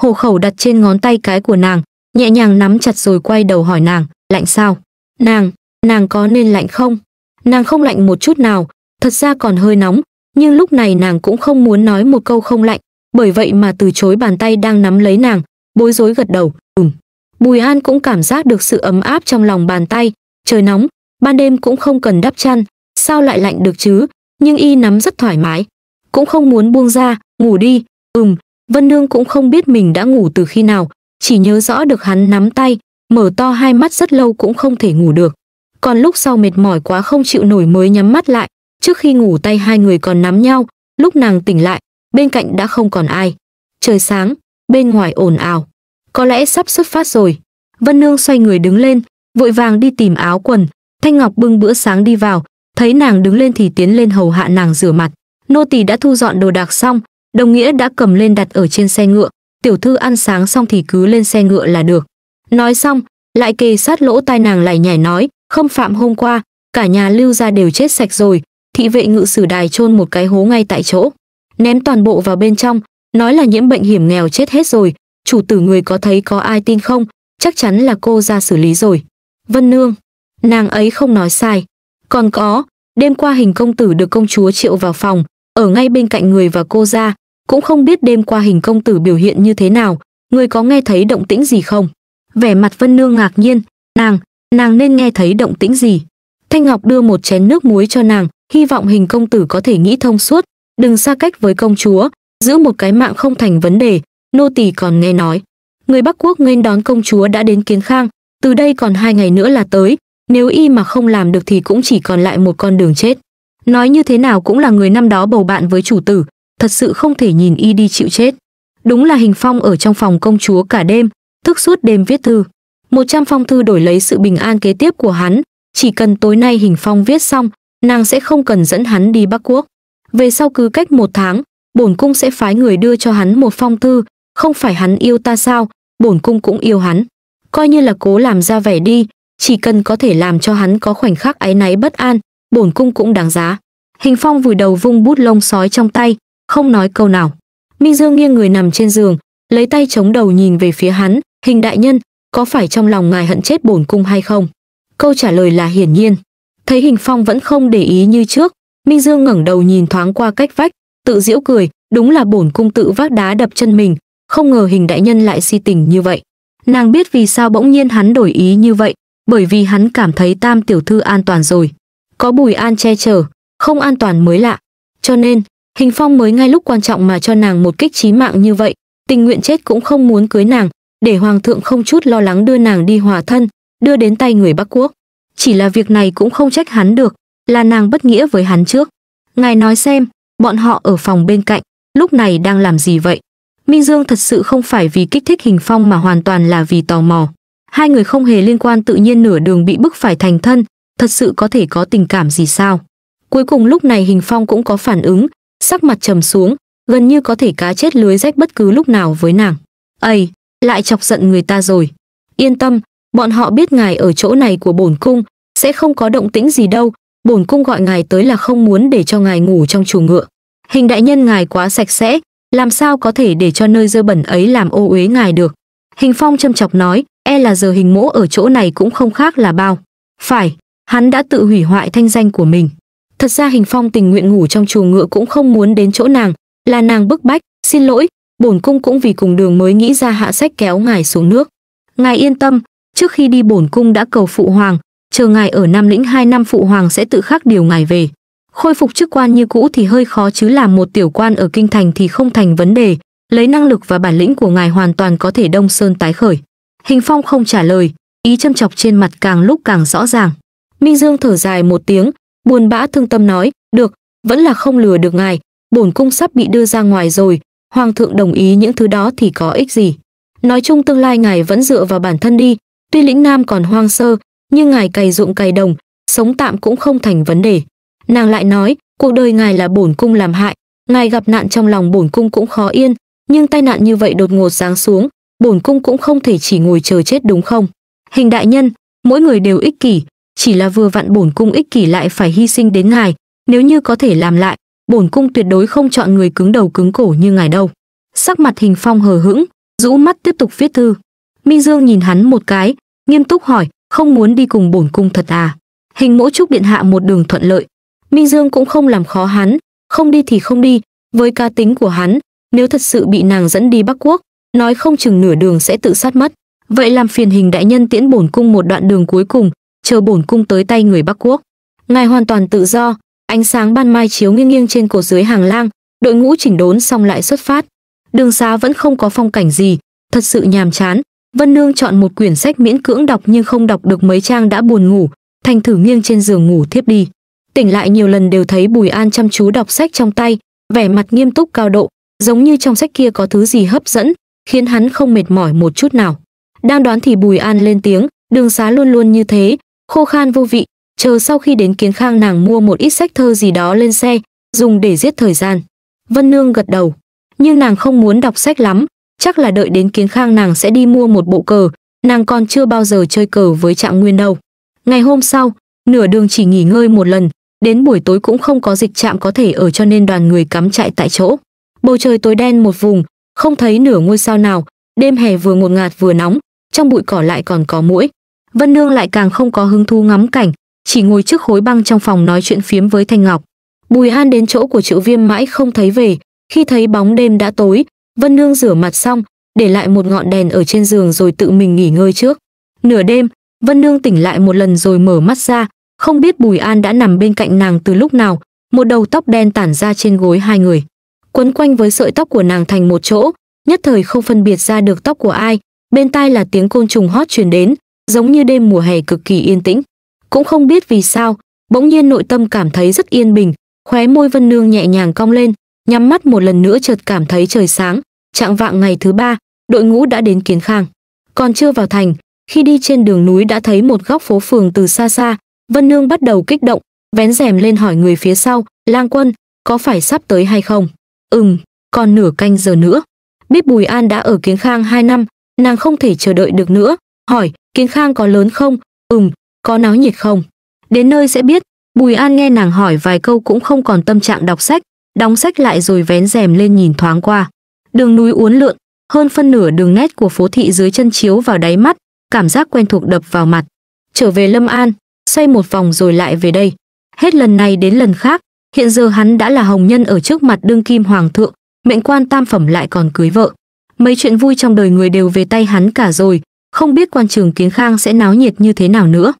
Hồ khẩu đặt trên ngón tay cái của nàng, nhẹ nhàng nắm chặt rồi quay đầu hỏi nàng, lạnh sao? Nàng, nàng có nên lạnh không? Nàng không lạnh một chút nào, thật ra còn hơi nóng, nhưng lúc này nàng cũng không muốn nói một câu không lạnh, bởi vậy mà từ chối bàn tay đang nắm lấy nàng, bối rối gật đầu, ừm. Bùi An cũng cảm giác được sự ấm áp trong lòng bàn tay, trời nóng, ban đêm cũng không cần đắp chăn, sao lại lạnh được chứ, nhưng y nắm rất thoải mái. Cũng không muốn buông ra, ngủ đi, ừm, Vân Nương cũng không biết mình đã ngủ từ khi nào, chỉ nhớ rõ được hắn nắm tay, mở to hai mắt rất lâu cũng không thể ngủ được. Còn lúc sau mệt mỏi quá không chịu nổi mới nhắm mắt lại, trước khi ngủ tay hai người còn nắm nhau, lúc nàng tỉnh lại, bên cạnh đã không còn ai. Trời sáng, bên ngoài ồn ào. Có lẽ sắp xuất phát rồi. Vân Nương xoay người đứng lên, vội vàng đi tìm áo quần. Thanh Ngọc bưng bữa sáng đi vào, thấy nàng đứng lên thì tiến lên hầu hạ nàng rửa mặt. Nô tỳ đã thu dọn đồ đạc xong, Đồng nghĩa đã cầm lên đặt ở trên xe ngựa, tiểu thư ăn sáng xong thì cứ lên xe ngựa là được. Nói xong, lại kề sát lỗ tai nàng lải nhải nói, không phạm hôm qua, cả nhà lưu gia đều chết sạch rồi, thị vệ ngự sử đài chôn một cái hố ngay tại chỗ, ném toàn bộ vào bên trong, nói là nhiễm bệnh hiểm nghèo chết hết rồi, chủ tử người có thấy có ai tin không, chắc chắn là cô ra xử lý rồi. Vân Nương, nàng ấy không nói sai. Còn có, đêm qua hình công tử được công chúa triệu vào phòng, ở ngay bên cạnh người và cô ra, cũng không biết đêm qua hình công tử biểu hiện như thế nào, người có nghe thấy động tĩnh gì không? Vẻ mặt Vân Nương ngạc nhiên, nàng, nàng nên nghe thấy động tĩnh gì? Thanh Ngọc đưa một chén nước muối cho nàng, hy vọng hình công tử có thể nghĩ thông suốt, đừng xa cách với công chúa, giữ một cái mạng không thành vấn đề, nô tỳ còn nghe nói. Người Bắc Quốc nghênh đón công chúa đã đến Kiến Khang, từ đây còn hai ngày nữa là tới, nếu y mà không làm được thì cũng chỉ còn lại một con đường chết nói như thế nào cũng là người năm đó bầu bạn với chủ tử thật sự không thể nhìn y đi chịu chết đúng là hình phong ở trong phòng công chúa cả đêm thức suốt đêm viết thư một trăm phong thư đổi lấy sự bình an kế tiếp của hắn chỉ cần tối nay hình phong viết xong nàng sẽ không cần dẫn hắn đi bắc quốc về sau cứ cách một tháng bổn cung sẽ phái người đưa cho hắn một phong thư không phải hắn yêu ta sao bổn cung cũng yêu hắn coi như là cố làm ra vẻ đi chỉ cần có thể làm cho hắn có khoảnh khắc áy náy bất an bổn cung cũng đáng giá. Hình Phong vùi đầu vung bút lông sói trong tay, không nói câu nào. Minh Dương nghiêng người nằm trên giường, lấy tay chống đầu nhìn về phía hắn, "Hình đại nhân, có phải trong lòng ngài hận chết bổn cung hay không?" Câu trả lời là hiển nhiên. Thấy Hình Phong vẫn không để ý như trước, Minh Dương ngẩng đầu nhìn thoáng qua cách vách, tự giễu cười, đúng là bổn cung tự vác đá đập chân mình, không ngờ hình đại nhân lại si tình như vậy. Nàng biết vì sao bỗng nhiên hắn đổi ý như vậy, bởi vì hắn cảm thấy tam tiểu thư an toàn rồi có Bùi An che chở, không an toàn mới lạ. Cho nên, Hình Phong mới ngay lúc quan trọng mà cho nàng một kích chí mạng như vậy, tình nguyện chết cũng không muốn cưới nàng, để hoàng thượng không chút lo lắng đưa nàng đi hòa thân, đưa đến tay người Bắc Quốc. Chỉ là việc này cũng không trách hắn được, là nàng bất nghĩa với hắn trước. Ngài nói xem, bọn họ ở phòng bên cạnh, lúc này đang làm gì vậy? Minh Dương thật sự không phải vì kích thích Hình Phong mà hoàn toàn là vì tò mò. Hai người không hề liên quan tự nhiên nửa đường bị bức phải thành thân, thật sự có thể có tình cảm gì sao? Cuối cùng lúc này Hình Phong cũng có phản ứng, sắc mặt trầm xuống, gần như có thể cá chết lưới rách bất cứ lúc nào với nàng. Ây, lại chọc giận người ta rồi. Yên tâm, bọn họ biết ngài ở chỗ này của bổn cung, sẽ không có động tĩnh gì đâu, bổn cung gọi ngài tới là không muốn để cho ngài ngủ trong chuồng ngựa. Hình đại nhân ngài quá sạch sẽ, làm sao có thể để cho nơi dơ bẩn ấy làm ô uế ngài được. Hình Phong châm chọc nói, e là giờ hình mỗ ở chỗ này cũng không khác là bao. Phải, hắn đã tự hủy hoại thanh danh của mình. Thật ra Hình Phong tình nguyện ngủ trong chùa ngựa cũng không muốn đến chỗ nàng, là nàng bức bách, xin lỗi, bổn cung cũng vì cùng đường mới nghĩ ra hạ sách kéo ngài xuống nước. Ngài yên tâm, trước khi đi bổn cung đã cầu phụ hoàng, chờ ngài ở Nam Lĩnh 2 năm phụ hoàng sẽ tự khắc điều ngài về. Khôi phục chức quan như cũ thì hơi khó chứ làm một tiểu quan ở kinh thành thì không thành vấn đề, lấy năng lực và bản lĩnh của ngài hoàn toàn có thể đông sơn tái khởi. Hình Phong không trả lời, ý châm chọc trên mặt càng lúc càng rõ ràng. Minh Dương thở dài một tiếng, buồn bã thương tâm nói, được, vẫn là không lừa được ngài, bổn cung sắp bị đưa ra ngoài rồi, hoàng thượng đồng ý những thứ đó thì có ích gì. Nói chung tương lai ngài vẫn dựa vào bản thân đi, tuy lĩnh nam còn hoang sơ, nhưng ngài cày ruộng cày đồng, sống tạm cũng không thành vấn đề. Nàng lại nói, cuộc đời ngài là bổn cung làm hại, ngài gặp nạn trong lòng bổn cung cũng khó yên, nhưng tai nạn như vậy đột ngột giáng xuống, bổn cung cũng không thể chỉ ngồi chờ chết đúng không? Hình đại nhân, mỗi người đều ích kỷ, chỉ là vừa vặn bổn cung ích kỷ lại phải hy sinh đến ngài, nếu như có thể làm lại, bổn cung tuyệt đối không chọn người cứng đầu cứng cổ như ngài đâu. Sắc mặt Hình Phong hờ hững, rũ mắt tiếp tục viết thư. Minh Dương nhìn hắn một cái, nghiêm túc hỏi, không muốn đi cùng bổn cung thật à? Hình mỗ chúc điện hạ một đường thuận lợi. Minh Dương cũng không làm khó hắn, không đi thì không đi, với cá tính của hắn, nếu thật sự bị nàng dẫn đi Bắc Quốc, nói không chừng nửa đường sẽ tự sát mất. Vậy làm phiền hình đại nhân tiễn bổn cung một đoạn đường cuối cùng, chờ bổn cung tới tay người Bắc Quốc. Ngài hoàn toàn tự do, ánh sáng ban mai chiếu nghiêng nghiêng trên cột dưới hàng lang, đội ngũ chỉnh đốn xong lại xuất phát. Đường xá vẫn không có phong cảnh gì, thật sự nhàm chán. Vân Nương chọn một quyển sách miễn cưỡng đọc nhưng không đọc được mấy trang đã buồn ngủ, thành thử nghiêng trên giường ngủ thiếp đi. Tỉnh lại nhiều lần đều thấy Bùi An chăm chú đọc sách trong tay, vẻ mặt nghiêm túc cao độ, giống như trong sách kia có thứ gì hấp dẫn, khiến hắn không mệt mỏi một chút nào. Đang đoán thì Bùi An lên tiếng, đường xá luôn luôn như thế, khô khan vô vị, chờ sau khi đến kiến khang nàng mua một ít sách thơ gì đó lên xe, dùng để giết thời gian. Vân Nương gật đầu, nhưng nàng không muốn đọc sách lắm, chắc là đợi đến kiến khang nàng sẽ đi mua một bộ cờ, nàng còn chưa bao giờ chơi cờ với Trạng Nguyên đâu. Ngày hôm sau, nửa đường chỉ nghỉ ngơi một lần, đến buổi tối cũng không có dịch trạm có thể ở cho nên đoàn người cắm trại tại chỗ. Bầu trời tối đen một vùng, không thấy nửa ngôi sao nào, đêm hè vừa ngột ngạt vừa nóng, trong bụi cỏ lại còn có mũi. Vân Nương lại càng không có hứng thú ngắm cảnh, chỉ ngồi trước khối băng trong phòng nói chuyện phiếm với Thanh Ngọc. Bùi An đến chỗ của Triệu Viêm mãi không thấy về, khi thấy bóng đêm đã tối, Vân Nương rửa mặt xong, để lại một ngọn đèn ở trên giường rồi tự mình nghỉ ngơi trước. Nửa đêm, Vân Nương tỉnh lại một lần rồi mở mắt ra, không biết Bùi An đã nằm bên cạnh nàng từ lúc nào, một đầu tóc đen tản ra trên gối hai người, quấn quanh với sợi tóc của nàng thành một chỗ, nhất thời không phân biệt ra được tóc của ai, bên tai là tiếng côn trùng hót truyền đến, giống như đêm mùa hè cực kỳ yên tĩnh. Cũng không biết vì sao, bỗng nhiên nội tâm cảm thấy rất yên bình, khóe môi Vân Nương nhẹ nhàng cong lên, nhắm mắt một lần nữa chợt cảm thấy trời sáng, trạng vạng ngày thứ ba, đội ngũ đã đến Kiến Khang. Còn chưa vào thành, khi đi trên đường núi đã thấy một góc phố phường từ xa xa, Vân Nương bắt đầu kích động, vén rèm lên hỏi người phía sau, "Lang quân, có phải sắp tới hay không?" "Ừm, còn nửa canh giờ nữa." Biết Bùi An đã ở Kiến Khang 2 năm, nàng không thể chờ đợi được nữa, hỏi kiến khang có lớn không ừm có náo nhiệt không đến nơi sẽ biết bùi an nghe nàng hỏi vài câu cũng không còn tâm trạng đọc sách đóng sách lại rồi vén rèm lên nhìn thoáng qua đường núi uốn lượn hơn phân nửa đường nét của phố thị dưới chân chiếu vào đáy mắt cảm giác quen thuộc đập vào mặt trở về lâm an xoay một vòng rồi lại về đây hết lần này đến lần khác hiện giờ hắn đã là hồng nhân ở trước mặt đương kim hoàng thượng mệnh quan tam phẩm lại còn cưới vợ mấy chuyện vui trong đời người đều về tay hắn cả rồi không biết quan trường kiến khang sẽ náo nhiệt như thế nào nữa.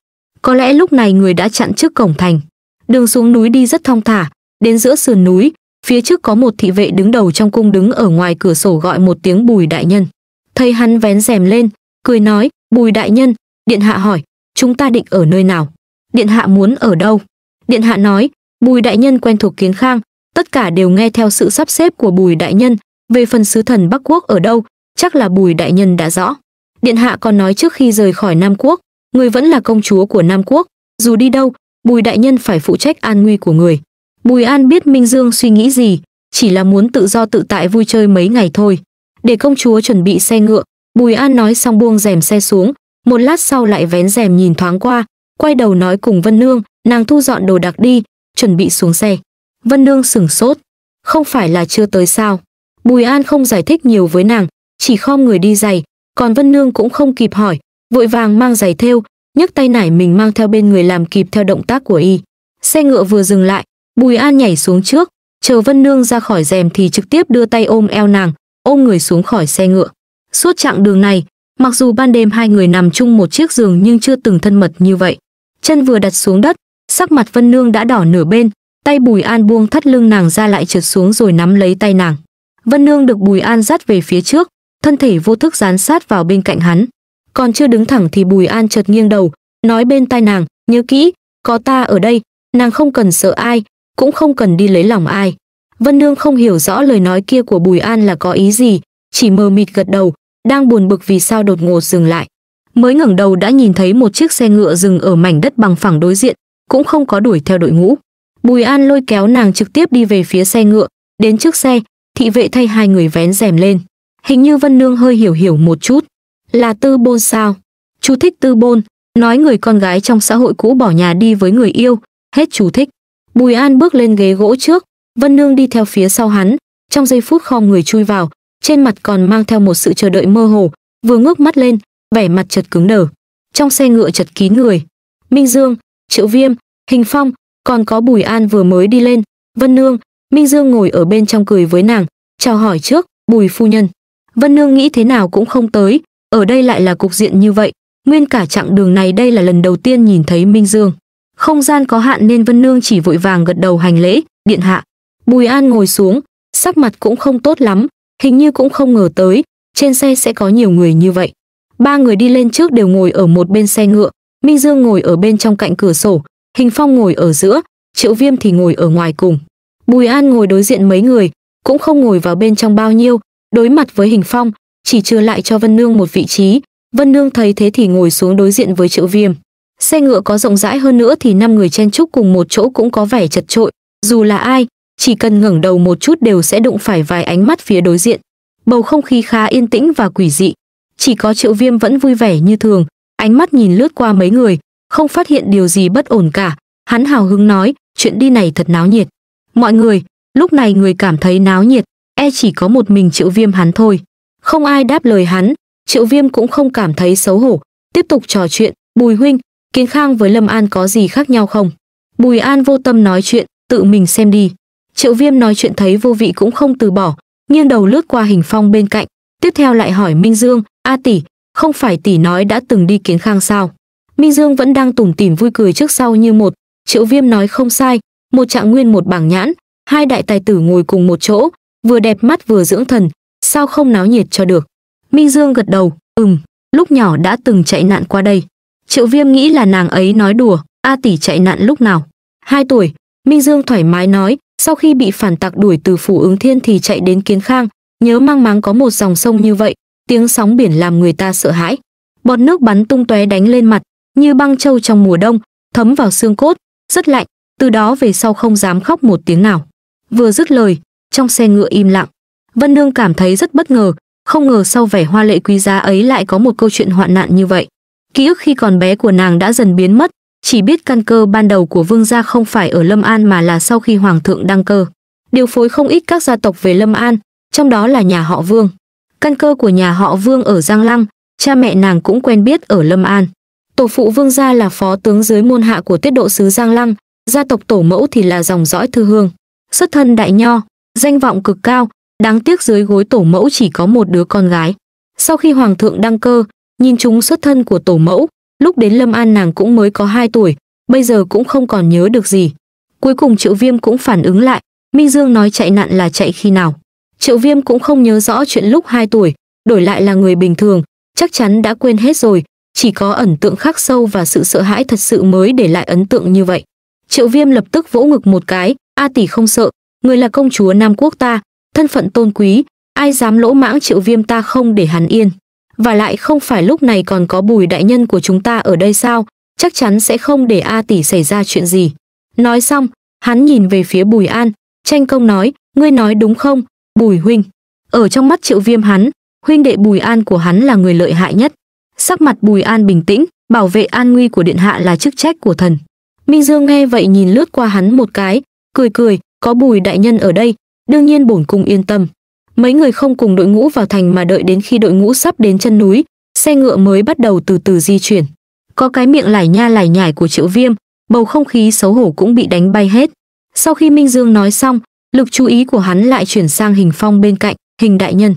Có lẽ lúc này người đã chặn trước cổng thành. Đường xuống núi đi rất thong thả, đến giữa sườn núi, phía trước có một thị vệ đứng đầu trong cung đứng ở ngoài cửa sổ gọi một tiếng bùi đại nhân. Thấy hắn vén rèm lên, cười nói, bùi đại nhân, điện hạ hỏi, chúng ta định ở nơi nào? Điện hạ muốn ở đâu? Điện hạ nói, bùi đại nhân quen thuộc kiến khang, tất cả đều nghe theo sự sắp xếp của bùi đại nhân, về phần sứ thần Bắc Quốc ở đâu, chắc là bùi đại nhân đã rõ. Điện hạ còn nói trước khi rời khỏi Nam Quốc, người vẫn là công chúa của Nam Quốc, dù đi đâu, Bùi đại nhân phải phụ trách an nguy của người. Bùi An biết Minh Dương suy nghĩ gì, chỉ là muốn tự do tự tại vui chơi mấy ngày thôi. Để công chúa chuẩn bị xe ngựa, Bùi An nói xong buông rèm xe xuống, một lát sau lại vén rèm nhìn thoáng qua, quay đầu nói cùng Vân Nương, nàng thu dọn đồ đạc đi, chuẩn bị xuống xe. Vân Nương sửng sốt, không phải là chưa tới sao. Bùi An không giải thích nhiều với nàng, chỉ khom người đi giày, còn Vân Nương cũng không kịp hỏi, vội vàng mang giày thêu, nhấc tay nải mình mang theo bên người làm kịp theo động tác của y. Xe ngựa vừa dừng lại, Bùi An nhảy xuống trước, chờ Vân Nương ra khỏi rèm thì trực tiếp đưa tay ôm eo nàng, ôm người xuống khỏi xe ngựa. Suốt chặng đường này, mặc dù ban đêm hai người nằm chung một chiếc giường nhưng chưa từng thân mật như vậy. Chân vừa đặt xuống đất, sắc mặt Vân Nương đã đỏ nửa bên, tay Bùi An buông thắt lưng nàng ra lại trượt xuống rồi nắm lấy tay nàng. Vân Nương được Bùi An dắt về phía trước, thân thể vô thức dán sát vào bên cạnh hắn còn chưa đứng thẳng thì bùi an chợt nghiêng đầu nói bên tai nàng nhớ kỹ có ta ở đây nàng không cần sợ ai cũng không cần đi lấy lòng ai vân nương không hiểu rõ lời nói kia của bùi an là có ý gì chỉ mờ mịt gật đầu đang buồn bực vì sao đột ngột dừng lại mới ngẩng đầu đã nhìn thấy một chiếc xe ngựa dừng ở mảnh đất bằng phẳng đối diện cũng không có đuổi theo đội ngũ bùi an lôi kéo nàng trực tiếp đi về phía xe ngựa đến trước xe thị vệ thay hai người vén rèm lên Hình như Vân Nương hơi hiểu hiểu một chút. Là tư bôn sao? Chú thích tư bôn, nói người con gái trong xã hội cũ bỏ nhà đi với người yêu, hết chú thích. Bùi An bước lên ghế gỗ trước, Vân Nương đi theo phía sau hắn, trong giây phút kho người chui vào, trên mặt còn mang theo một sự chờ đợi mơ hồ, vừa ngước mắt lên, vẻ mặt chật cứng đờ. Trong xe ngựa chật kín người, Minh Dương, Triệu Viêm, Hình Phong, còn có Bùi An vừa mới đi lên, Vân Nương, Minh Dương ngồi ở bên trong cười với nàng, chào hỏi trước, Bùi phu nhân. Vân Nương nghĩ thế nào cũng không tới, ở đây lại là cục diện như vậy, nguyên cả chặng đường này đây là lần đầu tiên nhìn thấy Minh Dương. Không gian có hạn nên Vân Nương chỉ vội vàng gật đầu hành lễ, điện hạ. Bùi An ngồi xuống, sắc mặt cũng không tốt lắm, hình như cũng không ngờ tới, trên xe sẽ có nhiều người như vậy. Ba người đi lên trước đều ngồi ở một bên xe ngựa, Minh Dương ngồi ở bên trong cạnh cửa sổ, Hình Phong ngồi ở giữa, Triệu Viêm thì ngồi ở ngoài cùng. Bùi An ngồi đối diện mấy người, cũng không ngồi vào bên trong bao nhiêu, đối mặt với hình phong chỉ trừ lại cho vân nương một vị trí vân nương thấy thế thì ngồi xuống đối diện với triệu viêm xe ngựa có rộng rãi hơn nữa thì năm người chen chúc cùng một chỗ cũng có vẻ chật trội dù là ai chỉ cần ngẩng đầu một chút đều sẽ đụng phải vài ánh mắt phía đối diện bầu không khí khá yên tĩnh và quỷ dị chỉ có triệu viêm vẫn vui vẻ như thường ánh mắt nhìn lướt qua mấy người không phát hiện điều gì bất ổn cả hắn hào hứng nói chuyện đi này thật náo nhiệt mọi người lúc này người cảm thấy náo nhiệt e chỉ có một mình triệu viêm hắn thôi. Không ai đáp lời hắn, triệu viêm cũng không cảm thấy xấu hổ, tiếp tục trò chuyện, bùi huynh, kiến khang với Lâm An có gì khác nhau không? Bùi An vô tâm nói chuyện, tự mình xem đi. Triệu viêm nói chuyện thấy vô vị cũng không từ bỏ, nghiêng đầu lướt qua hình phong bên cạnh, tiếp theo lại hỏi Minh Dương, A tỷ, không phải tỷ nói đã từng đi kiến khang sao? Minh Dương vẫn đang tủm tỉm vui cười trước sau như một, Triệu Viêm nói không sai, một trạng nguyên một bảng nhãn, hai đại tài tử ngồi cùng một chỗ, vừa đẹp mắt vừa dưỡng thần, sao không náo nhiệt cho được. Minh Dương gật đầu, ừm, lúc nhỏ đã từng chạy nạn qua đây. Triệu Viêm nghĩ là nàng ấy nói đùa, A tỷ chạy nạn lúc nào? Hai tuổi, Minh Dương thoải mái nói, sau khi bị phản tặc đuổi từ phủ ứng thiên thì chạy đến Kiến Khang, nhớ mang máng có một dòng sông như vậy, tiếng sóng biển làm người ta sợ hãi. Bọt nước bắn tung tóe đánh lên mặt, như băng trâu trong mùa đông, thấm vào xương cốt, rất lạnh, từ đó về sau không dám khóc một tiếng nào. Vừa dứt lời, trong xe ngựa im lặng vân nương cảm thấy rất bất ngờ không ngờ sau vẻ hoa lệ quý giá ấy lại có một câu chuyện hoạn nạn như vậy ký ức khi còn bé của nàng đã dần biến mất chỉ biết căn cơ ban đầu của vương gia không phải ở lâm an mà là sau khi hoàng thượng đăng cơ điều phối không ít các gia tộc về lâm an trong đó là nhà họ vương căn cơ của nhà họ vương ở giang lăng cha mẹ nàng cũng quen biết ở lâm an tổ phụ vương gia là phó tướng dưới môn hạ của tiết độ sứ giang lăng gia tộc tổ mẫu thì là dòng dõi thư hương xuất thân đại nho danh vọng cực cao, đáng tiếc dưới gối tổ mẫu chỉ có một đứa con gái. Sau khi hoàng thượng đăng cơ, nhìn chúng xuất thân của tổ mẫu, lúc đến Lâm An nàng cũng mới có 2 tuổi, bây giờ cũng không còn nhớ được gì. Cuối cùng Triệu Viêm cũng phản ứng lại, Minh Dương nói chạy nạn là chạy khi nào. Triệu Viêm cũng không nhớ rõ chuyện lúc 2 tuổi, đổi lại là người bình thường, chắc chắn đã quên hết rồi, chỉ có ẩn tượng khắc sâu và sự sợ hãi thật sự mới để lại ấn tượng như vậy. Triệu Viêm lập tức vỗ ngực một cái, A tỷ không sợ, người là công chúa Nam quốc ta, thân phận tôn quý, ai dám lỗ mãng triệu viêm ta không để hắn yên. Và lại không phải lúc này còn có bùi đại nhân của chúng ta ở đây sao, chắc chắn sẽ không để A tỷ xảy ra chuyện gì. Nói xong, hắn nhìn về phía bùi an, tranh công nói, ngươi nói đúng không, bùi huynh. Ở trong mắt triệu viêm hắn, huynh đệ bùi an của hắn là người lợi hại nhất. Sắc mặt bùi an bình tĩnh, bảo vệ an nguy của điện hạ là chức trách của thần. Minh Dương nghe vậy nhìn lướt qua hắn một cái, cười cười, có bùi đại nhân ở đây đương nhiên bổn cung yên tâm mấy người không cùng đội ngũ vào thành mà đợi đến khi đội ngũ sắp đến chân núi xe ngựa mới bắt đầu từ từ di chuyển có cái miệng lải nha lải nhải của triệu viêm bầu không khí xấu hổ cũng bị đánh bay hết sau khi minh dương nói xong lực chú ý của hắn lại chuyển sang hình phong bên cạnh hình đại nhân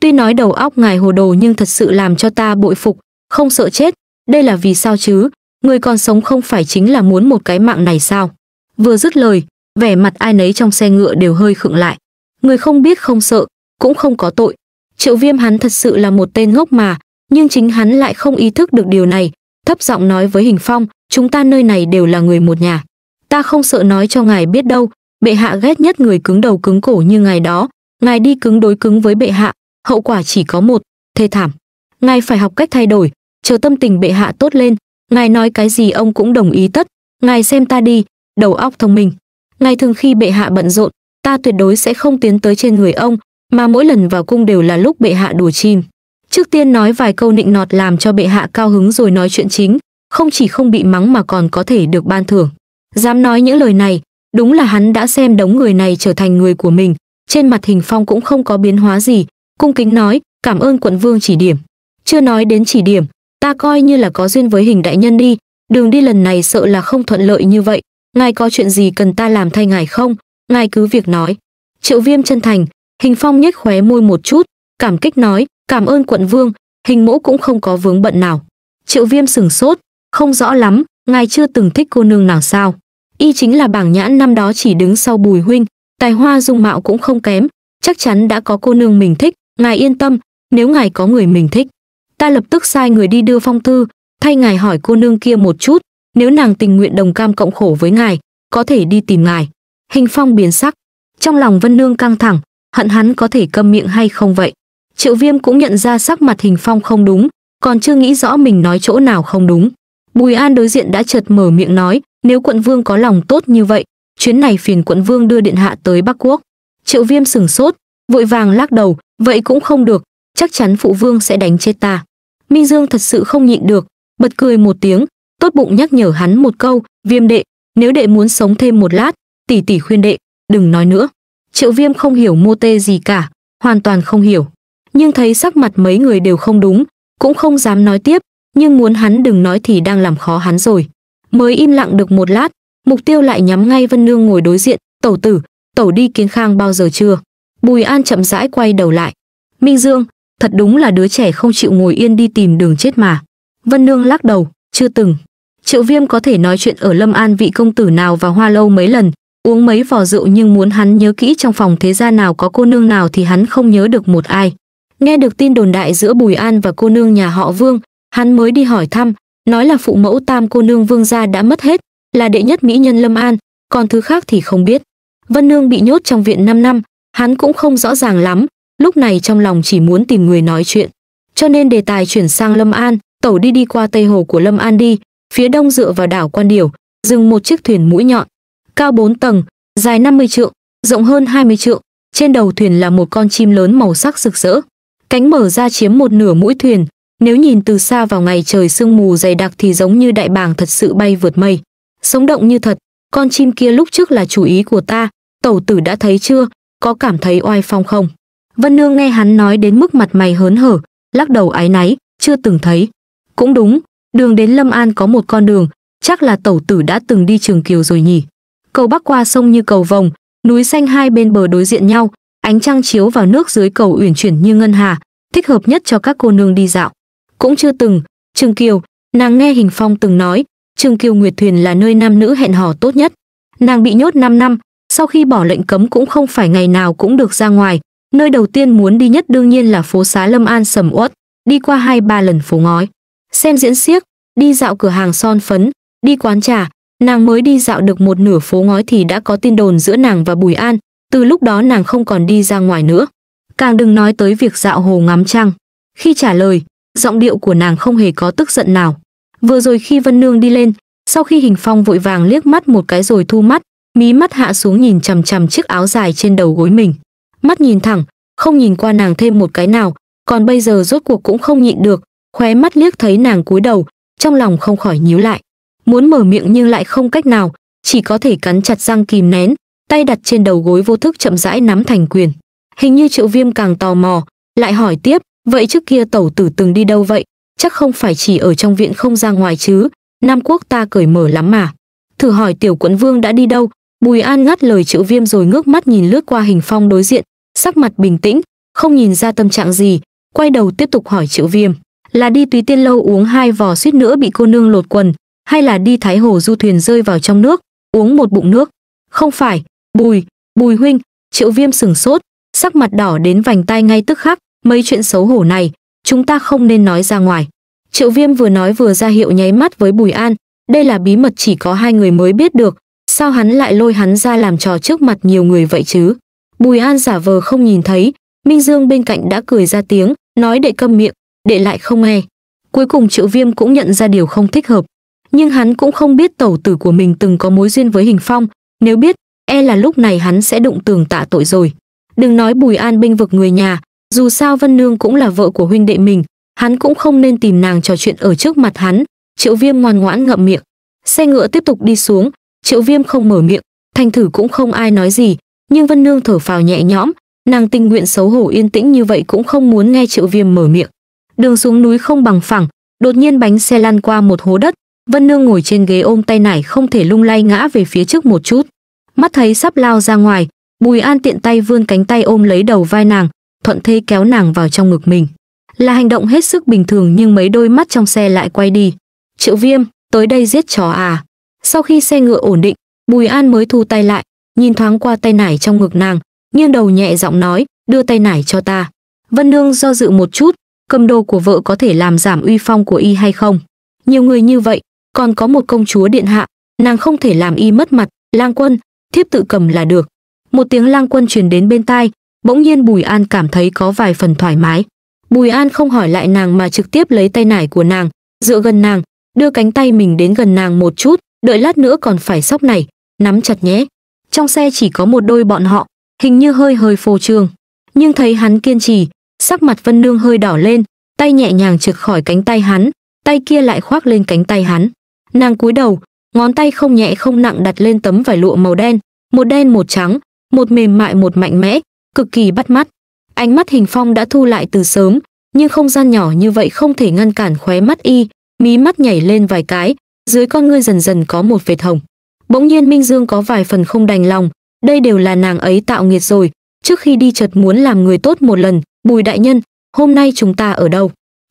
tuy nói đầu óc ngài hồ đồ nhưng thật sự làm cho ta bội phục không sợ chết đây là vì sao chứ người còn sống không phải chính là muốn một cái mạng này sao vừa dứt lời vẻ mặt ai nấy trong xe ngựa đều hơi khựng lại. Người không biết không sợ, cũng không có tội. Triệu Viêm hắn thật sự là một tên ngốc mà, nhưng chính hắn lại không ý thức được điều này, thấp giọng nói với Hình Phong, chúng ta nơi này đều là người một nhà. Ta không sợ nói cho ngài biết đâu, bệ hạ ghét nhất người cứng đầu cứng cổ như ngài đó, ngài đi cứng đối cứng với bệ hạ, hậu quả chỉ có một, thê thảm. Ngài phải học cách thay đổi, chờ tâm tình bệ hạ tốt lên, ngài nói cái gì ông cũng đồng ý tất, ngài xem ta đi, đầu óc thông minh ngày thường khi bệ hạ bận rộn, ta tuyệt đối sẽ không tiến tới trên người ông, mà mỗi lần vào cung đều là lúc bệ hạ đùa chim. Trước tiên nói vài câu nịnh nọt làm cho bệ hạ cao hứng rồi nói chuyện chính, không chỉ không bị mắng mà còn có thể được ban thưởng. Dám nói những lời này, đúng là hắn đã xem đống người này trở thành người của mình, trên mặt hình phong cũng không có biến hóa gì, cung kính nói, cảm ơn quận vương chỉ điểm. Chưa nói đến chỉ điểm, ta coi như là có duyên với hình đại nhân đi, đường đi lần này sợ là không thuận lợi như vậy, ngài có chuyện gì cần ta làm thay ngài không ngài cứ việc nói triệu viêm chân thành hình phong nhếch khóe môi một chút cảm kích nói cảm ơn quận vương hình mẫu cũng không có vướng bận nào triệu viêm sửng sốt không rõ lắm ngài chưa từng thích cô nương nào sao y chính là bảng nhãn năm đó chỉ đứng sau bùi huynh tài hoa dung mạo cũng không kém chắc chắn đã có cô nương mình thích ngài yên tâm nếu ngài có người mình thích ta lập tức sai người đi đưa phong thư thay ngài hỏi cô nương kia một chút nếu nàng tình nguyện đồng cam cộng khổ với ngài, có thể đi tìm ngài. Hình Phong biến sắc, trong lòng Vân Nương căng thẳng, hận hắn có thể câm miệng hay không vậy. Triệu Viêm cũng nhận ra sắc mặt Hình Phong không đúng, còn chưa nghĩ rõ mình nói chỗ nào không đúng. Bùi An đối diện đã chợt mở miệng nói, nếu quận vương có lòng tốt như vậy, chuyến này phiền quận vương đưa điện hạ tới Bắc Quốc. Triệu Viêm sừng sốt, vội vàng lắc đầu, vậy cũng không được, chắc chắn phụ vương sẽ đánh chết ta. Minh Dương thật sự không nhịn được, bật cười một tiếng, tốt bụng nhắc nhở hắn một câu, "Viêm đệ, nếu đệ muốn sống thêm một lát, tỷ tỷ khuyên đệ, đừng nói nữa." Triệu Viêm không hiểu Mô Tê gì cả, hoàn toàn không hiểu, nhưng thấy sắc mặt mấy người đều không đúng, cũng không dám nói tiếp, nhưng muốn hắn đừng nói thì đang làm khó hắn rồi. Mới im lặng được một lát, mục tiêu lại nhắm ngay Vân Nương ngồi đối diện, "Tẩu tử, tẩu đi kiến khang bao giờ chưa?" Bùi An chậm rãi quay đầu lại. "Minh Dương, thật đúng là đứa trẻ không chịu ngồi yên đi tìm đường chết mà." Vân Nương lắc đầu, chưa từng. Triệu Viêm có thể nói chuyện ở Lâm An vị công tử nào và hoa lâu mấy lần, uống mấy vò rượu nhưng muốn hắn nhớ kỹ trong phòng thế gia nào có cô nương nào thì hắn không nhớ được một ai. Nghe được tin đồn đại giữa Bùi An và cô nương nhà họ Vương, hắn mới đi hỏi thăm, nói là phụ mẫu tam cô nương Vương gia đã mất hết, là đệ nhất mỹ nhân Lâm An, còn thứ khác thì không biết. Vân Nương bị nhốt trong viện 5 năm, hắn cũng không rõ ràng lắm, lúc này trong lòng chỉ muốn tìm người nói chuyện. Cho nên đề tài chuyển sang Lâm An, tẩu đi đi qua Tây Hồ của Lâm An đi, phía đông dựa vào đảo Quan Điểu, dừng một chiếc thuyền mũi nhọn, cao 4 tầng, dài 50 trượng, rộng hơn 20 trượng, trên đầu thuyền là một con chim lớn màu sắc rực rỡ. Cánh mở ra chiếm một nửa mũi thuyền, nếu nhìn từ xa vào ngày trời sương mù dày đặc thì giống như đại bàng thật sự bay vượt mây. Sống động như thật, con chim kia lúc trước là chủ ý của ta, tẩu tử đã thấy chưa, có cảm thấy oai phong không? Vân Nương nghe hắn nói đến mức mặt mày hớn hở, lắc đầu ái náy, chưa từng thấy. Cũng đúng, Đường đến Lâm An có một con đường, chắc là tẩu tử đã từng đi Trường Kiều rồi nhỉ. Cầu bắc qua sông như cầu vồng, núi xanh hai bên bờ đối diện nhau, ánh trăng chiếu vào nước dưới cầu uyển chuyển như ngân hà, thích hợp nhất cho các cô nương đi dạo. Cũng chưa từng, Trường Kiều, nàng nghe Hình Phong từng nói, Trường Kiều Nguyệt Thuyền là nơi nam nữ hẹn hò tốt nhất. Nàng bị nhốt 5 năm, sau khi bỏ lệnh cấm cũng không phải ngày nào cũng được ra ngoài, nơi đầu tiên muốn đi nhất đương nhiên là phố xá Lâm An sầm uất, đi qua hai ba lần phố ngói xem diễn xiếc, đi dạo cửa hàng son phấn, đi quán trà, nàng mới đi dạo được một nửa phố ngói thì đã có tin đồn giữa nàng và Bùi An, từ lúc đó nàng không còn đi ra ngoài nữa. Càng đừng nói tới việc dạo hồ ngắm trăng. Khi trả lời, giọng điệu của nàng không hề có tức giận nào. Vừa rồi khi Vân Nương đi lên, sau khi Hình Phong vội vàng liếc mắt một cái rồi thu mắt, mí mắt hạ xuống nhìn chằm chằm chiếc áo dài trên đầu gối mình. Mắt nhìn thẳng, không nhìn qua nàng thêm một cái nào, còn bây giờ rốt cuộc cũng không nhịn được, khóe mắt liếc thấy nàng cúi đầu trong lòng không khỏi nhíu lại muốn mở miệng nhưng lại không cách nào chỉ có thể cắn chặt răng kìm nén tay đặt trên đầu gối vô thức chậm rãi nắm thành quyền hình như triệu viêm càng tò mò lại hỏi tiếp vậy trước kia tẩu tử từng đi đâu vậy chắc không phải chỉ ở trong viện không ra ngoài chứ nam quốc ta cởi mở lắm mà thử hỏi tiểu quận vương đã đi đâu bùi an ngắt lời triệu viêm rồi ngước mắt nhìn lướt qua hình phong đối diện sắc mặt bình tĩnh không nhìn ra tâm trạng gì quay đầu tiếp tục hỏi triệu viêm là đi túy tiên lâu uống hai vò suýt nữa bị cô nương lột quần, hay là đi thái hồ du thuyền rơi vào trong nước, uống một bụng nước. Không phải, bùi, bùi huynh, triệu viêm sừng sốt, sắc mặt đỏ đến vành tai ngay tức khắc, mấy chuyện xấu hổ này, chúng ta không nên nói ra ngoài. Triệu viêm vừa nói vừa ra hiệu nháy mắt với bùi an, đây là bí mật chỉ có hai người mới biết được, sao hắn lại lôi hắn ra làm trò trước mặt nhiều người vậy chứ. Bùi an giả vờ không nhìn thấy, Minh Dương bên cạnh đã cười ra tiếng, nói đệ câm miệng, để lại không e. Cuối cùng Triệu Viêm cũng nhận ra điều không thích hợp, nhưng hắn cũng không biết tẩu tử của mình từng có mối duyên với Hình Phong, nếu biết, e là lúc này hắn sẽ đụng tường tạ tội rồi. Đừng nói Bùi An binh vực người nhà, dù sao Vân Nương cũng là vợ của huynh đệ mình, hắn cũng không nên tìm nàng trò chuyện ở trước mặt hắn. Triệu Viêm ngoan ngoãn ngậm miệng. Xe ngựa tiếp tục đi xuống, Triệu Viêm không mở miệng, thành thử cũng không ai nói gì, nhưng Vân Nương thở phào nhẹ nhõm, nàng tình nguyện xấu hổ yên tĩnh như vậy cũng không muốn nghe Triệu Viêm mở miệng. Đường xuống núi không bằng phẳng, đột nhiên bánh xe lăn qua một hố đất, Vân Nương ngồi trên ghế ôm tay nải không thể lung lay ngã về phía trước một chút. Mắt thấy sắp lao ra ngoài, Bùi An tiện tay vươn cánh tay ôm lấy đầu vai nàng, thuận thế kéo nàng vào trong ngực mình. Là hành động hết sức bình thường nhưng mấy đôi mắt trong xe lại quay đi. Triệu Viêm, tới đây giết chó à? Sau khi xe ngựa ổn định, Bùi An mới thu tay lại, nhìn thoáng qua tay nải trong ngực nàng, nghiêng đầu nhẹ giọng nói, đưa tay nải cho ta. Vân Nương do dự một chút, cầm đồ của vợ có thể làm giảm uy phong của y hay không. Nhiều người như vậy, còn có một công chúa điện hạ, nàng không thể làm y mất mặt, lang quân, thiếp tự cầm là được. Một tiếng lang quân truyền đến bên tai, bỗng nhiên Bùi An cảm thấy có vài phần thoải mái. Bùi An không hỏi lại nàng mà trực tiếp lấy tay nải của nàng, dựa gần nàng, đưa cánh tay mình đến gần nàng một chút, đợi lát nữa còn phải sóc này, nắm chặt nhé. Trong xe chỉ có một đôi bọn họ, hình như hơi hơi phô trương, nhưng thấy hắn kiên trì, Sắc mặt Vân Nương hơi đỏ lên, tay nhẹ nhàng trượt khỏi cánh tay hắn, tay kia lại khoác lên cánh tay hắn. Nàng cúi đầu, ngón tay không nhẹ không nặng đặt lên tấm vải lụa màu đen, một đen một trắng, một mềm mại một mạnh mẽ, cực kỳ bắt mắt. Ánh mắt Hình Phong đã thu lại từ sớm, nhưng không gian nhỏ như vậy không thể ngăn cản khóe mắt y, mí mắt nhảy lên vài cái, dưới con ngươi dần dần có một vệt hồng. Bỗng nhiên Minh Dương có vài phần không đành lòng, đây đều là nàng ấy tạo nghiệt rồi, trước khi đi chợt muốn làm người tốt một lần, Bùi đại nhân, hôm nay chúng ta ở đâu?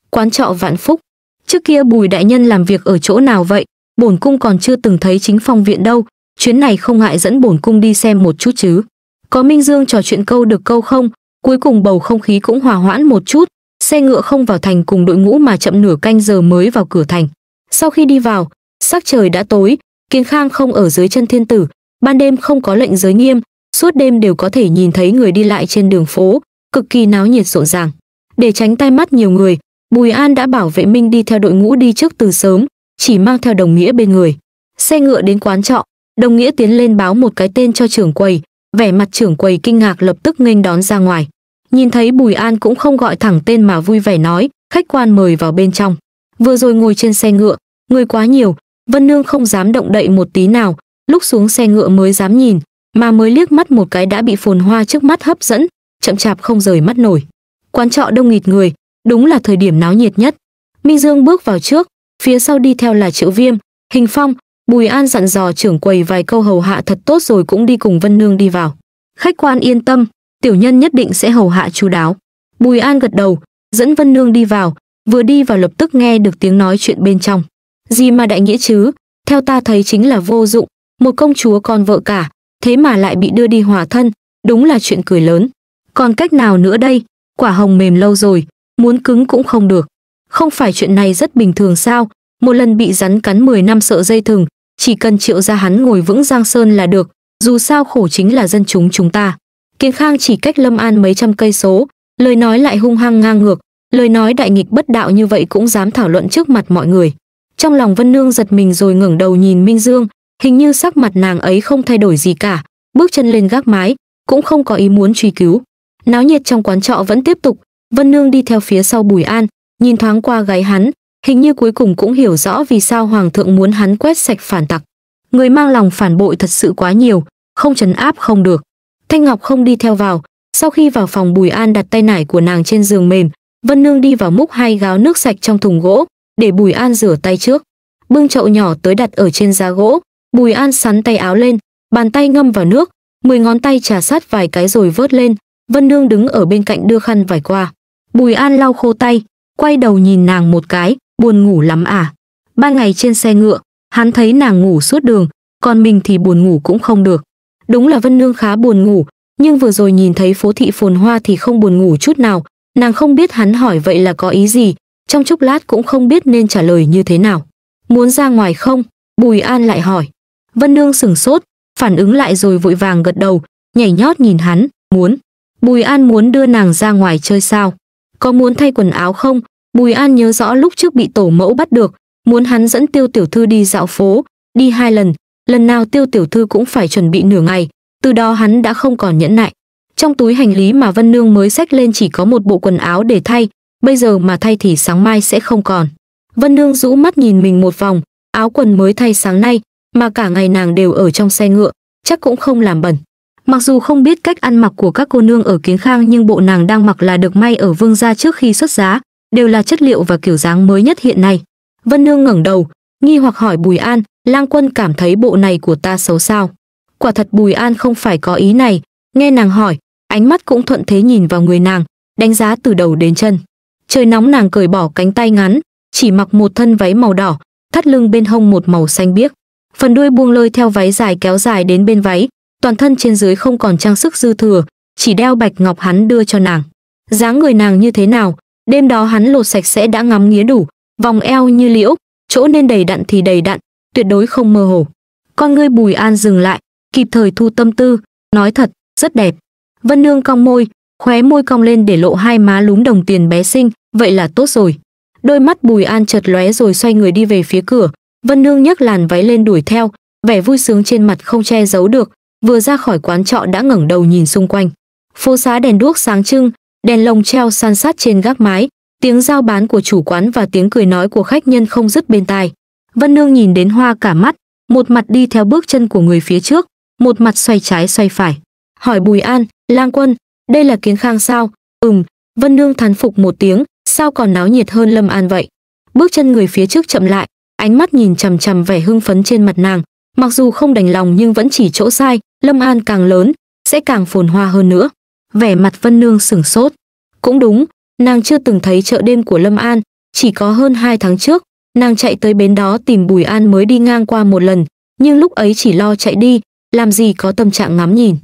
Quán trọ Vạn Phúc. Trước kia Bùi đại nhân làm việc ở chỗ nào vậy? Bổn cung còn chưa từng thấy chính phong viện đâu, chuyến này không ngại dẫn bổn cung đi xem một chút chứ. Có Minh Dương trò chuyện câu được câu không, cuối cùng bầu không khí cũng hòa hoãn một chút, xe ngựa không vào thành cùng đội ngũ mà chậm nửa canh giờ mới vào cửa thành. Sau khi đi vào, sắc trời đã tối, Kiến Khang không ở dưới chân thiên tử, ban đêm không có lệnh giới nghiêm, suốt đêm đều có thể nhìn thấy người đi lại trên đường phố, cực kỳ náo nhiệt rộn ràng. Để tránh tai mắt nhiều người, Bùi An đã bảo vệ Minh đi theo đội ngũ đi trước từ sớm, chỉ mang theo đồng nghĩa bên người. Xe ngựa đến quán trọ, đồng nghĩa tiến lên báo một cái tên cho trưởng quầy, vẻ mặt trưởng quầy kinh ngạc lập tức nghênh đón ra ngoài. Nhìn thấy Bùi An cũng không gọi thẳng tên mà vui vẻ nói, khách quan mời vào bên trong. Vừa rồi ngồi trên xe ngựa, người quá nhiều, Vân Nương không dám động đậy một tí nào, lúc xuống xe ngựa mới dám nhìn, mà mới liếc mắt một cái đã bị phồn hoa trước mắt hấp dẫn, chậm chạp không rời mắt nổi. Quán trọ đông nghịt người, đúng là thời điểm náo nhiệt nhất. Minh Dương bước vào trước, phía sau đi theo là Triệu Viêm, Hình Phong, Bùi An dặn dò trưởng quầy vài câu hầu hạ thật tốt rồi cũng đi cùng Vân Nương đi vào. Khách quan yên tâm, tiểu nhân nhất định sẽ hầu hạ chú đáo. Bùi An gật đầu, dẫn Vân Nương đi vào, vừa đi vào lập tức nghe được tiếng nói chuyện bên trong. Gì mà đại nghĩa chứ, theo ta thấy chính là vô dụng, một công chúa còn vợ cả, thế mà lại bị đưa đi hòa thân, đúng là chuyện cười lớn. Còn cách nào nữa đây? Quả hồng mềm lâu rồi, muốn cứng cũng không được. Không phải chuyện này rất bình thường sao? Một lần bị rắn cắn 10 năm sợ dây thừng, chỉ cần triệu ra hắn ngồi vững giang sơn là được, dù sao khổ chính là dân chúng chúng ta. Kiến Khang chỉ cách Lâm An mấy trăm cây số, lời nói lại hung hăng ngang ngược, lời nói đại nghịch bất đạo như vậy cũng dám thảo luận trước mặt mọi người. Trong lòng Vân Nương giật mình rồi ngẩng đầu nhìn Minh Dương, hình như sắc mặt nàng ấy không thay đổi gì cả, bước chân lên gác mái, cũng không có ý muốn truy cứu. Náo nhiệt trong quán trọ vẫn tiếp tục, Vân Nương đi theo phía sau Bùi An, nhìn thoáng qua gáy hắn, hình như cuối cùng cũng hiểu rõ vì sao hoàng thượng muốn hắn quét sạch phản tặc. Người mang lòng phản bội thật sự quá nhiều, không chấn áp không được. Thanh Ngọc không đi theo vào, sau khi vào phòng Bùi An đặt tay nải của nàng trên giường mềm, Vân Nương đi vào múc hai gáo nước sạch trong thùng gỗ, để Bùi An rửa tay trước. Bưng chậu nhỏ tới đặt ở trên giá gỗ, Bùi An sắn tay áo lên, bàn tay ngâm vào nước, mười ngón tay trà sát vài cái rồi vớt lên, Vân Nương đứng ở bên cạnh đưa khăn vải qua. Bùi An lau khô tay, quay đầu nhìn nàng một cái, buồn ngủ lắm à. Ba ngày trên xe ngựa, hắn thấy nàng ngủ suốt đường, còn mình thì buồn ngủ cũng không được. Đúng là Vân Nương khá buồn ngủ, nhưng vừa rồi nhìn thấy phố thị phồn hoa thì không buồn ngủ chút nào, nàng không biết hắn hỏi vậy là có ý gì, trong chốc lát cũng không biết nên trả lời như thế nào. Muốn ra ngoài không? Bùi An lại hỏi. Vân Nương sửng sốt, phản ứng lại rồi vội vàng gật đầu, nhảy nhót nhìn hắn, muốn. Bùi An muốn đưa nàng ra ngoài chơi sao? Có muốn thay quần áo không? Bùi An nhớ rõ lúc trước bị tổ mẫu bắt được, muốn hắn dẫn tiêu tiểu thư đi dạo phố, đi hai lần, lần nào tiêu tiểu thư cũng phải chuẩn bị nửa ngày, từ đó hắn đã không còn nhẫn nại. Trong túi hành lý mà Vân Nương mới xách lên chỉ có một bộ quần áo để thay, bây giờ mà thay thì sáng mai sẽ không còn. Vân Nương rũ mắt nhìn mình một vòng, áo quần mới thay sáng nay, mà cả ngày nàng đều ở trong xe ngựa, chắc cũng không làm bẩn. Mặc dù không biết cách ăn mặc của các cô nương ở Kiến Khang nhưng bộ nàng đang mặc là được may ở Vương gia trước khi xuất giá, đều là chất liệu và kiểu dáng mới nhất hiện nay. Vân Nương ngẩng đầu, nghi hoặc hỏi Bùi An, Lang Quân cảm thấy bộ này của ta xấu sao? Quả thật Bùi An không phải có ý này, nghe nàng hỏi, ánh mắt cũng thuận thế nhìn vào người nàng, đánh giá từ đầu đến chân. Trời nóng nàng cởi bỏ cánh tay ngắn, chỉ mặc một thân váy màu đỏ, thắt lưng bên hông một màu xanh biếc. Phần đuôi buông lơi theo váy dài kéo dài đến bên váy, toàn thân trên dưới không còn trang sức dư thừa, chỉ đeo bạch ngọc hắn đưa cho nàng. Dáng người nàng như thế nào, đêm đó hắn lột sạch sẽ đã ngắm nghía đủ, vòng eo như liễu, chỗ nên đầy đặn thì đầy đặn, tuyệt đối không mơ hồ. Con ngươi Bùi An dừng lại, kịp thời thu tâm tư, nói thật, rất đẹp. Vân Nương cong môi, khóe môi cong lên để lộ hai má lúm đồng tiền bé xinh, vậy là tốt rồi. Đôi mắt Bùi An chợt lóe rồi xoay người đi về phía cửa, Vân Nương nhấc làn váy lên đuổi theo, vẻ vui sướng trên mặt không che giấu được, vừa ra khỏi quán trọ đã ngẩng đầu nhìn xung quanh. Phố xá đèn đuốc sáng trưng, đèn lồng treo san sát trên gác mái, tiếng giao bán của chủ quán và tiếng cười nói của khách nhân không dứt bên tai. Vân Nương nhìn đến hoa cả mắt, một mặt đi theo bước chân của người phía trước, một mặt xoay trái xoay phải. Hỏi Bùi An, Lang Quân, đây là kiến khang sao? Ừm, Vân Nương thán phục một tiếng, sao còn náo nhiệt hơn Lâm An vậy? Bước chân người phía trước chậm lại, ánh mắt nhìn chằm chằm vẻ hưng phấn trên mặt nàng, mặc dù không đành lòng nhưng vẫn chỉ chỗ sai, Lâm An càng lớn, sẽ càng phồn hoa hơn nữa. Vẻ mặt Vân Nương sửng sốt. Cũng đúng, nàng chưa từng thấy chợ đêm của Lâm An, chỉ có hơn 2 tháng trước, nàng chạy tới bến đó tìm Bùi An mới đi ngang qua một lần, nhưng lúc ấy chỉ lo chạy đi, làm gì có tâm trạng ngắm nhìn.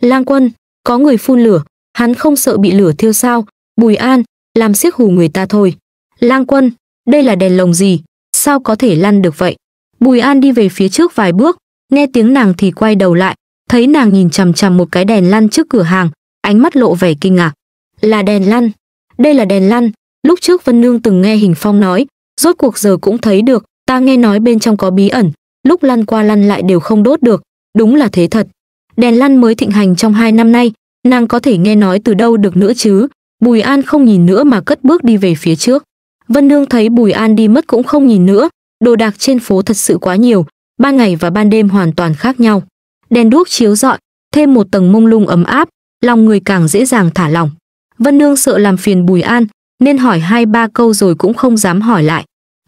Lang quân, có người phun lửa, hắn không sợ bị lửa thiêu sao, Bùi An, làm siếc hù người ta thôi. Lang quân, đây là đèn lồng gì, sao có thể lăn được vậy? Bùi An đi về phía trước vài bước, nghe tiếng nàng thì quay đầu lại, thấy nàng nhìn chằm chằm một cái đèn lăn trước cửa hàng, ánh mắt lộ vẻ kinh ngạc. Là đèn lăn. Đây là đèn lăn, lúc trước Vân Nương từng nghe Hình Phong nói, rốt cuộc giờ cũng thấy được, ta nghe nói bên trong có bí ẩn, lúc lăn qua lăn lại đều không đốt được, đúng là thế thật. Đèn lăn mới thịnh hành trong hai năm nay, nàng có thể nghe nói từ đâu được nữa chứ? Bùi An không nhìn nữa mà cất bước đi về phía trước. Vân Nương thấy Bùi An đi mất cũng không nhìn nữa, đồ đạc trên phố thật sự quá nhiều, ban ngày và ban đêm hoàn toàn khác nhau đèn đuốc chiếu rọi, thêm một tầng mông lung ấm áp, lòng người càng dễ dàng thả lỏng. Vân Nương sợ làm phiền Bùi An, nên hỏi hai ba câu rồi cũng không dám hỏi lại.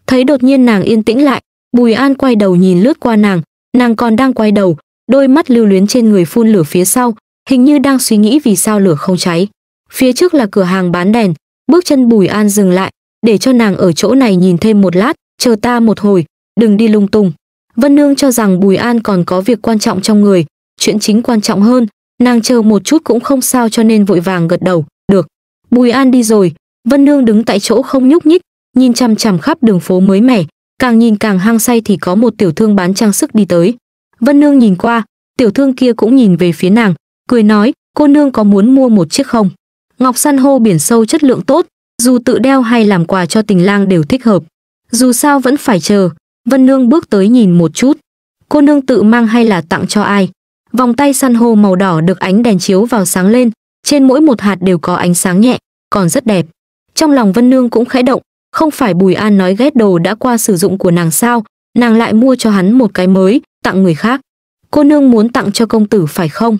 Thấy đột nhiên nàng yên tĩnh lại, Bùi An quay đầu nhìn lướt qua nàng, nàng còn đang quay đầu, đôi mắt lưu luyến trên người phun lửa phía sau, hình như đang suy nghĩ vì sao lửa không cháy. Phía trước là cửa hàng bán đèn, bước chân Bùi An dừng lại, để cho nàng ở chỗ này nhìn thêm một lát, chờ ta một hồi, đừng đi lung tung. Vân Nương cho rằng Bùi An còn có việc quan trọng trong người, chuyện chính quan trọng hơn, nàng chờ một chút cũng không sao cho nên vội vàng gật đầu, được. Bùi An đi rồi, Vân Nương đứng tại chỗ không nhúc nhích, nhìn chằm chằm khắp đường phố mới mẻ, càng nhìn càng hăng say thì có một tiểu thương bán trang sức đi tới. Vân Nương nhìn qua, tiểu thương kia cũng nhìn về phía nàng, cười nói, cô nương có muốn mua một chiếc không? Ngọc san hô biển sâu chất lượng tốt, dù tự đeo hay làm quà cho tình lang đều thích hợp. Dù sao vẫn phải chờ, Vân Nương bước tới nhìn một chút. Cô nương tự mang hay là tặng cho ai? Vòng tay san hô màu đỏ được ánh đèn chiếu vào sáng lên, trên mỗi một hạt đều có ánh sáng nhẹ, còn rất đẹp. Trong lòng Vân Nương cũng khẽ động, không phải Bùi An nói ghét đồ đã qua sử dụng của nàng sao, nàng lại mua cho hắn một cái mới, tặng người khác. Cô nương muốn tặng cho công tử phải không?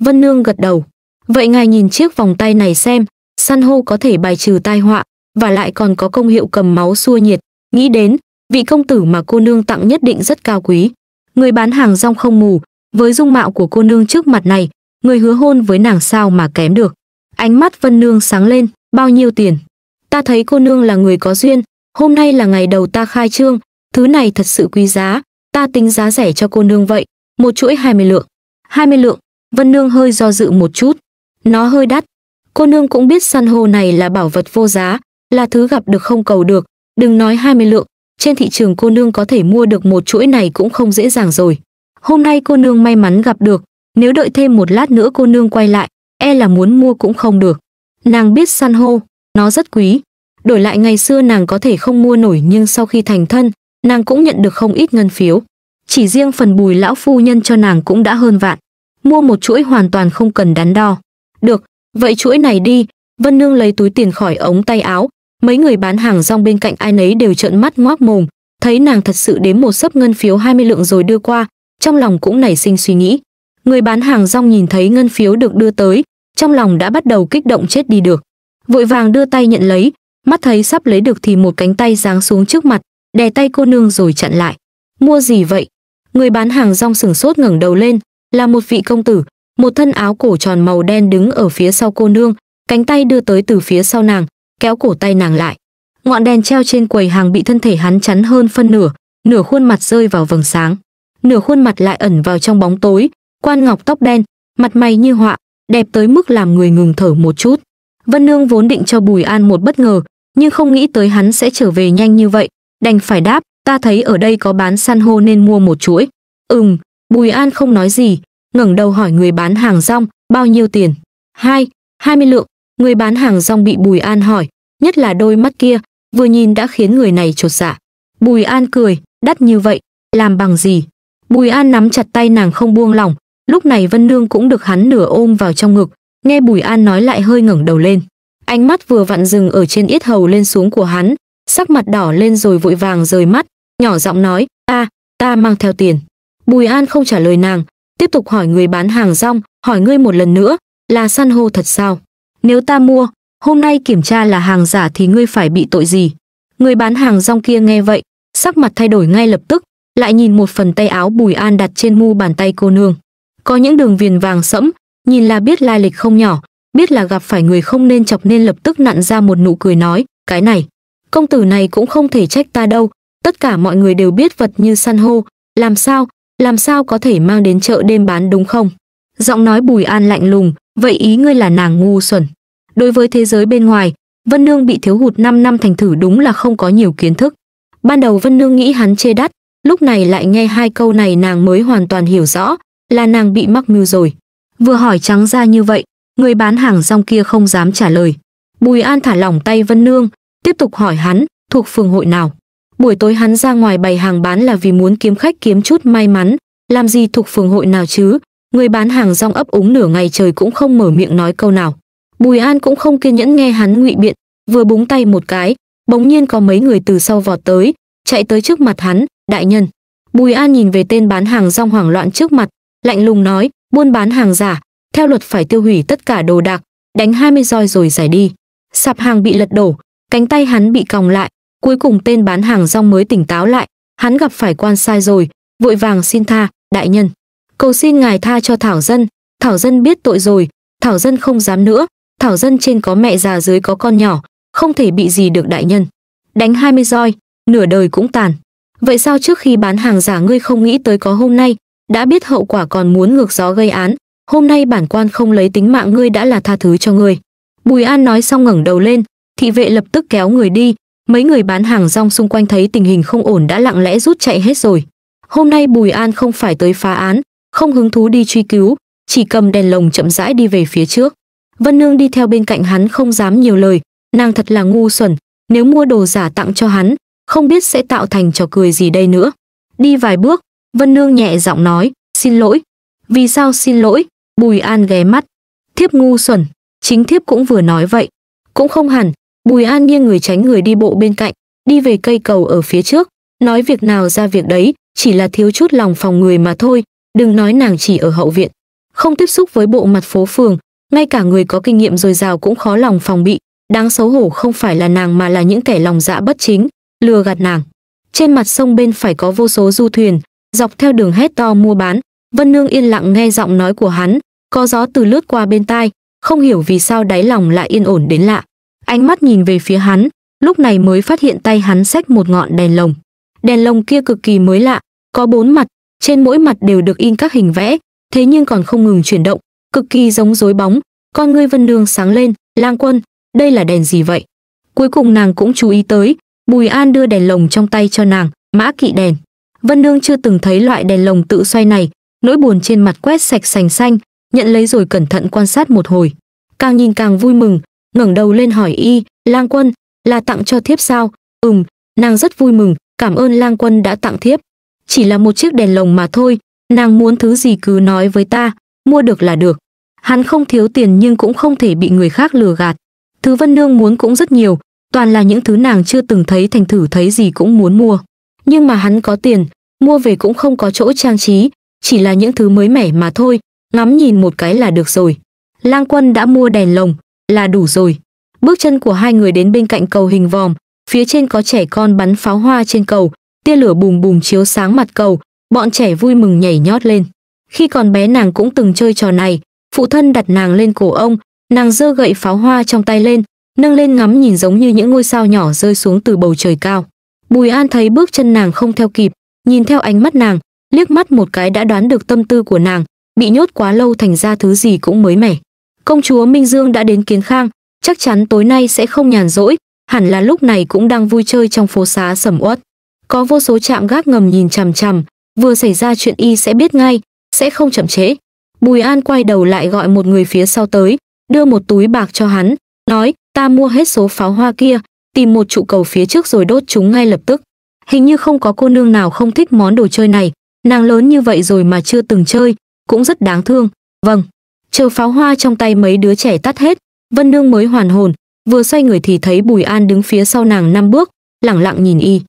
Vân Nương gật đầu. Vậy ngài nhìn chiếc vòng tay này xem, san hô có thể bài trừ tai họa, và lại còn có công hiệu cầm máu xua nhiệt. Nghĩ đến, vị công tử mà cô nương tặng nhất định rất cao quý. Người bán hàng rong không mù, với dung mạo của cô nương trước mặt này, người hứa hôn với nàng sao mà kém được. Ánh mắt Vân Nương sáng lên, bao nhiêu tiền? Ta thấy cô nương là người có duyên, hôm nay là ngày đầu ta khai trương, thứ này thật sự quý giá, ta tính giá rẻ cho cô nương vậy, một chuỗi 20 lượng. 20 lượng, Vân Nương hơi do dự một chút, nó hơi đắt. Cô nương cũng biết san hô này là bảo vật vô giá, là thứ gặp được không cầu được, đừng nói 20 lượng, trên thị trường cô nương có thể mua được một chuỗi này cũng không dễ dàng rồi. Hôm nay cô nương may mắn gặp được, nếu đợi thêm một lát nữa cô nương quay lại, e là muốn mua cũng không được. Nàng biết san hô, nó rất quý. Đổi lại ngày xưa nàng có thể không mua nổi nhưng sau khi thành thân, nàng cũng nhận được không ít ngân phiếu. Chỉ riêng phần bùi lão phu nhân cho nàng cũng đã hơn vạn. Mua một chuỗi hoàn toàn không cần đắn đo. Được, vậy chuỗi này đi, Vân Nương lấy túi tiền khỏi ống tay áo, mấy người bán hàng rong bên cạnh ai nấy đều trợn mắt ngoác mồm thấy nàng thật sự đếm một sấp ngân phiếu 20 lượng rồi đưa qua trong lòng cũng nảy sinh suy nghĩ người bán hàng rong nhìn thấy ngân phiếu được đưa tới trong lòng đã bắt đầu kích động chết đi được vội vàng đưa tay nhận lấy mắt thấy sắp lấy được thì một cánh tay giáng xuống trước mặt đè tay cô nương rồi chặn lại mua gì vậy người bán hàng rong sửng sốt ngẩng đầu lên là một vị công tử một thân áo cổ tròn màu đen đứng ở phía sau cô nương cánh tay đưa tới từ phía sau nàng kéo cổ tay nàng lại. Ngọn đèn treo trên quầy hàng bị thân thể hắn chắn hơn phân nửa, nửa khuôn mặt rơi vào vầng sáng, nửa khuôn mặt lại ẩn vào trong bóng tối, quan ngọc tóc đen, mặt mày như họa, đẹp tới mức làm người ngừng thở một chút. Vân Nương vốn định cho Bùi An một bất ngờ, nhưng không nghĩ tới hắn sẽ trở về nhanh như vậy, đành phải đáp, ta thấy ở đây có bán san hô nên mua một chuỗi. Ừm, Bùi An không nói gì, ngẩng đầu hỏi người bán hàng rong, bao nhiêu tiền? Hai, hai mươi lượng, Người bán hàng rong bị Bùi An hỏi, nhất là đôi mắt kia, vừa nhìn đã khiến người này trột dạ. Bùi An cười, đắt như vậy, làm bằng gì? Bùi An nắm chặt tay nàng không buông lỏng, lúc này Vân Nương cũng được hắn nửa ôm vào trong ngực, nghe Bùi An nói lại hơi ngẩng đầu lên. Ánh mắt vừa vặn dừng ở trên yết hầu lên xuống của hắn, sắc mặt đỏ lên rồi vội vàng rời mắt, nhỏ giọng nói, a, ta mang theo tiền. Bùi An không trả lời nàng, tiếp tục hỏi người bán hàng rong, hỏi ngươi một lần nữa, là san hô thật sao? Nếu ta mua, hôm nay kiểm tra là hàng giả thì ngươi phải bị tội gì? Người bán hàng rong kia nghe vậy, sắc mặt thay đổi ngay lập tức, lại nhìn một phần tay áo Bùi An đặt trên mu bàn tay cô nương. Có những đường viền vàng sẫm, nhìn là biết lai lịch không nhỏ, biết là gặp phải người không nên chọc nên lập tức nặn ra một nụ cười nói, cái này, công tử này cũng không thể trách ta đâu, tất cả mọi người đều biết vật như săn hô, làm sao, làm sao có thể mang đến chợ đêm bán đúng không? Giọng nói Bùi An lạnh lùng, vậy ý ngươi là nàng ngu xuẩn đối với thế giới bên ngoài vân nương bị thiếu hụt 5 năm thành thử đúng là không có nhiều kiến thức ban đầu vân nương nghĩ hắn chê đắt lúc này lại nghe hai câu này nàng mới hoàn toàn hiểu rõ là nàng bị mắc mưu rồi vừa hỏi trắng ra như vậy người bán hàng rong kia không dám trả lời bùi an thả lỏng tay vân nương tiếp tục hỏi hắn thuộc phường hội nào buổi tối hắn ra ngoài bày hàng bán là vì muốn kiếm khách kiếm chút may mắn làm gì thuộc phường hội nào chứ Người bán hàng rong ấp úng nửa ngày trời cũng không mở miệng nói câu nào. Bùi An cũng không kiên nhẫn nghe hắn ngụy biện, vừa búng tay một cái, bỗng nhiên có mấy người từ sau vọt tới, chạy tới trước mặt hắn, đại nhân. Bùi An nhìn về tên bán hàng rong hoảng loạn trước mặt, lạnh lùng nói, buôn bán hàng giả, theo luật phải tiêu hủy tất cả đồ đạc, đánh 20 roi rồi giải đi. Sạp hàng bị lật đổ, cánh tay hắn bị còng lại, cuối cùng tên bán hàng rong mới tỉnh táo lại, hắn gặp phải quan sai rồi, vội vàng xin tha, đại nhân cầu xin ngài tha cho Thảo Dân. Thảo Dân biết tội rồi, Thảo Dân không dám nữa, Thảo Dân trên có mẹ già dưới có con nhỏ, không thể bị gì được đại nhân. Đánh 20 roi, nửa đời cũng tàn. Vậy sao trước khi bán hàng giả ngươi không nghĩ tới có hôm nay, đã biết hậu quả còn muốn ngược gió gây án, hôm nay bản quan không lấy tính mạng ngươi đã là tha thứ cho ngươi. Bùi An nói xong ngẩng đầu lên, thị vệ lập tức kéo người đi, mấy người bán hàng rong xung quanh thấy tình hình không ổn đã lặng lẽ rút chạy hết rồi. Hôm nay Bùi An không phải tới phá án, không hứng thú đi truy cứu, chỉ cầm đèn lồng chậm rãi đi về phía trước. Vân Nương đi theo bên cạnh hắn không dám nhiều lời, nàng thật là ngu xuẩn, nếu mua đồ giả tặng cho hắn, không biết sẽ tạo thành trò cười gì đây nữa. Đi vài bước, Vân Nương nhẹ giọng nói, xin lỗi. Vì sao xin lỗi? Bùi An ghé mắt. Thiếp ngu xuẩn, chính thiếp cũng vừa nói vậy. Cũng không hẳn, Bùi An nghiêng người tránh người đi bộ bên cạnh, đi về cây cầu ở phía trước, nói việc nào ra việc đấy, chỉ là thiếu chút lòng phòng người mà thôi, Đừng nói nàng chỉ ở hậu viện, không tiếp xúc với bộ mặt phố phường, ngay cả người có kinh nghiệm dồi dào cũng khó lòng phòng bị, đáng xấu hổ không phải là nàng mà là những kẻ lòng dạ bất chính, lừa gạt nàng. Trên mặt sông bên phải có vô số du thuyền, dọc theo đường hét to mua bán, Vân Nương yên lặng nghe giọng nói của hắn, có gió từ lướt qua bên tai, không hiểu vì sao đáy lòng lại yên ổn đến lạ. Ánh mắt nhìn về phía hắn, lúc này mới phát hiện tay hắn xách một ngọn đèn lồng. Đèn lồng kia cực kỳ mới lạ, có bốn mặt, trên mỗi mặt đều được in các hình vẽ, thế nhưng còn không ngừng chuyển động, cực kỳ giống rối bóng. Con ngươi Vân Nương sáng lên, "Lang Quân, đây là đèn gì vậy?" Cuối cùng nàng cũng chú ý tới, Bùi An đưa đèn lồng trong tay cho nàng, "Mã kỵ đèn." Vân Nương chưa từng thấy loại đèn lồng tự xoay này, nỗi buồn trên mặt quét sạch sành xanh, nhận lấy rồi cẩn thận quan sát một hồi. Càng nhìn càng vui mừng, ngẩng đầu lên hỏi y, "Lang Quân, là tặng cho thiếp sao?" "Ừm." Nàng rất vui mừng, cảm ơn Lang Quân đã tặng thiếp chỉ là một chiếc đèn lồng mà thôi, nàng muốn thứ gì cứ nói với ta, mua được là được. Hắn không thiếu tiền nhưng cũng không thể bị người khác lừa gạt. Thứ Vân Nương muốn cũng rất nhiều, toàn là những thứ nàng chưa từng thấy thành thử thấy gì cũng muốn mua. Nhưng mà hắn có tiền, mua về cũng không có chỗ trang trí, chỉ là những thứ mới mẻ mà thôi, ngắm nhìn một cái là được rồi. Lang Quân đã mua đèn lồng, là đủ rồi. Bước chân của hai người đến bên cạnh cầu hình vòm, phía trên có trẻ con bắn pháo hoa trên cầu, tia lửa bùm bùm chiếu sáng mặt cầu, bọn trẻ vui mừng nhảy nhót lên. Khi còn bé nàng cũng từng chơi trò này, phụ thân đặt nàng lên cổ ông, nàng giơ gậy pháo hoa trong tay lên, nâng lên ngắm nhìn giống như những ngôi sao nhỏ rơi xuống từ bầu trời cao. Bùi An thấy bước chân nàng không theo kịp, nhìn theo ánh mắt nàng, liếc mắt một cái đã đoán được tâm tư của nàng, bị nhốt quá lâu thành ra thứ gì cũng mới mẻ. Công chúa Minh Dương đã đến Kiến Khang, chắc chắn tối nay sẽ không nhàn rỗi, hẳn là lúc này cũng đang vui chơi trong phố xá sầm uất có vô số trạm gác ngầm nhìn chằm chằm, vừa xảy ra chuyện y sẽ biết ngay, sẽ không chậm trễ. Bùi An quay đầu lại gọi một người phía sau tới, đưa một túi bạc cho hắn, nói, ta mua hết số pháo hoa kia, tìm một trụ cầu phía trước rồi đốt chúng ngay lập tức. Hình như không có cô nương nào không thích món đồ chơi này, nàng lớn như vậy rồi mà chưa từng chơi, cũng rất đáng thương. Vâng, chờ pháo hoa trong tay mấy đứa trẻ tắt hết, Vân Nương mới hoàn hồn, vừa xoay người thì thấy Bùi An đứng phía sau nàng năm bước, lẳng lặng nhìn y.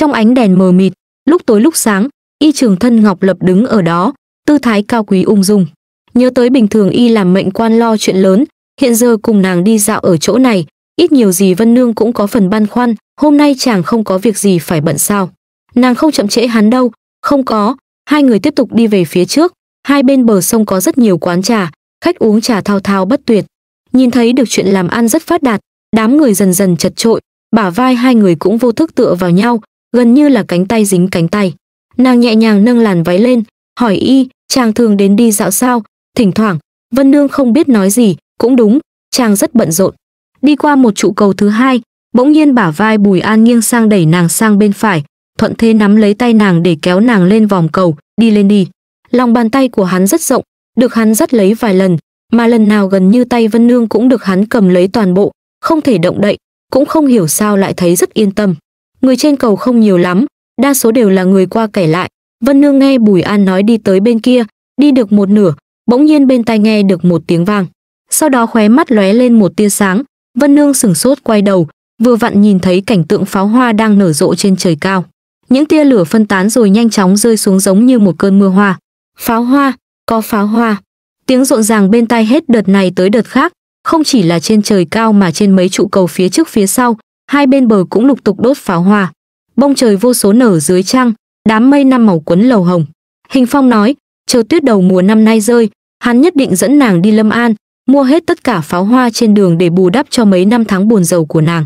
Trong ánh đèn mờ mịt, lúc tối lúc sáng, y trường thân ngọc lập đứng ở đó, tư thái cao quý ung dung. Nhớ tới bình thường y làm mệnh quan lo chuyện lớn, hiện giờ cùng nàng đi dạo ở chỗ này, ít nhiều gì Vân Nương cũng có phần băn khoăn, hôm nay chàng không có việc gì phải bận sao. Nàng không chậm trễ hắn đâu, không có, hai người tiếp tục đi về phía trước, hai bên bờ sông có rất nhiều quán trà, khách uống trà thao thao bất tuyệt. Nhìn thấy được chuyện làm ăn rất phát đạt, đám người dần dần chật trội, bả vai hai người cũng vô thức tựa vào nhau, gần như là cánh tay dính cánh tay. Nàng nhẹ nhàng nâng làn váy lên, hỏi y, chàng thường đến đi dạo sao, thỉnh thoảng, Vân Nương không biết nói gì, cũng đúng, chàng rất bận rộn. Đi qua một trụ cầu thứ hai, bỗng nhiên bả vai Bùi An nghiêng sang đẩy nàng sang bên phải, thuận thế nắm lấy tay nàng để kéo nàng lên vòng cầu, đi lên đi. Lòng bàn tay của hắn rất rộng, được hắn dắt lấy vài lần, mà lần nào gần như tay Vân Nương cũng được hắn cầm lấy toàn bộ, không thể động đậy, cũng không hiểu sao lại thấy rất yên tâm người trên cầu không nhiều lắm, đa số đều là người qua kẻ lại. Vân Nương nghe Bùi An nói đi tới bên kia, đi được một nửa, bỗng nhiên bên tai nghe được một tiếng vang. Sau đó khóe mắt lóe lên một tia sáng, Vân Nương sửng sốt quay đầu, vừa vặn nhìn thấy cảnh tượng pháo hoa đang nở rộ trên trời cao. Những tia lửa phân tán rồi nhanh chóng rơi xuống giống như một cơn mưa hoa. Pháo hoa, có pháo hoa. Tiếng rộn ràng bên tai hết đợt này tới đợt khác, không chỉ là trên trời cao mà trên mấy trụ cầu phía trước phía sau, hai bên bờ cũng lục tục đốt pháo hoa. Bông trời vô số nở dưới trăng, đám mây năm màu quấn lầu hồng. Hình Phong nói, chờ tuyết đầu mùa năm nay rơi, hắn nhất định dẫn nàng đi Lâm An, mua hết tất cả pháo hoa trên đường để bù đắp cho mấy năm tháng buồn giàu của nàng.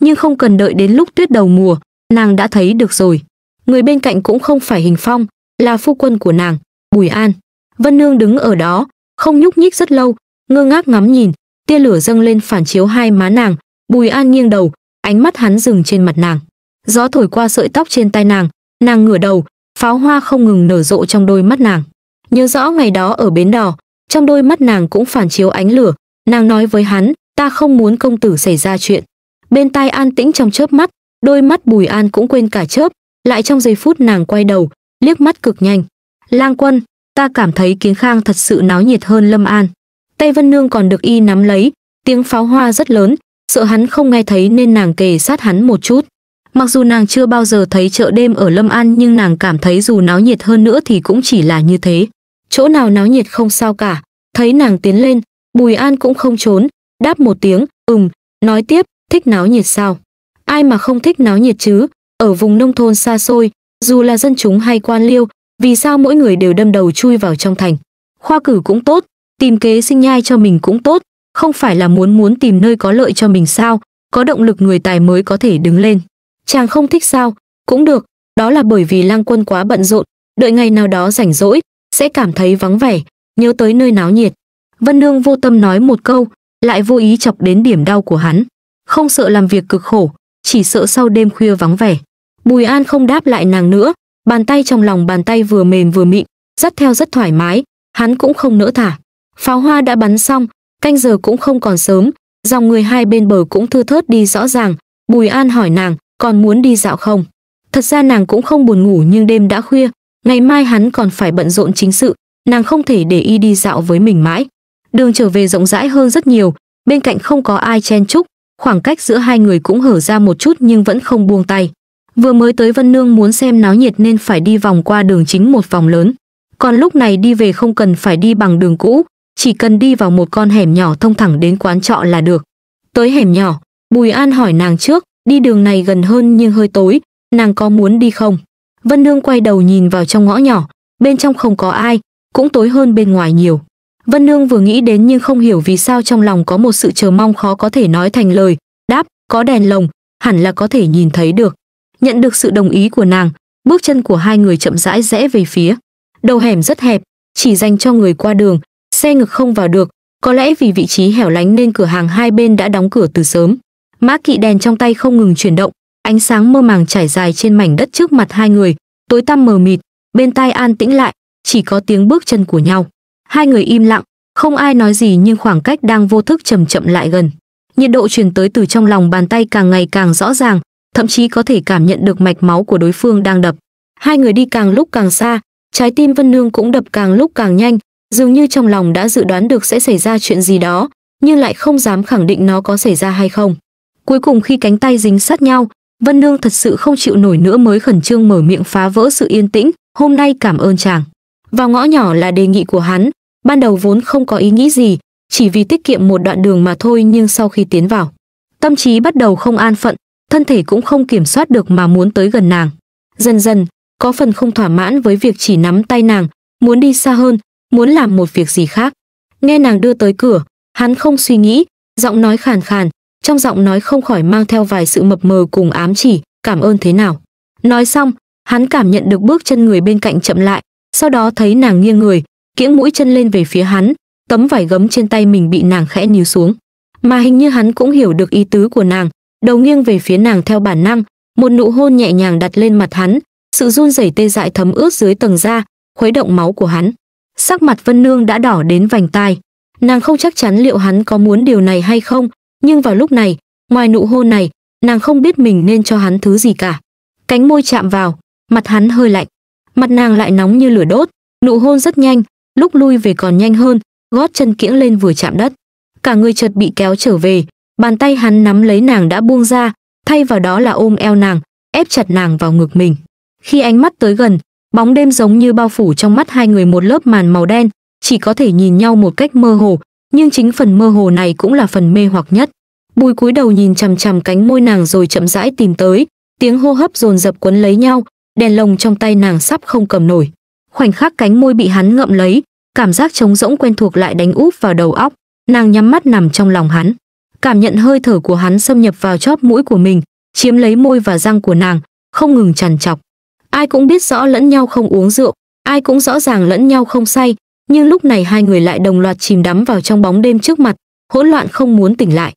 Nhưng không cần đợi đến lúc tuyết đầu mùa, nàng đã thấy được rồi. Người bên cạnh cũng không phải Hình Phong, là phu quân của nàng, Bùi An. Vân Nương đứng ở đó, không nhúc nhích rất lâu, ngơ ngác ngắm nhìn, tia lửa dâng lên phản chiếu hai má nàng, Bùi An nghiêng đầu, ánh mắt hắn dừng trên mặt nàng. Gió thổi qua sợi tóc trên tai nàng, nàng ngửa đầu, pháo hoa không ngừng nở rộ trong đôi mắt nàng. Nhớ rõ ngày đó ở bến đò, trong đôi mắt nàng cũng phản chiếu ánh lửa, nàng nói với hắn, ta không muốn công tử xảy ra chuyện. Bên tai an tĩnh trong chớp mắt, đôi mắt Bùi An cũng quên cả chớp, lại trong giây phút nàng quay đầu, liếc mắt cực nhanh. Lang Quân, ta cảm thấy Kiến Khang thật sự náo nhiệt hơn Lâm An. Tay Vân Nương còn được y nắm lấy, tiếng pháo hoa rất lớn, sợ hắn không nghe thấy nên nàng kề sát hắn một chút. Mặc dù nàng chưa bao giờ thấy chợ đêm ở Lâm An nhưng nàng cảm thấy dù náo nhiệt hơn nữa thì cũng chỉ là như thế. Chỗ nào náo nhiệt không sao cả, thấy nàng tiến lên, Bùi An cũng không trốn, đáp một tiếng, ừm, nói tiếp, thích náo nhiệt sao? Ai mà không thích náo nhiệt chứ, ở vùng nông thôn xa xôi, dù là dân chúng hay quan liêu, vì sao mỗi người đều đâm đầu chui vào trong thành. Khoa cử cũng tốt, tìm kế sinh nhai cho mình cũng tốt, không phải là muốn muốn tìm nơi có lợi cho mình sao, có động lực người tài mới có thể đứng lên. Chàng không thích sao, cũng được, đó là bởi vì lang quân quá bận rộn, đợi ngày nào đó rảnh rỗi, sẽ cảm thấy vắng vẻ, nhớ tới nơi náo nhiệt. Vân Nương vô tâm nói một câu, lại vô ý chọc đến điểm đau của hắn. Không sợ làm việc cực khổ, chỉ sợ sau đêm khuya vắng vẻ. Bùi An không đáp lại nàng nữa, bàn tay trong lòng bàn tay vừa mềm vừa mịn, dắt theo rất thoải mái, hắn cũng không nỡ thả. Pháo hoa đã bắn xong, canh giờ cũng không còn sớm, dòng người hai bên bờ cũng thưa thớt đi rõ ràng, Bùi An hỏi nàng, còn muốn đi dạo không? Thật ra nàng cũng không buồn ngủ nhưng đêm đã khuya, ngày mai hắn còn phải bận rộn chính sự, nàng không thể để y đi dạo với mình mãi. Đường trở về rộng rãi hơn rất nhiều, bên cạnh không có ai chen chúc, khoảng cách giữa hai người cũng hở ra một chút nhưng vẫn không buông tay. Vừa mới tới Vân Nương muốn xem náo nhiệt nên phải đi vòng qua đường chính một vòng lớn. Còn lúc này đi về không cần phải đi bằng đường cũ, chỉ cần đi vào một con hẻm nhỏ thông thẳng đến quán trọ là được. Tới hẻm nhỏ, Bùi An hỏi nàng trước, đi đường này gần hơn nhưng hơi tối, nàng có muốn đi không? Vân Nương quay đầu nhìn vào trong ngõ nhỏ, bên trong không có ai, cũng tối hơn bên ngoài nhiều. Vân Nương vừa nghĩ đến nhưng không hiểu vì sao trong lòng có một sự chờ mong khó có thể nói thành lời, đáp, có đèn lồng, hẳn là có thể nhìn thấy được. Nhận được sự đồng ý của nàng, bước chân của hai người chậm rãi rẽ về phía. Đầu hẻm rất hẹp, chỉ dành cho người qua đường, Xe ngực không vào được, có lẽ vì vị trí hẻo lánh nên cửa hàng hai bên đã đóng cửa từ sớm. Mã kỵ đèn trong tay không ngừng chuyển động, ánh sáng mơ màng trải dài trên mảnh đất trước mặt hai người, tối tăm mờ mịt, bên tai an tĩnh lại, chỉ có tiếng bước chân của nhau. Hai người im lặng, không ai nói gì nhưng khoảng cách đang vô thức chậm chậm lại gần. Nhiệt độ truyền tới từ trong lòng bàn tay càng ngày càng rõ ràng, thậm chí có thể cảm nhận được mạch máu của đối phương đang đập. Hai người đi càng lúc càng xa, trái tim Vân Nương cũng đập càng lúc càng nhanh, dường như trong lòng đã dự đoán được sẽ xảy ra chuyện gì đó, nhưng lại không dám khẳng định nó có xảy ra hay không. Cuối cùng khi cánh tay dính sát nhau, Vân Nương thật sự không chịu nổi nữa mới khẩn trương mở miệng phá vỡ sự yên tĩnh, hôm nay cảm ơn chàng. Vào ngõ nhỏ là đề nghị của hắn, ban đầu vốn không có ý nghĩ gì, chỉ vì tiết kiệm một đoạn đường mà thôi nhưng sau khi tiến vào, tâm trí bắt đầu không an phận, thân thể cũng không kiểm soát được mà muốn tới gần nàng. Dần dần, có phần không thỏa mãn với việc chỉ nắm tay nàng, muốn đi xa hơn, muốn làm một việc gì khác. Nghe nàng đưa tới cửa, hắn không suy nghĩ, giọng nói khàn khàn, trong giọng nói không khỏi mang theo vài sự mập mờ cùng ám chỉ, cảm ơn thế nào. Nói xong, hắn cảm nhận được bước chân người bên cạnh chậm lại, sau đó thấy nàng nghiêng người, kiễng mũi chân lên về phía hắn, tấm vải gấm trên tay mình bị nàng khẽ níu xuống. Mà hình như hắn cũng hiểu được ý tứ của nàng, đầu nghiêng về phía nàng theo bản năng, một nụ hôn nhẹ nhàng đặt lên mặt hắn, sự run rẩy tê dại thấm ướt dưới tầng da, khuấy động máu của hắn. Sắc mặt Vân Nương đã đỏ đến vành tai. Nàng không chắc chắn liệu hắn có muốn điều này hay không, nhưng vào lúc này, ngoài nụ hôn này, nàng không biết mình nên cho hắn thứ gì cả. Cánh môi chạm vào, mặt hắn hơi lạnh, mặt nàng lại nóng như lửa đốt, nụ hôn rất nhanh, lúc lui về còn nhanh hơn, gót chân kiễng lên vừa chạm đất. Cả người chợt bị kéo trở về, bàn tay hắn nắm lấy nàng đã buông ra, thay vào đó là ôm eo nàng, ép chặt nàng vào ngực mình. Khi ánh mắt tới gần, Bóng đêm giống như bao phủ trong mắt hai người một lớp màn màu đen, chỉ có thể nhìn nhau một cách mơ hồ, nhưng chính phần mơ hồ này cũng là phần mê hoặc nhất. Bùi cúi đầu nhìn chằm chằm cánh môi nàng rồi chậm rãi tìm tới, tiếng hô hấp dồn dập quấn lấy nhau, đèn lồng trong tay nàng sắp không cầm nổi. Khoảnh khắc cánh môi bị hắn ngậm lấy, cảm giác trống rỗng quen thuộc lại đánh úp vào đầu óc, nàng nhắm mắt nằm trong lòng hắn. Cảm nhận hơi thở của hắn xâm nhập vào chóp mũi của mình, chiếm lấy môi và răng của nàng, không ngừng trằn trọc ai cũng biết rõ lẫn nhau không uống rượu, ai cũng rõ ràng lẫn nhau không say, nhưng lúc này hai người lại đồng loạt chìm đắm vào trong bóng đêm trước mặt, hỗn loạn không muốn tỉnh lại.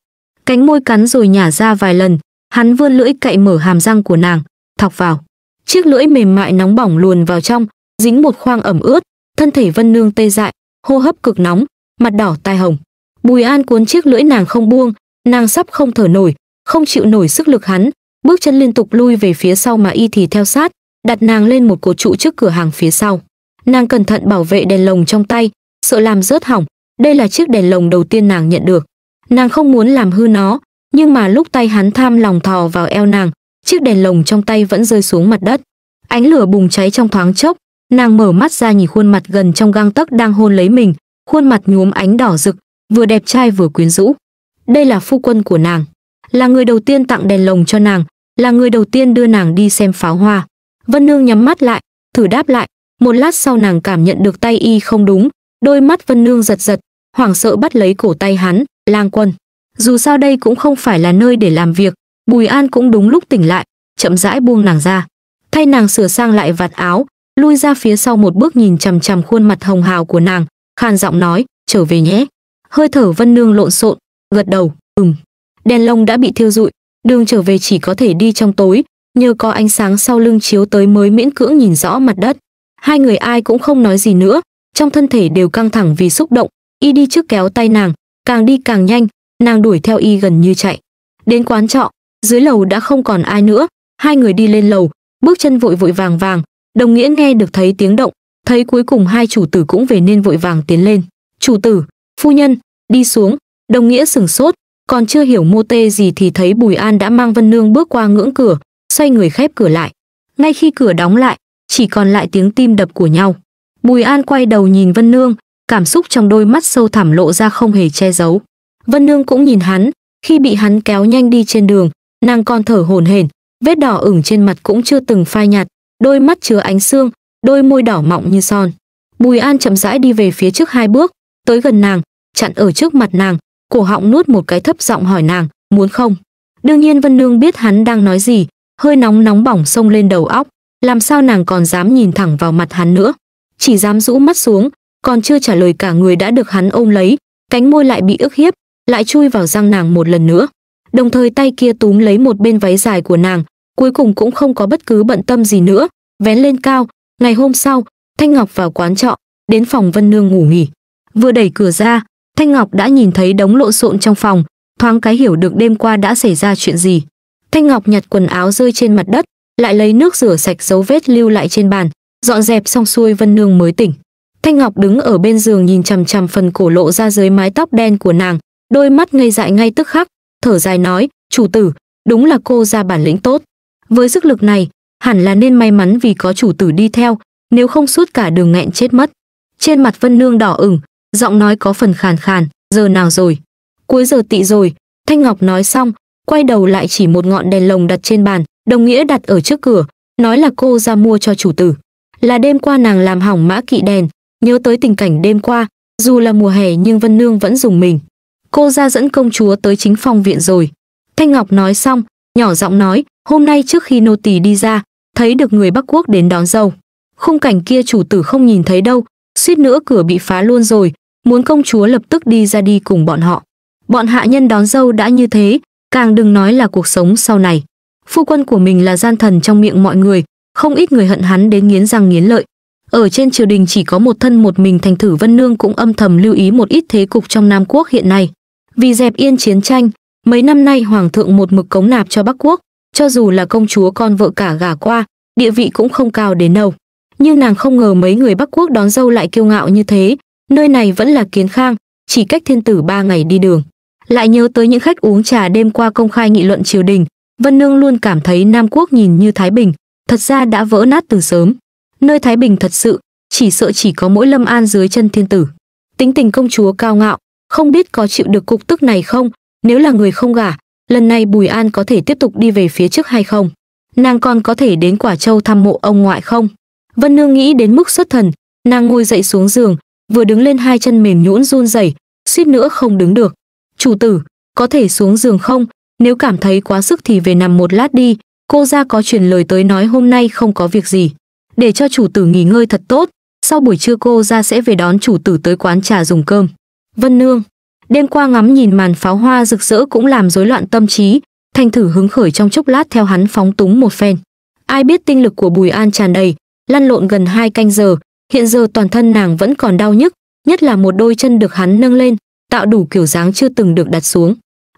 Cánh môi cắn rồi nhả ra vài lần, hắn vươn lưỡi cậy mở hàm răng của nàng, thọc vào. Chiếc lưỡi mềm mại nóng bỏng luồn vào trong, dính một khoang ẩm ướt, thân thể Vân Nương tê dại, hô hấp cực nóng, mặt đỏ tai hồng. Bùi An cuốn chiếc lưỡi nàng không buông, nàng sắp không thở nổi, không chịu nổi sức lực hắn, bước chân liên tục lui về phía sau mà y thì theo sát, đặt nàng lên một cột trụ trước cửa hàng phía sau. Nàng cẩn thận bảo vệ đèn lồng trong tay, sợ làm rớt hỏng. Đây là chiếc đèn lồng đầu tiên nàng nhận được. Nàng không muốn làm hư nó, nhưng mà lúc tay hắn tham lòng thò vào eo nàng, chiếc đèn lồng trong tay vẫn rơi xuống mặt đất. Ánh lửa bùng cháy trong thoáng chốc, nàng mở mắt ra nhìn khuôn mặt gần trong gang tấc đang hôn lấy mình, khuôn mặt nhuốm ánh đỏ rực, vừa đẹp trai vừa quyến rũ. Đây là phu quân của nàng, là người đầu tiên tặng đèn lồng cho nàng, là người đầu tiên đưa nàng đi xem pháo hoa. Vân Nương nhắm mắt lại, thử đáp lại, một lát sau nàng cảm nhận được tay y không đúng, đôi mắt Vân Nương giật giật, hoảng sợ bắt lấy cổ tay hắn, lang quân. Dù sao đây cũng không phải là nơi để làm việc, Bùi An cũng đúng lúc tỉnh lại, chậm rãi buông nàng ra. Thay nàng sửa sang lại vạt áo, lui ra phía sau một bước nhìn chằm chằm khuôn mặt hồng hào của nàng, khàn giọng nói, trở về nhé. Hơi thở Vân Nương lộn xộn, gật đầu, ừm. Đèn lồng đã bị thiêu rụi, đường trở về chỉ có thể đi trong tối, nhờ có ánh sáng sau lưng chiếu tới mới miễn cưỡng nhìn rõ mặt đất. Hai người ai cũng không nói gì nữa, trong thân thể đều căng thẳng vì xúc động, y đi trước kéo tay nàng, càng đi càng nhanh, nàng đuổi theo y gần như chạy. Đến quán trọ, dưới lầu đã không còn ai nữa, hai người đi lên lầu, bước chân vội vội vàng vàng, đồng nghĩa nghe được thấy tiếng động, thấy cuối cùng hai chủ tử cũng về nên vội vàng tiến lên. Chủ tử, phu nhân, đi xuống, đồng nghĩa sừng sốt, còn chưa hiểu mô tê gì thì thấy Bùi An đã mang Vân Nương bước qua ngưỡng cửa, xoay người khép cửa lại. Ngay khi cửa đóng lại, chỉ còn lại tiếng tim đập của nhau. Bùi An quay đầu nhìn Vân Nương, cảm xúc trong đôi mắt sâu thẳm lộ ra không hề che giấu. Vân Nương cũng nhìn hắn, khi bị hắn kéo nhanh đi trên đường, nàng còn thở hổn hển, vết đỏ ửng trên mặt cũng chưa từng phai nhạt, đôi mắt chứa ánh sương, đôi môi đỏ mọng như son. Bùi An chậm rãi đi về phía trước hai bước, tới gần nàng, chặn ở trước mặt nàng, cổ họng nuốt một cái thấp giọng hỏi nàng, muốn không? Đương nhiên Vân Nương biết hắn đang nói gì, hơi nóng nóng bỏng sông lên đầu óc, làm sao nàng còn dám nhìn thẳng vào mặt hắn nữa. Chỉ dám rũ mắt xuống, còn chưa trả lời cả người đã được hắn ôm lấy, cánh môi lại bị ức hiếp, lại chui vào răng nàng một lần nữa. Đồng thời tay kia túm lấy một bên váy dài của nàng, cuối cùng cũng không có bất cứ bận tâm gì nữa, vén lên cao, ngày hôm sau, Thanh Ngọc vào quán trọ, đến phòng Vân Nương ngủ nghỉ. Vừa đẩy cửa ra, Thanh Ngọc đã nhìn thấy đống lộn xộn trong phòng, thoáng cái hiểu được đêm qua đã xảy ra chuyện gì. Thanh Ngọc nhặt quần áo rơi trên mặt đất, lại lấy nước rửa sạch dấu vết lưu lại trên bàn, dọn dẹp xong xuôi Vân Nương mới tỉnh. Thanh Ngọc đứng ở bên giường nhìn chằm chằm phần cổ lộ ra dưới mái tóc đen của nàng, đôi mắt ngây dại ngay tức khắc, thở dài nói, "Chủ tử, đúng là cô ra bản lĩnh tốt. Với sức lực này, hẳn là nên may mắn vì có chủ tử đi theo, nếu không suốt cả đường nghẹn chết mất." Trên mặt Vân Nương đỏ ửng, giọng nói có phần khàn khàn, "Giờ nào rồi?" "Cuối giờ tị rồi." Thanh Ngọc nói xong, quay đầu lại chỉ một ngọn đèn lồng đặt trên bàn, đồng nghĩa đặt ở trước cửa, nói là cô ra mua cho chủ tử. Là đêm qua nàng làm hỏng mã kỵ đèn, nhớ tới tình cảnh đêm qua, dù là mùa hè nhưng Vân Nương vẫn dùng mình. Cô ra dẫn công chúa tới chính phòng viện rồi. Thanh Ngọc nói xong, nhỏ giọng nói, hôm nay trước khi nô tỳ đi ra, thấy được người Bắc Quốc đến đón dâu. Khung cảnh kia chủ tử không nhìn thấy đâu, suýt nữa cửa bị phá luôn rồi, muốn công chúa lập tức đi ra đi cùng bọn họ. Bọn hạ nhân đón dâu đã như thế, càng đừng nói là cuộc sống sau này. Phu quân của mình là gian thần trong miệng mọi người, không ít người hận hắn đến nghiến răng nghiến lợi. Ở trên triều đình chỉ có một thân một mình thành thử Vân Nương cũng âm thầm lưu ý một ít thế cục trong Nam Quốc hiện nay. Vì dẹp yên chiến tranh, mấy năm nay hoàng thượng một mực cống nạp cho Bắc Quốc, cho dù là công chúa con vợ cả gả qua, địa vị cũng không cao đến đâu. Nhưng nàng không ngờ mấy người Bắc Quốc đón dâu lại kiêu ngạo như thế, nơi này vẫn là kiến khang, chỉ cách thiên tử ba ngày đi đường lại nhớ tới những khách uống trà đêm qua công khai nghị luận triều đình, Vân Nương luôn cảm thấy Nam Quốc nhìn như Thái Bình, thật ra đã vỡ nát từ sớm. Nơi Thái Bình thật sự, chỉ sợ chỉ có mỗi Lâm An dưới chân thiên tử. Tính tình công chúa cao ngạo, không biết có chịu được cục tức này không, nếu là người không gả, lần này Bùi An có thể tiếp tục đi về phía trước hay không? Nàng còn có thể đến Quả Châu thăm mộ ông ngoại không? Vân Nương nghĩ đến mức xuất thần, nàng ngồi dậy xuống giường, vừa đứng lên hai chân mềm nhũn run rẩy, suýt nữa không đứng được chủ tử, có thể xuống giường không, nếu cảm thấy quá sức thì về nằm một lát đi, cô ra có truyền lời tới nói hôm nay không có việc gì. Để cho chủ tử nghỉ ngơi thật tốt, sau buổi trưa cô ra sẽ về đón chủ tử tới quán trà dùng cơm. Vân Nương, đêm qua ngắm nhìn màn pháo hoa rực rỡ cũng làm rối loạn tâm trí, thanh thử hứng khởi trong chốc lát theo hắn phóng túng một phen. Ai biết tinh lực của Bùi An tràn đầy, lăn lộn gần hai canh giờ, hiện giờ toàn thân nàng vẫn còn đau nhức, nhất là một đôi chân được hắn nâng lên, tạo đủ kiểu dáng chưa từng được đặt xuống.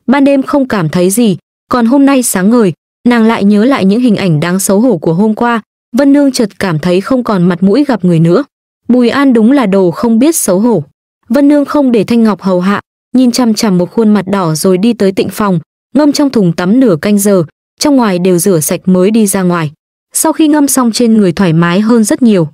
Ban đêm không cảm thấy gì, còn hôm nay sáng ngời, nàng lại nhớ lại những hình ảnh đáng xấu hổ của hôm qua, Vân Nương chợt cảm thấy không còn mặt mũi gặp người nữa. Bùi An đúng là đồ không biết xấu hổ. Vân Nương không để Thanh Ngọc hầu hạ, nhìn chằm chằm một khuôn mặt đỏ rồi đi tới tịnh phòng, ngâm trong thùng tắm nửa canh giờ, trong ngoài đều rửa sạch mới đi ra ngoài. Sau khi ngâm xong trên người thoải mái hơn rất nhiều.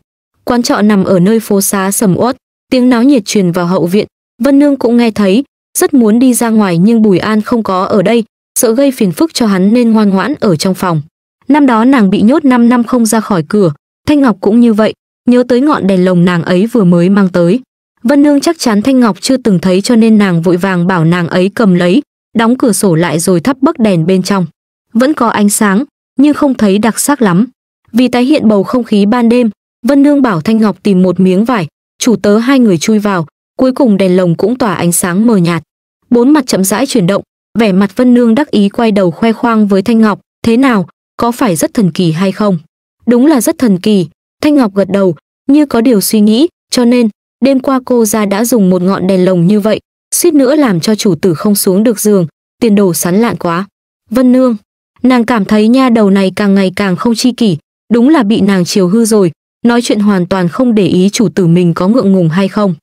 Quán trọ nằm ở nơi phố xá sầm uất, tiếng náo nhiệt truyền vào hậu viện, Vân Nương cũng nghe thấy, rất muốn đi ra ngoài nhưng Bùi An không có ở đây, sợ gây phiền phức cho hắn nên ngoan ngoãn ở trong phòng. Năm đó nàng bị nhốt 5 năm không ra khỏi cửa, Thanh Ngọc cũng như vậy, nhớ tới ngọn đèn lồng nàng ấy vừa mới mang tới. Vân Nương chắc chắn Thanh Ngọc chưa từng thấy cho nên nàng vội vàng bảo nàng ấy cầm lấy, đóng cửa sổ lại rồi thắp bấc đèn bên trong. Vẫn có ánh sáng, nhưng không thấy đặc sắc lắm. Vì tái hiện bầu không khí ban đêm, Vân Nương bảo Thanh Ngọc tìm một miếng vải, chủ tớ hai người chui vào, cuối cùng đèn lồng cũng tỏa ánh sáng mờ nhạt bốn mặt chậm rãi chuyển động vẻ mặt vân nương đắc ý quay đầu khoe khoang với thanh ngọc thế nào có phải rất thần kỳ hay không đúng là rất thần kỳ thanh ngọc gật đầu như có điều suy nghĩ cho nên đêm qua cô ra đã dùng một ngọn đèn lồng như vậy suýt nữa làm cho chủ tử không xuống được giường tiền đồ sán lạn quá vân nương nàng cảm thấy nha đầu này càng ngày càng không chi kỷ đúng là bị nàng chiều hư rồi nói chuyện hoàn toàn không để ý chủ tử mình có ngượng ngùng hay không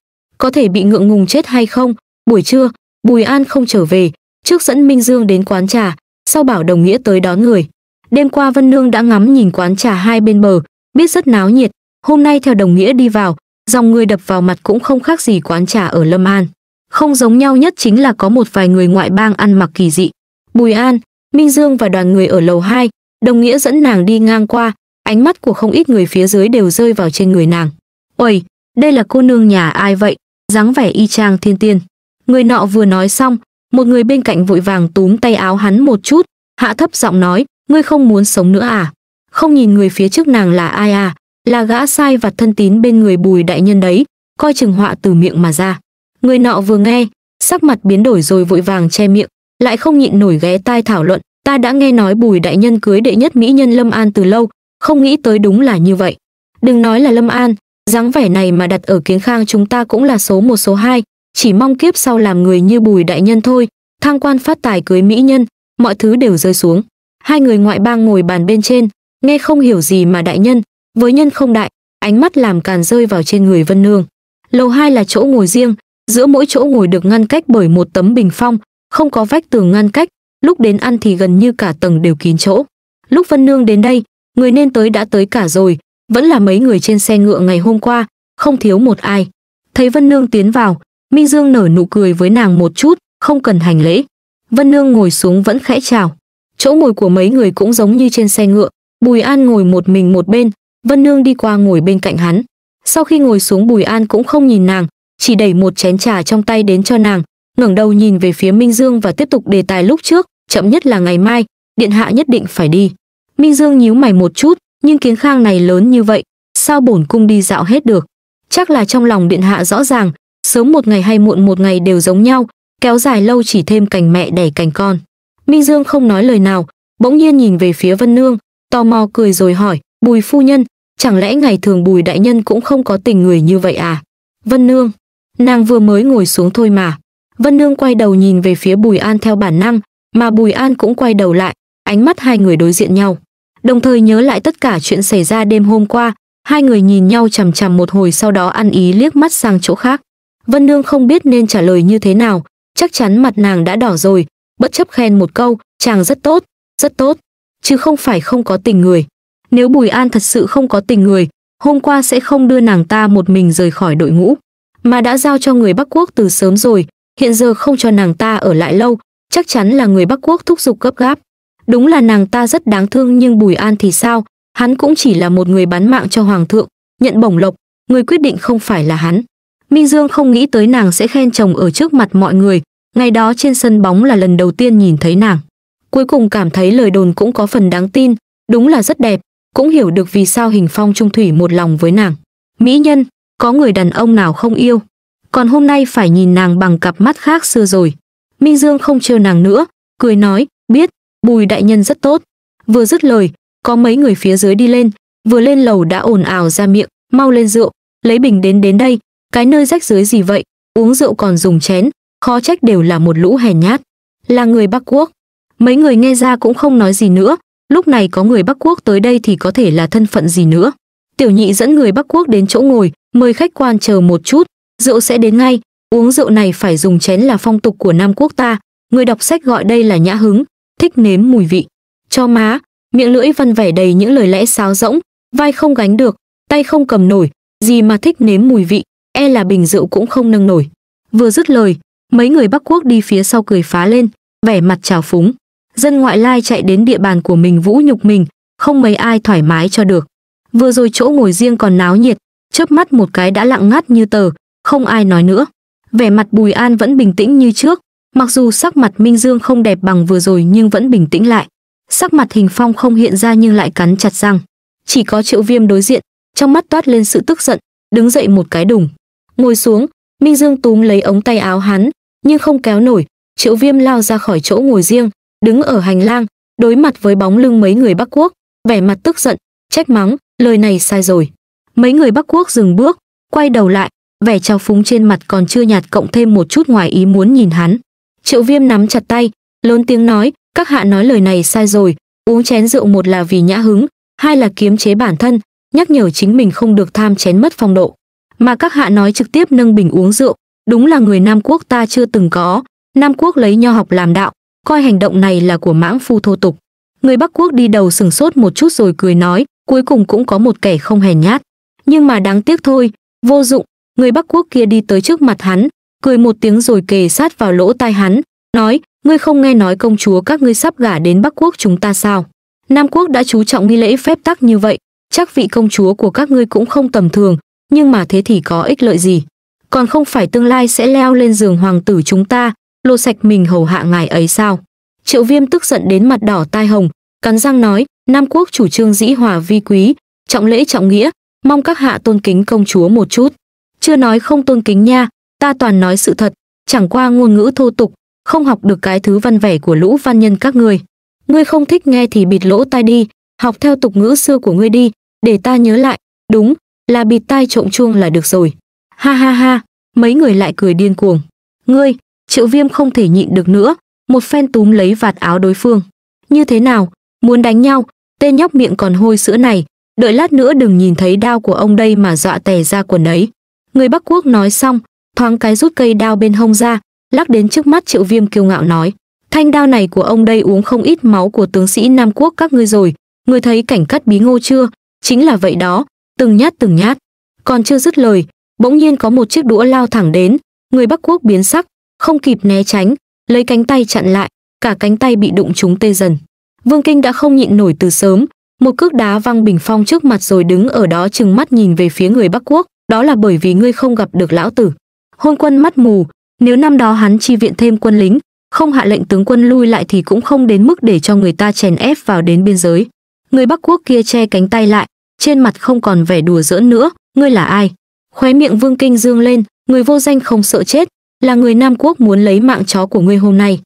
có thể bị ngượng ngùng chết hay không. Buổi trưa, Bùi An không trở về, trước dẫn Minh Dương đến quán trà, sau bảo đồng nghĩa tới đón người. Đêm qua Vân Nương đã ngắm nhìn quán trà hai bên bờ, biết rất náo nhiệt, hôm nay theo đồng nghĩa đi vào, dòng người đập vào mặt cũng không khác gì quán trà ở Lâm An. Không giống nhau nhất chính là có một vài người ngoại bang ăn mặc kỳ dị. Bùi An, Minh Dương và đoàn người ở lầu 2, đồng nghĩa dẫn nàng đi ngang qua, ánh mắt của không ít người phía dưới đều rơi vào trên người nàng. ôi đây là cô nương nhà ai vậy? dáng vẻ y chang thiên tiên. Người nọ vừa nói xong, một người bên cạnh vội vàng túm tay áo hắn một chút, hạ thấp giọng nói, ngươi không muốn sống nữa à? Không nhìn người phía trước nàng là ai à? Là gã sai vặt thân tín bên người bùi đại nhân đấy, coi chừng họa từ miệng mà ra. Người nọ vừa nghe, sắc mặt biến đổi rồi vội vàng che miệng, lại không nhịn nổi ghé tai thảo luận, ta đã nghe nói bùi đại nhân cưới đệ nhất mỹ nhân Lâm An từ lâu, không nghĩ tới đúng là như vậy. Đừng nói là Lâm An, dáng vẻ này mà đặt ở kiến khang chúng ta cũng là số một số hai chỉ mong kiếp sau làm người như bùi đại nhân thôi thang quan phát tài cưới mỹ nhân mọi thứ đều rơi xuống hai người ngoại bang ngồi bàn bên trên nghe không hiểu gì mà đại nhân với nhân không đại ánh mắt làm càn rơi vào trên người vân nương lầu hai là chỗ ngồi riêng giữa mỗi chỗ ngồi được ngăn cách bởi một tấm bình phong không có vách tường ngăn cách lúc đến ăn thì gần như cả tầng đều kín chỗ lúc vân nương đến đây người nên tới đã tới cả rồi vẫn là mấy người trên xe ngựa ngày hôm qua, không thiếu một ai. Thấy Vân Nương tiến vào, Minh Dương nở nụ cười với nàng một chút, không cần hành lễ. Vân Nương ngồi xuống vẫn khẽ chào. Chỗ ngồi của mấy người cũng giống như trên xe ngựa, Bùi An ngồi một mình một bên, Vân Nương đi qua ngồi bên cạnh hắn. Sau khi ngồi xuống Bùi An cũng không nhìn nàng, chỉ đẩy một chén trà trong tay đến cho nàng, ngẩng đầu nhìn về phía Minh Dương và tiếp tục đề tài lúc trước, chậm nhất là ngày mai, điện hạ nhất định phải đi. Minh Dương nhíu mày một chút, nhưng kiến khang này lớn như vậy, sao bổn cung đi dạo hết được? Chắc là trong lòng điện hạ rõ ràng, sớm một ngày hay muộn một ngày đều giống nhau, kéo dài lâu chỉ thêm cành mẹ đẻ cành con. Minh Dương không nói lời nào, bỗng nhiên nhìn về phía Vân Nương, tò mò cười rồi hỏi, Bùi phu nhân, chẳng lẽ ngày thường Bùi đại nhân cũng không có tình người như vậy à? Vân Nương, nàng vừa mới ngồi xuống thôi mà. Vân Nương quay đầu nhìn về phía Bùi An theo bản năng, mà Bùi An cũng quay đầu lại, ánh mắt hai người đối diện nhau đồng thời nhớ lại tất cả chuyện xảy ra đêm hôm qua, hai người nhìn nhau chằm chằm một hồi sau đó ăn ý liếc mắt sang chỗ khác. Vân Nương không biết nên trả lời như thế nào, chắc chắn mặt nàng đã đỏ rồi, bất chấp khen một câu, chàng rất tốt, rất tốt, chứ không phải không có tình người. Nếu Bùi An thật sự không có tình người, hôm qua sẽ không đưa nàng ta một mình rời khỏi đội ngũ, mà đã giao cho người Bắc Quốc từ sớm rồi, hiện giờ không cho nàng ta ở lại lâu, chắc chắn là người Bắc Quốc thúc giục gấp gáp. Đúng là nàng ta rất đáng thương nhưng Bùi An thì sao, hắn cũng chỉ là một người bán mạng cho hoàng thượng, nhận bổng lộc, người quyết định không phải là hắn. Minh Dương không nghĩ tới nàng sẽ khen chồng ở trước mặt mọi người, ngày đó trên sân bóng là lần đầu tiên nhìn thấy nàng. Cuối cùng cảm thấy lời đồn cũng có phần đáng tin, đúng là rất đẹp, cũng hiểu được vì sao hình phong trung thủy một lòng với nàng. Mỹ nhân, có người đàn ông nào không yêu, còn hôm nay phải nhìn nàng bằng cặp mắt khác xưa rồi. Minh Dương không trêu nàng nữa, cười nói, biết, bùi đại nhân rất tốt vừa dứt lời có mấy người phía dưới đi lên vừa lên lầu đã ồn ào ra miệng mau lên rượu lấy bình đến đến đây cái nơi rách dưới gì vậy uống rượu còn dùng chén khó trách đều là một lũ hèn nhát là người bắc quốc mấy người nghe ra cũng không nói gì nữa lúc này có người bắc quốc tới đây thì có thể là thân phận gì nữa tiểu nhị dẫn người bắc quốc đến chỗ ngồi mời khách quan chờ một chút rượu sẽ đến ngay uống rượu này phải dùng chén là phong tục của nam quốc ta người đọc sách gọi đây là nhã hứng thích nếm mùi vị. Cho má, miệng lưỡi văn vẻ đầy những lời lẽ sáo rỗng, vai không gánh được, tay không cầm nổi, gì mà thích nếm mùi vị, e là bình rượu cũng không nâng nổi. Vừa dứt lời, mấy người Bắc Quốc đi phía sau cười phá lên, vẻ mặt trào phúng. Dân ngoại lai chạy đến địa bàn của mình vũ nhục mình, không mấy ai thoải mái cho được. Vừa rồi chỗ ngồi riêng còn náo nhiệt, chớp mắt một cái đã lặng ngắt như tờ, không ai nói nữa. Vẻ mặt Bùi An vẫn bình tĩnh như trước, Mặc dù sắc mặt Minh Dương không đẹp bằng vừa rồi nhưng vẫn bình tĩnh lại. Sắc mặt hình phong không hiện ra nhưng lại cắn chặt răng. Chỉ có triệu viêm đối diện, trong mắt toát lên sự tức giận, đứng dậy một cái đùng. Ngồi xuống, Minh Dương túm lấy ống tay áo hắn, nhưng không kéo nổi, triệu viêm lao ra khỏi chỗ ngồi riêng, đứng ở hành lang, đối mặt với bóng lưng mấy người Bắc Quốc, vẻ mặt tức giận, trách mắng, lời này sai rồi. Mấy người Bắc Quốc dừng bước, quay đầu lại, vẻ trao phúng trên mặt còn chưa nhạt cộng thêm một chút ngoài ý muốn nhìn hắn. Triệu Viêm nắm chặt tay, lớn tiếng nói, các hạ nói lời này sai rồi, uống chén rượu một là vì nhã hứng, hai là kiếm chế bản thân, nhắc nhở chính mình không được tham chén mất phong độ. Mà các hạ nói trực tiếp nâng bình uống rượu, đúng là người Nam Quốc ta chưa từng có, Nam Quốc lấy nho học làm đạo, coi hành động này là của mãng phu thô tục. Người Bắc Quốc đi đầu sừng sốt một chút rồi cười nói, cuối cùng cũng có một kẻ không hèn nhát. Nhưng mà đáng tiếc thôi, vô dụng, người Bắc Quốc kia đi tới trước mặt hắn, cười một tiếng rồi kề sát vào lỗ tai hắn, nói, ngươi không nghe nói công chúa các ngươi sắp gả đến Bắc Quốc chúng ta sao? Nam Quốc đã chú trọng nghi lễ phép tắc như vậy, chắc vị công chúa của các ngươi cũng không tầm thường, nhưng mà thế thì có ích lợi gì? Còn không phải tương lai sẽ leo lên giường hoàng tử chúng ta, lô sạch mình hầu hạ ngài ấy sao? Triệu Viêm tức giận đến mặt đỏ tai hồng, cắn răng nói, Nam Quốc chủ trương dĩ hòa vi quý, trọng lễ trọng nghĩa, mong các hạ tôn kính công chúa một chút. Chưa nói không tôn kính nha, ta toàn nói sự thật, chẳng qua ngôn ngữ thô tục, không học được cái thứ văn vẻ của lũ văn nhân các người. Ngươi không thích nghe thì bịt lỗ tai đi, học theo tục ngữ xưa của ngươi đi, để ta nhớ lại, đúng, là bịt tai trộm chuông là được rồi. Ha ha ha, mấy người lại cười điên cuồng. Ngươi, triệu viêm không thể nhịn được nữa, một phen túm lấy vạt áo đối phương. Như thế nào, muốn đánh nhau, tên nhóc miệng còn hôi sữa này, đợi lát nữa đừng nhìn thấy đao của ông đây mà dọa tè ra quần ấy. Người Bắc Quốc nói xong, thoáng cái rút cây đao bên hông ra lắc đến trước mắt triệu viêm kiêu ngạo nói thanh đao này của ông đây uống không ít máu của tướng sĩ nam quốc các ngươi rồi người thấy cảnh cắt bí ngô chưa chính là vậy đó từng nhát từng nhát còn chưa dứt lời bỗng nhiên có một chiếc đũa lao thẳng đến người bắc quốc biến sắc không kịp né tránh lấy cánh tay chặn lại cả cánh tay bị đụng trúng tê dần vương kinh đã không nhịn nổi từ sớm một cước đá văng bình phong trước mặt rồi đứng ở đó chừng mắt nhìn về phía người bắc quốc đó là bởi vì ngươi không gặp được lão tử hôn quân mắt mù nếu năm đó hắn chi viện thêm quân lính không hạ lệnh tướng quân lui lại thì cũng không đến mức để cho người ta chèn ép vào đến biên giới người bắc quốc kia che cánh tay lại trên mặt không còn vẻ đùa giỡn nữa ngươi là ai khóe miệng vương kinh dương lên người vô danh không sợ chết là người nam quốc muốn lấy mạng chó của ngươi hôm nay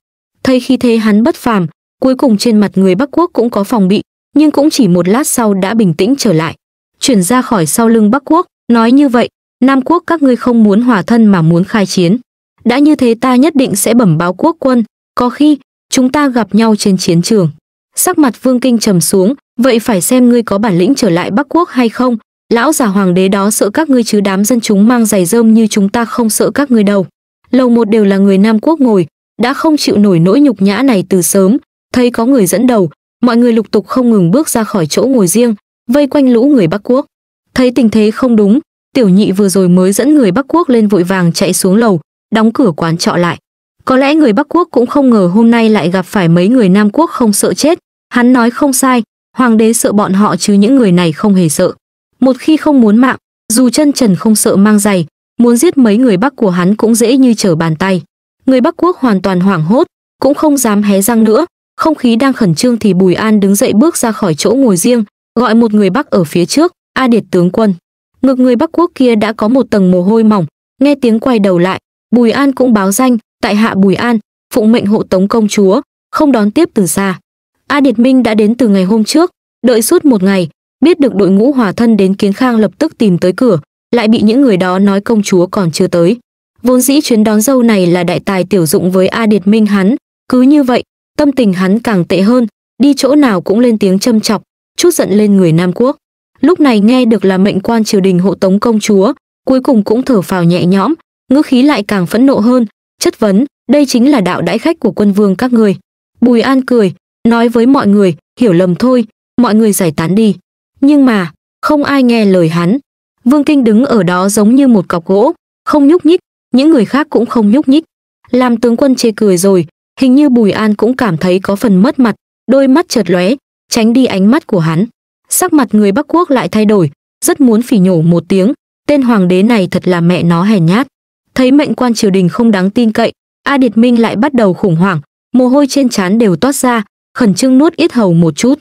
thấy khi thế hắn bất phàm cuối cùng trên mặt người bắc quốc cũng có phòng bị nhưng cũng chỉ một lát sau đã bình tĩnh trở lại chuyển ra khỏi sau lưng bắc quốc nói như vậy Nam quốc các ngươi không muốn hòa thân mà muốn khai chiến. Đã như thế ta nhất định sẽ bẩm báo quốc quân, có khi chúng ta gặp nhau trên chiến trường. Sắc mặt Vương Kinh trầm xuống, vậy phải xem ngươi có bản lĩnh trở lại Bắc Quốc hay không, lão già hoàng đế đó sợ các ngươi chứ đám dân chúng mang giày rơm như chúng ta không sợ các ngươi đâu. Lầu một đều là người Nam Quốc ngồi, đã không chịu nổi nỗi nhục nhã này từ sớm, thấy có người dẫn đầu, mọi người lục tục không ngừng bước ra khỏi chỗ ngồi riêng, vây quanh lũ người Bắc Quốc. Thấy tình thế không đúng, tiểu nhị vừa rồi mới dẫn người Bắc Quốc lên vội vàng chạy xuống lầu, đóng cửa quán trọ lại. Có lẽ người Bắc Quốc cũng không ngờ hôm nay lại gặp phải mấy người Nam Quốc không sợ chết. Hắn nói không sai, hoàng đế sợ bọn họ chứ những người này không hề sợ. Một khi không muốn mạng, dù chân trần không sợ mang giày, muốn giết mấy người Bắc của hắn cũng dễ như trở bàn tay. Người Bắc Quốc hoàn toàn hoảng hốt, cũng không dám hé răng nữa. Không khí đang khẩn trương thì Bùi An đứng dậy bước ra khỏi chỗ ngồi riêng, gọi một người Bắc ở phía trước, A Điệt tướng quân. Ngực người Bắc Quốc kia đã có một tầng mồ hôi mỏng, nghe tiếng quay đầu lại, Bùi An cũng báo danh, tại hạ Bùi An, phụng mệnh hộ tống công chúa, không đón tiếp từ xa. A Điệt Minh đã đến từ ngày hôm trước, đợi suốt một ngày, biết được đội ngũ hòa thân đến Kiến Khang lập tức tìm tới cửa, lại bị những người đó nói công chúa còn chưa tới. Vốn dĩ chuyến đón dâu này là đại tài tiểu dụng với A Điệt Minh hắn, cứ như vậy, tâm tình hắn càng tệ hơn, đi chỗ nào cũng lên tiếng châm chọc, chút giận lên người Nam Quốc lúc này nghe được là mệnh quan triều đình hộ tống công chúa, cuối cùng cũng thở phào nhẹ nhõm, ngữ khí lại càng phẫn nộ hơn, chất vấn, đây chính là đạo đãi khách của quân vương các người. Bùi An cười, nói với mọi người, hiểu lầm thôi, mọi người giải tán đi. Nhưng mà, không ai nghe lời hắn. Vương Kinh đứng ở đó giống như một cọc gỗ, không nhúc nhích, những người khác cũng không nhúc nhích. Làm tướng quân chê cười rồi, hình như Bùi An cũng cảm thấy có phần mất mặt, đôi mắt chợt lóe, tránh đi ánh mắt của hắn sắc mặt người Bắc Quốc lại thay đổi, rất muốn phỉ nhổ một tiếng, tên hoàng đế này thật là mẹ nó hèn nhát. Thấy mệnh quan triều đình không đáng tin cậy, A Điệt Minh lại bắt đầu khủng hoảng, mồ hôi trên trán đều toát ra, khẩn trương nuốt ít hầu một chút.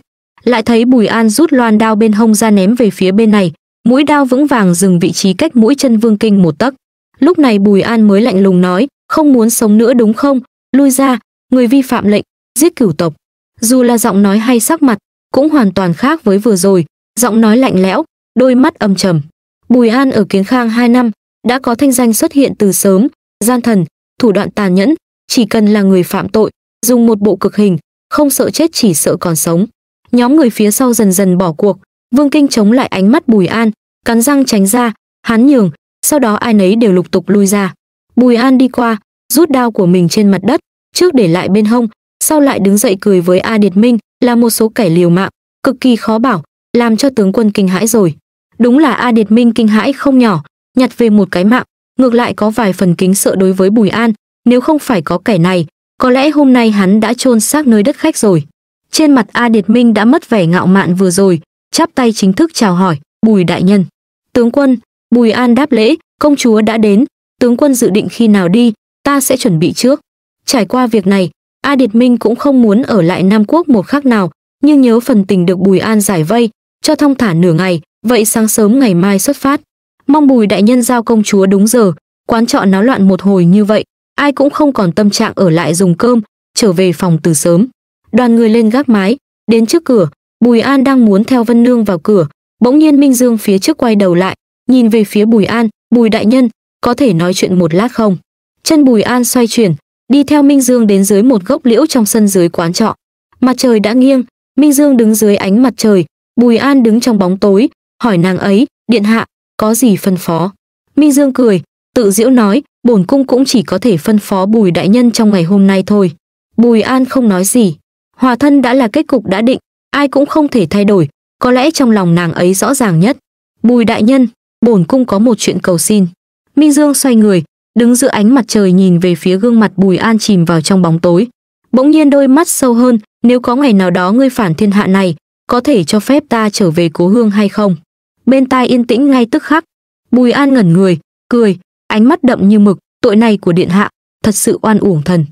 Lại thấy Bùi An rút loan đao bên hông ra ném về phía bên này, mũi đao vững vàng dừng vị trí cách mũi chân Vương Kinh một tấc. Lúc này Bùi An mới lạnh lùng nói, không muốn sống nữa đúng không? Lui ra, người vi phạm lệnh, giết cửu tộc. Dù là giọng nói hay sắc mặt, cũng hoàn toàn khác với vừa rồi, giọng nói lạnh lẽo, đôi mắt âm trầm. Bùi An ở Kiến Khang 2 năm, đã có thanh danh xuất hiện từ sớm, gian thần, thủ đoạn tàn nhẫn, chỉ cần là người phạm tội, dùng một bộ cực hình, không sợ chết chỉ sợ còn sống. Nhóm người phía sau dần dần bỏ cuộc, Vương Kinh chống lại ánh mắt Bùi An, cắn răng tránh ra, hắn nhường, sau đó ai nấy đều lục tục lui ra. Bùi An đi qua, rút đao của mình trên mặt đất, trước để lại bên hông, sau lại đứng dậy cười với A Điệt Minh, là một số kẻ liều mạng, cực kỳ khó bảo, làm cho tướng quân kinh hãi rồi. Đúng là A Điệt Minh kinh hãi không nhỏ, nhặt về một cái mạng, ngược lại có vài phần kính sợ đối với Bùi An, nếu không phải có kẻ này, có lẽ hôm nay hắn đã chôn xác nơi đất khách rồi. Trên mặt A Điệt Minh đã mất vẻ ngạo mạn vừa rồi, chắp tay chính thức chào hỏi, Bùi đại nhân. Tướng quân, Bùi An đáp lễ, công chúa đã đến, tướng quân dự định khi nào đi, ta sẽ chuẩn bị trước. Trải qua việc này, A Điệt Minh cũng không muốn ở lại Nam Quốc một khắc nào, nhưng nhớ phần tình được Bùi An giải vây, cho thong thả nửa ngày, vậy sáng sớm ngày mai xuất phát. Mong Bùi đại nhân giao công chúa đúng giờ, quán trọ náo loạn một hồi như vậy, ai cũng không còn tâm trạng ở lại dùng cơm, trở về phòng từ sớm. Đoàn người lên gác mái, đến trước cửa, Bùi An đang muốn theo Vân Nương vào cửa, bỗng nhiên Minh Dương phía trước quay đầu lại, nhìn về phía Bùi An, "Bùi đại nhân, có thể nói chuyện một lát không?" Chân Bùi An xoay chuyển, đi theo minh dương đến dưới một gốc liễu trong sân dưới quán trọ mặt trời đã nghiêng minh dương đứng dưới ánh mặt trời bùi an đứng trong bóng tối hỏi nàng ấy điện hạ có gì phân phó minh dương cười tự diễu nói bổn cung cũng chỉ có thể phân phó bùi đại nhân trong ngày hôm nay thôi bùi an không nói gì hòa thân đã là kết cục đã định ai cũng không thể thay đổi có lẽ trong lòng nàng ấy rõ ràng nhất bùi đại nhân bổn cung có một chuyện cầu xin minh dương xoay người đứng giữa ánh mặt trời nhìn về phía gương mặt Bùi An chìm vào trong bóng tối. Bỗng nhiên đôi mắt sâu hơn, nếu có ngày nào đó ngươi phản thiên hạ này, có thể cho phép ta trở về cố hương hay không? Bên tai yên tĩnh ngay tức khắc, Bùi An ngẩn người, cười, ánh mắt đậm như mực, tội này của điện hạ, thật sự oan uổng thần.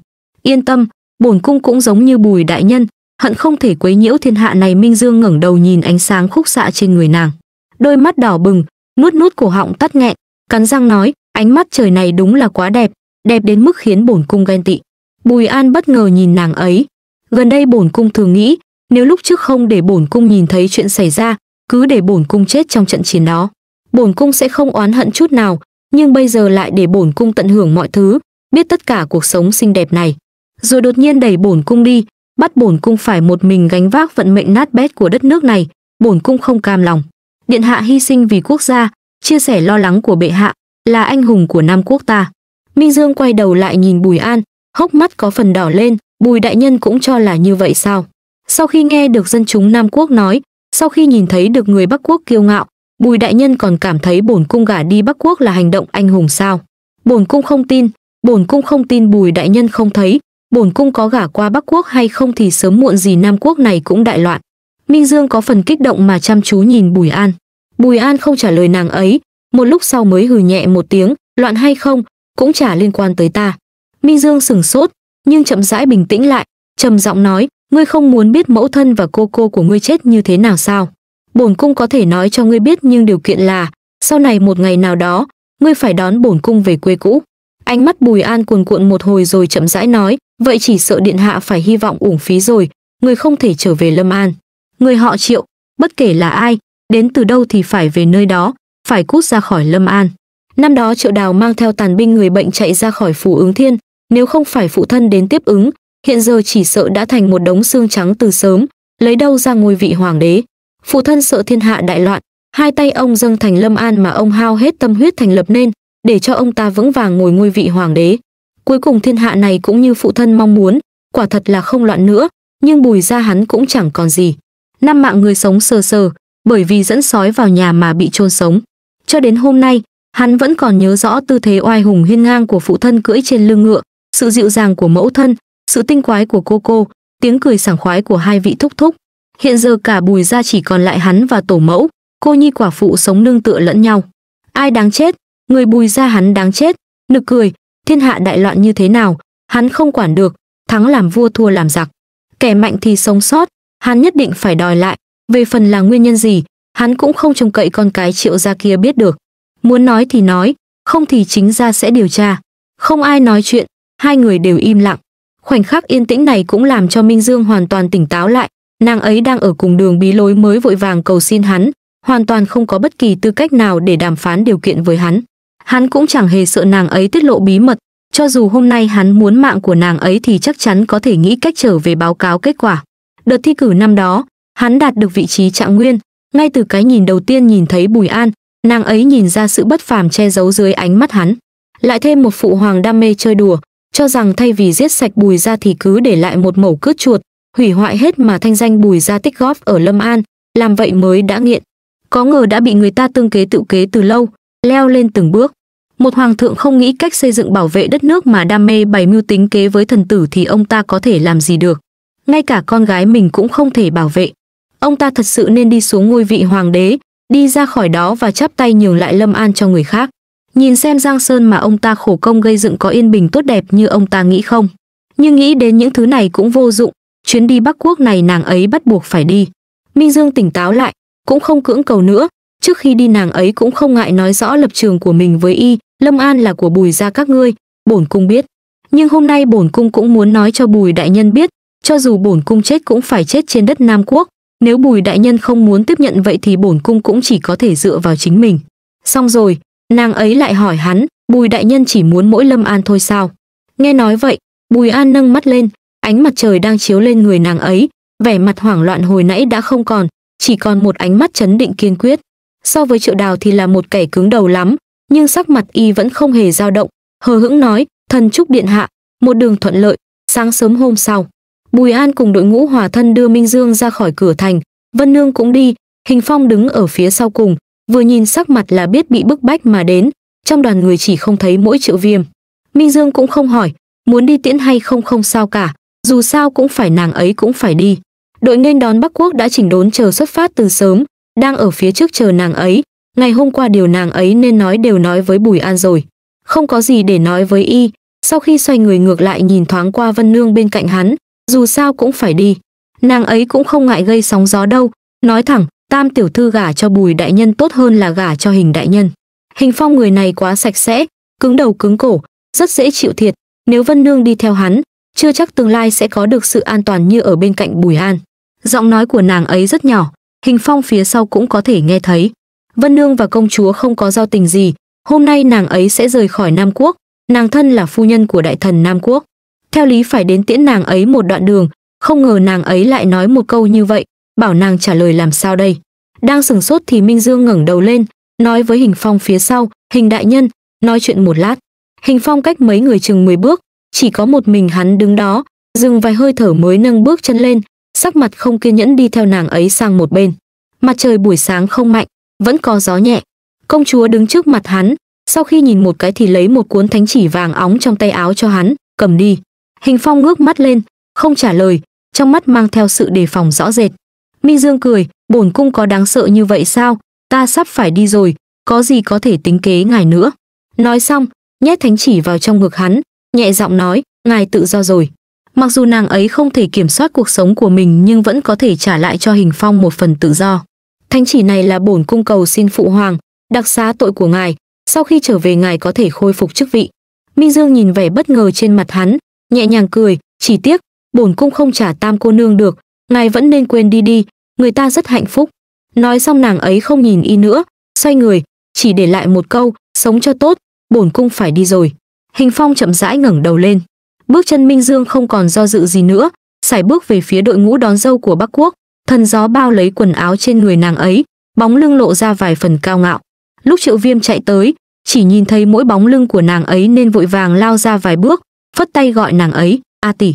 Yên tâm, bổn cung cũng giống như Bùi đại nhân, hận không thể quấy nhiễu thiên hạ này Minh Dương ngẩng đầu nhìn ánh sáng khúc xạ trên người nàng. Đôi mắt đỏ bừng, nuốt nuốt cổ họng tắt nghẹn, cắn răng nói, Ánh mắt trời này đúng là quá đẹp, đẹp đến mức khiến bổn cung ghen tị. Bùi An bất ngờ nhìn nàng ấy. Gần đây bổn cung thường nghĩ, nếu lúc trước không để bổn cung nhìn thấy chuyện xảy ra, cứ để bổn cung chết trong trận chiến đó, bổn cung sẽ không oán hận chút nào, nhưng bây giờ lại để bổn cung tận hưởng mọi thứ, biết tất cả cuộc sống xinh đẹp này. Rồi đột nhiên đẩy bổn cung đi, bắt bổn cung phải một mình gánh vác vận mệnh nát bét của đất nước này, bổn cung không cam lòng. Điện hạ hy sinh vì quốc gia, chia sẻ lo lắng của bệ hạ, là anh hùng của Nam quốc ta. Minh Dương quay đầu lại nhìn Bùi An, hốc mắt có phần đỏ lên, Bùi đại nhân cũng cho là như vậy sao? Sau khi nghe được dân chúng Nam quốc nói, sau khi nhìn thấy được người Bắc quốc kiêu ngạo, Bùi đại nhân còn cảm thấy bổn cung gả đi Bắc quốc là hành động anh hùng sao? Bổn cung không tin, bổn cung không tin Bùi đại nhân không thấy, bổn cung có gả qua Bắc quốc hay không thì sớm muộn gì Nam quốc này cũng đại loạn. Minh Dương có phần kích động mà chăm chú nhìn Bùi An. Bùi An không trả lời nàng ấy, một lúc sau mới hừ nhẹ một tiếng, loạn hay không, cũng chả liên quan tới ta. Minh Dương sừng sốt, nhưng chậm rãi bình tĩnh lại, trầm giọng nói, ngươi không muốn biết mẫu thân và cô cô của ngươi chết như thế nào sao? Bổn cung có thể nói cho ngươi biết nhưng điều kiện là, sau này một ngày nào đó, ngươi phải đón bổn cung về quê cũ. Ánh mắt Bùi An cuồn cuộn một hồi rồi chậm rãi nói, vậy chỉ sợ điện hạ phải hy vọng uổng phí rồi, người không thể trở về Lâm An. Người họ Triệu, bất kể là ai, đến từ đâu thì phải về nơi đó, phải cút ra khỏi Lâm An. Năm đó Triệu Đào mang theo tàn binh người bệnh chạy ra khỏi phủ ứng thiên, nếu không phải phụ thân đến tiếp ứng, hiện giờ chỉ sợ đã thành một đống xương trắng từ sớm, lấy đâu ra ngôi vị hoàng đế. Phụ thân sợ thiên hạ đại loạn, hai tay ông dâng thành Lâm An mà ông hao hết tâm huyết thành lập nên, để cho ông ta vững vàng ngồi ngôi vị hoàng đế. Cuối cùng thiên hạ này cũng như phụ thân mong muốn, quả thật là không loạn nữa, nhưng bùi ra hắn cũng chẳng còn gì. Năm mạng người sống sờ sờ, bởi vì dẫn sói vào nhà mà bị chôn sống. Cho đến hôm nay, hắn vẫn còn nhớ rõ tư thế oai hùng hiên ngang của phụ thân cưỡi trên lưng ngựa, sự dịu dàng của mẫu thân, sự tinh quái của cô cô, tiếng cười sảng khoái của hai vị thúc thúc. Hiện giờ cả bùi gia chỉ còn lại hắn và tổ mẫu, cô nhi quả phụ sống nương tựa lẫn nhau. Ai đáng chết, người bùi gia hắn đáng chết, nực cười, thiên hạ đại loạn như thế nào, hắn không quản được, thắng làm vua thua làm giặc. Kẻ mạnh thì sống sót, hắn nhất định phải đòi lại, về phần là nguyên nhân gì, hắn cũng không trông cậy con cái triệu gia kia biết được. Muốn nói thì nói, không thì chính gia sẽ điều tra. Không ai nói chuyện, hai người đều im lặng. Khoảnh khắc yên tĩnh này cũng làm cho Minh Dương hoàn toàn tỉnh táo lại, nàng ấy đang ở cùng đường bí lối mới vội vàng cầu xin hắn, hoàn toàn không có bất kỳ tư cách nào để đàm phán điều kiện với hắn. Hắn cũng chẳng hề sợ nàng ấy tiết lộ bí mật, cho dù hôm nay hắn muốn mạng của nàng ấy thì chắc chắn có thể nghĩ cách trở về báo cáo kết quả. Đợt thi cử năm đó, hắn đạt được vị trí trạng nguyên, ngay từ cái nhìn đầu tiên nhìn thấy Bùi An, nàng ấy nhìn ra sự bất phàm che giấu dưới ánh mắt hắn. Lại thêm một phụ hoàng đam mê chơi đùa, cho rằng thay vì giết sạch Bùi ra thì cứ để lại một mẩu cướp chuột, hủy hoại hết mà thanh danh Bùi ra tích góp ở Lâm An, làm vậy mới đã nghiện. Có ngờ đã bị người ta tương kế tự kế từ lâu, leo lên từng bước. Một hoàng thượng không nghĩ cách xây dựng bảo vệ đất nước mà đam mê bày mưu tính kế với thần tử thì ông ta có thể làm gì được. Ngay cả con gái mình cũng không thể bảo vệ, ông ta thật sự nên đi xuống ngôi vị hoàng đế, đi ra khỏi đó và chắp tay nhường lại Lâm An cho người khác. Nhìn xem Giang Sơn mà ông ta khổ công gây dựng có yên bình tốt đẹp như ông ta nghĩ không. Nhưng nghĩ đến những thứ này cũng vô dụng, chuyến đi Bắc Quốc này nàng ấy bắt buộc phải đi. Minh Dương tỉnh táo lại, cũng không cưỡng cầu nữa, trước khi đi nàng ấy cũng không ngại nói rõ lập trường của mình với y, Lâm An là của Bùi gia các ngươi, bổn cung biết. Nhưng hôm nay bổn cung cũng muốn nói cho Bùi đại nhân biết, cho dù bổn cung chết cũng phải chết trên đất Nam Quốc, nếu Bùi đại nhân không muốn tiếp nhận vậy thì bổn cung cũng chỉ có thể dựa vào chính mình. Xong rồi, nàng ấy lại hỏi hắn, Bùi đại nhân chỉ muốn mỗi Lâm An thôi sao? Nghe nói vậy, Bùi An nâng mắt lên, ánh mặt trời đang chiếu lên người nàng ấy, vẻ mặt hoảng loạn hồi nãy đã không còn, chỉ còn một ánh mắt chấn định kiên quyết. So với Triệu Đào thì là một kẻ cứng đầu lắm, nhưng sắc mặt y vẫn không hề dao động, hờ hững nói, "Thần chúc điện hạ, một đường thuận lợi, sáng sớm hôm sau." Bùi An cùng đội ngũ hòa thân đưa Minh Dương ra khỏi cửa thành, Vân Nương cũng đi, Hình Phong đứng ở phía sau cùng, vừa nhìn sắc mặt là biết bị bức bách mà đến, trong đoàn người chỉ không thấy mỗi triệu viêm. Minh Dương cũng không hỏi, muốn đi tiễn hay không không sao cả, dù sao cũng phải nàng ấy cũng phải đi. Đội nghênh đón Bắc Quốc đã chỉnh đốn chờ xuất phát từ sớm, đang ở phía trước chờ nàng ấy, ngày hôm qua điều nàng ấy nên nói đều nói với Bùi An rồi. Không có gì để nói với y, sau khi xoay người ngược lại nhìn thoáng qua Vân Nương bên cạnh hắn, dù sao cũng phải đi. Nàng ấy cũng không ngại gây sóng gió đâu, nói thẳng, tam tiểu thư gả cho bùi đại nhân tốt hơn là gả cho hình đại nhân. Hình phong người này quá sạch sẽ, cứng đầu cứng cổ, rất dễ chịu thiệt, nếu Vân Nương đi theo hắn, chưa chắc tương lai sẽ có được sự an toàn như ở bên cạnh Bùi An. Giọng nói của nàng ấy rất nhỏ, hình phong phía sau cũng có thể nghe thấy. Vân Nương và công chúa không có giao tình gì, hôm nay nàng ấy sẽ rời khỏi Nam Quốc, nàng thân là phu nhân của đại thần Nam Quốc theo lý phải đến tiễn nàng ấy một đoạn đường, không ngờ nàng ấy lại nói một câu như vậy, bảo nàng trả lời làm sao đây. Đang sừng sốt thì Minh Dương ngẩng đầu lên, nói với Hình Phong phía sau, Hình đại nhân, nói chuyện một lát. Hình Phong cách mấy người chừng 10 bước, chỉ có một mình hắn đứng đó, dừng vài hơi thở mới nâng bước chân lên, sắc mặt không kiên nhẫn đi theo nàng ấy sang một bên. Mặt trời buổi sáng không mạnh, vẫn có gió nhẹ. Công chúa đứng trước mặt hắn, sau khi nhìn một cái thì lấy một cuốn thánh chỉ vàng óng trong tay áo cho hắn, cầm đi. Hình Phong ngước mắt lên, không trả lời, trong mắt mang theo sự đề phòng rõ rệt. Minh Dương cười, bổn cung có đáng sợ như vậy sao, ta sắp phải đi rồi, có gì có thể tính kế ngài nữa. Nói xong, nhét thánh chỉ vào trong ngực hắn, nhẹ giọng nói, ngài tự do rồi. Mặc dù nàng ấy không thể kiểm soát cuộc sống của mình nhưng vẫn có thể trả lại cho Hình Phong một phần tự do. Thánh chỉ này là bổn cung cầu xin phụ hoàng, đặc xá tội của ngài, sau khi trở về ngài có thể khôi phục chức vị. Minh Dương nhìn vẻ bất ngờ trên mặt hắn, nhẹ nhàng cười, chỉ tiếc, bổn cung không trả tam cô nương được, ngài vẫn nên quên đi đi, người ta rất hạnh phúc. Nói xong nàng ấy không nhìn y nữa, xoay người, chỉ để lại một câu, sống cho tốt, bổn cung phải đi rồi. Hình Phong chậm rãi ngẩng đầu lên, bước chân Minh Dương không còn do dự gì nữa, xài bước về phía đội ngũ đón dâu của Bắc Quốc, thần gió bao lấy quần áo trên người nàng ấy, bóng lưng lộ ra vài phần cao ngạo. Lúc Triệu Viêm chạy tới, chỉ nhìn thấy mỗi bóng lưng của nàng ấy nên vội vàng lao ra vài bước, phất tay gọi nàng ấy a tỷ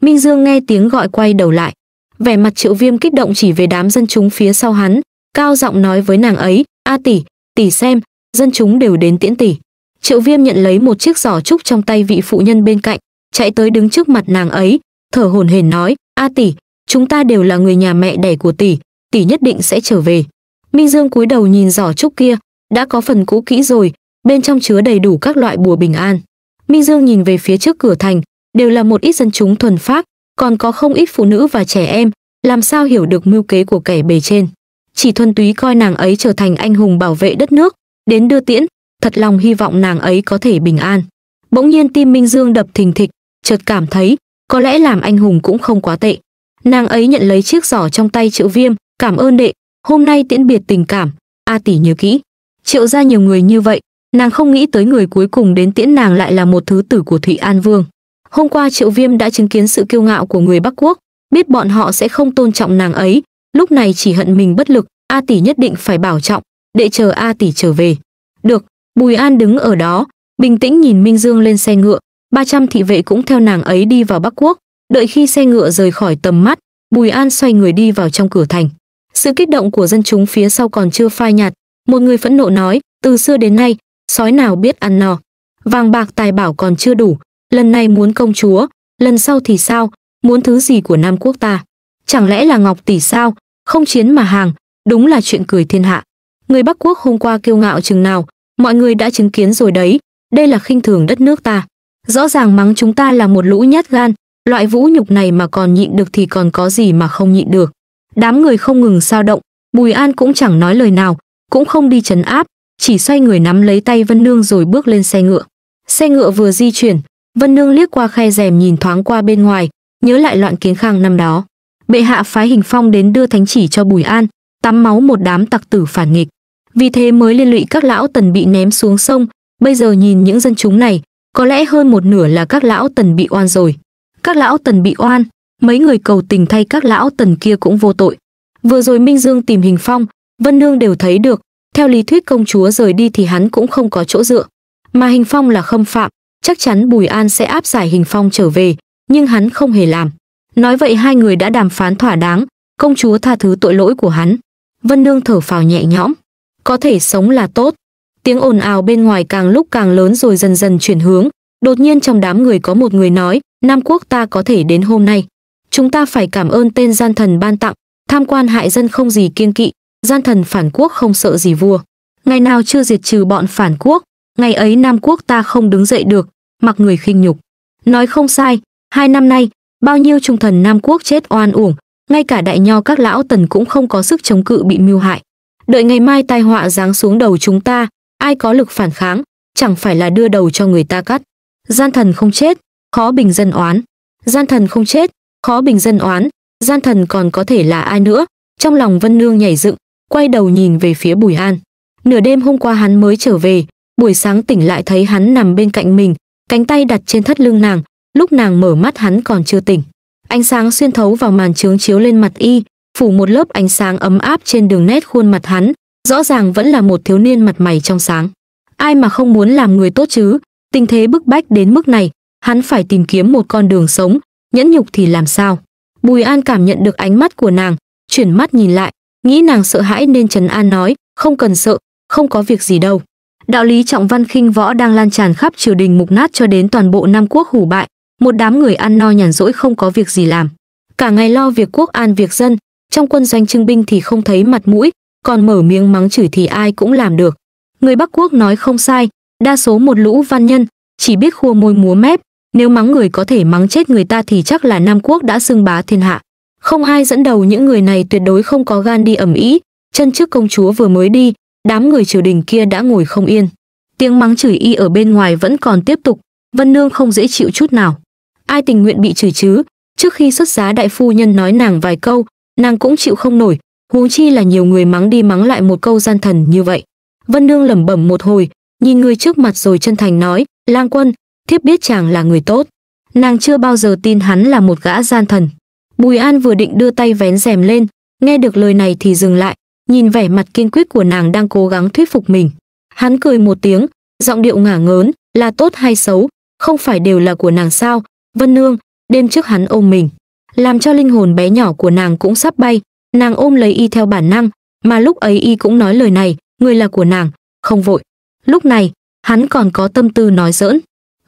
minh dương nghe tiếng gọi quay đầu lại vẻ mặt triệu viêm kích động chỉ về đám dân chúng phía sau hắn cao giọng nói với nàng ấy a tỷ tỷ xem dân chúng đều đến tiễn tỷ triệu viêm nhận lấy một chiếc giỏ trúc trong tay vị phụ nhân bên cạnh chạy tới đứng trước mặt nàng ấy thở hổn hển nói a tỷ chúng ta đều là người nhà mẹ đẻ của tỷ tỷ nhất định sẽ trở về minh dương cúi đầu nhìn giỏ trúc kia đã có phần cũ kỹ rồi bên trong chứa đầy đủ các loại bùa bình an Minh Dương nhìn về phía trước cửa thành, đều là một ít dân chúng thuần phác, còn có không ít phụ nữ và trẻ em, làm sao hiểu được mưu kế của kẻ bề trên. Chỉ thuần túy coi nàng ấy trở thành anh hùng bảo vệ đất nước, đến đưa tiễn, thật lòng hy vọng nàng ấy có thể bình an. Bỗng nhiên tim Minh Dương đập thình thịch, chợt cảm thấy, có lẽ làm anh hùng cũng không quá tệ. Nàng ấy nhận lấy chiếc giỏ trong tay Triệu Viêm, cảm ơn đệ, hôm nay tiễn biệt tình cảm, A tỷ nhớ kỹ. Triệu ra nhiều người như vậy, nàng không nghĩ tới người cuối cùng đến tiễn nàng lại là một thứ tử của Thụy An Vương. Hôm qua Triệu Viêm đã chứng kiến sự kiêu ngạo của người Bắc Quốc, biết bọn họ sẽ không tôn trọng nàng ấy, lúc này chỉ hận mình bất lực, A tỷ nhất định phải bảo trọng, để chờ A tỷ trở về. Được, Bùi An đứng ở đó, bình tĩnh nhìn Minh Dương lên xe ngựa, 300 thị vệ cũng theo nàng ấy đi vào Bắc Quốc, đợi khi xe ngựa rời khỏi tầm mắt, Bùi An xoay người đi vào trong cửa thành. Sự kích động của dân chúng phía sau còn chưa phai nhạt, một người phẫn nộ nói, từ xưa đến nay, sói nào biết ăn no. Vàng bạc tài bảo còn chưa đủ, lần này muốn công chúa, lần sau thì sao, muốn thứ gì của Nam quốc ta. Chẳng lẽ là Ngọc tỷ sao, không chiến mà hàng, đúng là chuyện cười thiên hạ. Người Bắc Quốc hôm qua kiêu ngạo chừng nào, mọi người đã chứng kiến rồi đấy, đây là khinh thường đất nước ta. Rõ ràng mắng chúng ta là một lũ nhát gan, loại vũ nhục này mà còn nhịn được thì còn có gì mà không nhịn được. Đám người không ngừng sao động, Bùi An cũng chẳng nói lời nào, cũng không đi chấn áp, chỉ xoay người nắm lấy tay Vân Nương rồi bước lên xe ngựa. Xe ngựa vừa di chuyển, Vân Nương liếc qua khe rèm nhìn thoáng qua bên ngoài, nhớ lại loạn kiến khang năm đó. Bệ hạ phái hình phong đến đưa thánh chỉ cho Bùi An, tắm máu một đám tặc tử phản nghịch. Vì thế mới liên lụy các lão tần bị ném xuống sông, bây giờ nhìn những dân chúng này, có lẽ hơn một nửa là các lão tần bị oan rồi. Các lão tần bị oan, mấy người cầu tình thay các lão tần kia cũng vô tội. Vừa rồi Minh Dương tìm hình phong, Vân Nương đều thấy được, theo lý thuyết công chúa rời đi thì hắn cũng không có chỗ dựa, mà Hình Phong là khâm phạm, chắc chắn Bùi An sẽ áp giải Hình Phong trở về, nhưng hắn không hề làm. Nói vậy hai người đã đàm phán thỏa đáng, công chúa tha thứ tội lỗi của hắn. Vân Nương thở phào nhẹ nhõm, có thể sống là tốt. Tiếng ồn ào bên ngoài càng lúc càng lớn rồi dần dần chuyển hướng, đột nhiên trong đám người có một người nói, Nam quốc ta có thể đến hôm nay. Chúng ta phải cảm ơn tên gian thần ban tặng, tham quan hại dân không gì kiên kỵ, gian thần phản quốc không sợ gì vua. Ngày nào chưa diệt trừ bọn phản quốc, ngày ấy Nam quốc ta không đứng dậy được, mặc người khinh nhục. Nói không sai, hai năm nay, bao nhiêu trung thần Nam quốc chết oan uổng, ngay cả đại nho các lão tần cũng không có sức chống cự bị mưu hại. Đợi ngày mai tai họa giáng xuống đầu chúng ta, ai có lực phản kháng, chẳng phải là đưa đầu cho người ta cắt. Gian thần không chết, khó bình dân oán. Gian thần không chết, khó bình dân oán, gian thần còn có thể là ai nữa. Trong lòng Vân Nương nhảy dựng, quay đầu nhìn về phía Bùi An. Nửa đêm hôm qua hắn mới trở về, buổi sáng tỉnh lại thấy hắn nằm bên cạnh mình, cánh tay đặt trên thắt lưng nàng, lúc nàng mở mắt hắn còn chưa tỉnh. Ánh sáng xuyên thấu vào màn trướng chiếu lên mặt y, phủ một lớp ánh sáng ấm áp trên đường nét khuôn mặt hắn, rõ ràng vẫn là một thiếu niên mặt mày trong sáng. Ai mà không muốn làm người tốt chứ, tình thế bức bách đến mức này, hắn phải tìm kiếm một con đường sống, nhẫn nhục thì làm sao. Bùi An cảm nhận được ánh mắt của nàng, chuyển mắt nhìn lại, nghĩ nàng sợ hãi nên trấn an nói không cần sợ không có việc gì đâu đạo lý trọng văn khinh võ đang lan tràn khắp triều đình mục nát cho đến toàn bộ nam quốc hủ bại một đám người ăn no nhàn rỗi không có việc gì làm cả ngày lo việc quốc an việc dân trong quân doanh trưng binh thì không thấy mặt mũi còn mở miếng mắng chửi thì ai cũng làm được người bắc quốc nói không sai đa số một lũ văn nhân chỉ biết khua môi múa mép nếu mắng người có thể mắng chết người ta thì chắc là nam quốc đã xưng bá thiên hạ không ai dẫn đầu những người này tuyệt đối không có gan đi ẩm ý, chân trước công chúa vừa mới đi, đám người triều đình kia đã ngồi không yên. Tiếng mắng chửi y ở bên ngoài vẫn còn tiếp tục, Vân Nương không dễ chịu chút nào. Ai tình nguyện bị chửi chứ? Trước khi xuất giá đại phu nhân nói nàng vài câu, nàng cũng chịu không nổi, huống chi là nhiều người mắng đi mắng lại một câu gian thần như vậy. Vân Nương lẩm bẩm một hồi, nhìn người trước mặt rồi chân thành nói, "Lang quân, thiếp biết chàng là người tốt." Nàng chưa bao giờ tin hắn là một gã gian thần. Bùi An vừa định đưa tay vén rèm lên, nghe được lời này thì dừng lại, nhìn vẻ mặt kiên quyết của nàng đang cố gắng thuyết phục mình. Hắn cười một tiếng, giọng điệu ngả ngớn, là tốt hay xấu, không phải đều là của nàng sao? Vân Nương, đêm trước hắn ôm mình, làm cho linh hồn bé nhỏ của nàng cũng sắp bay, nàng ôm lấy y theo bản năng, mà lúc ấy y cũng nói lời này, người là của nàng, không vội. Lúc này, hắn còn có tâm tư nói giỡn.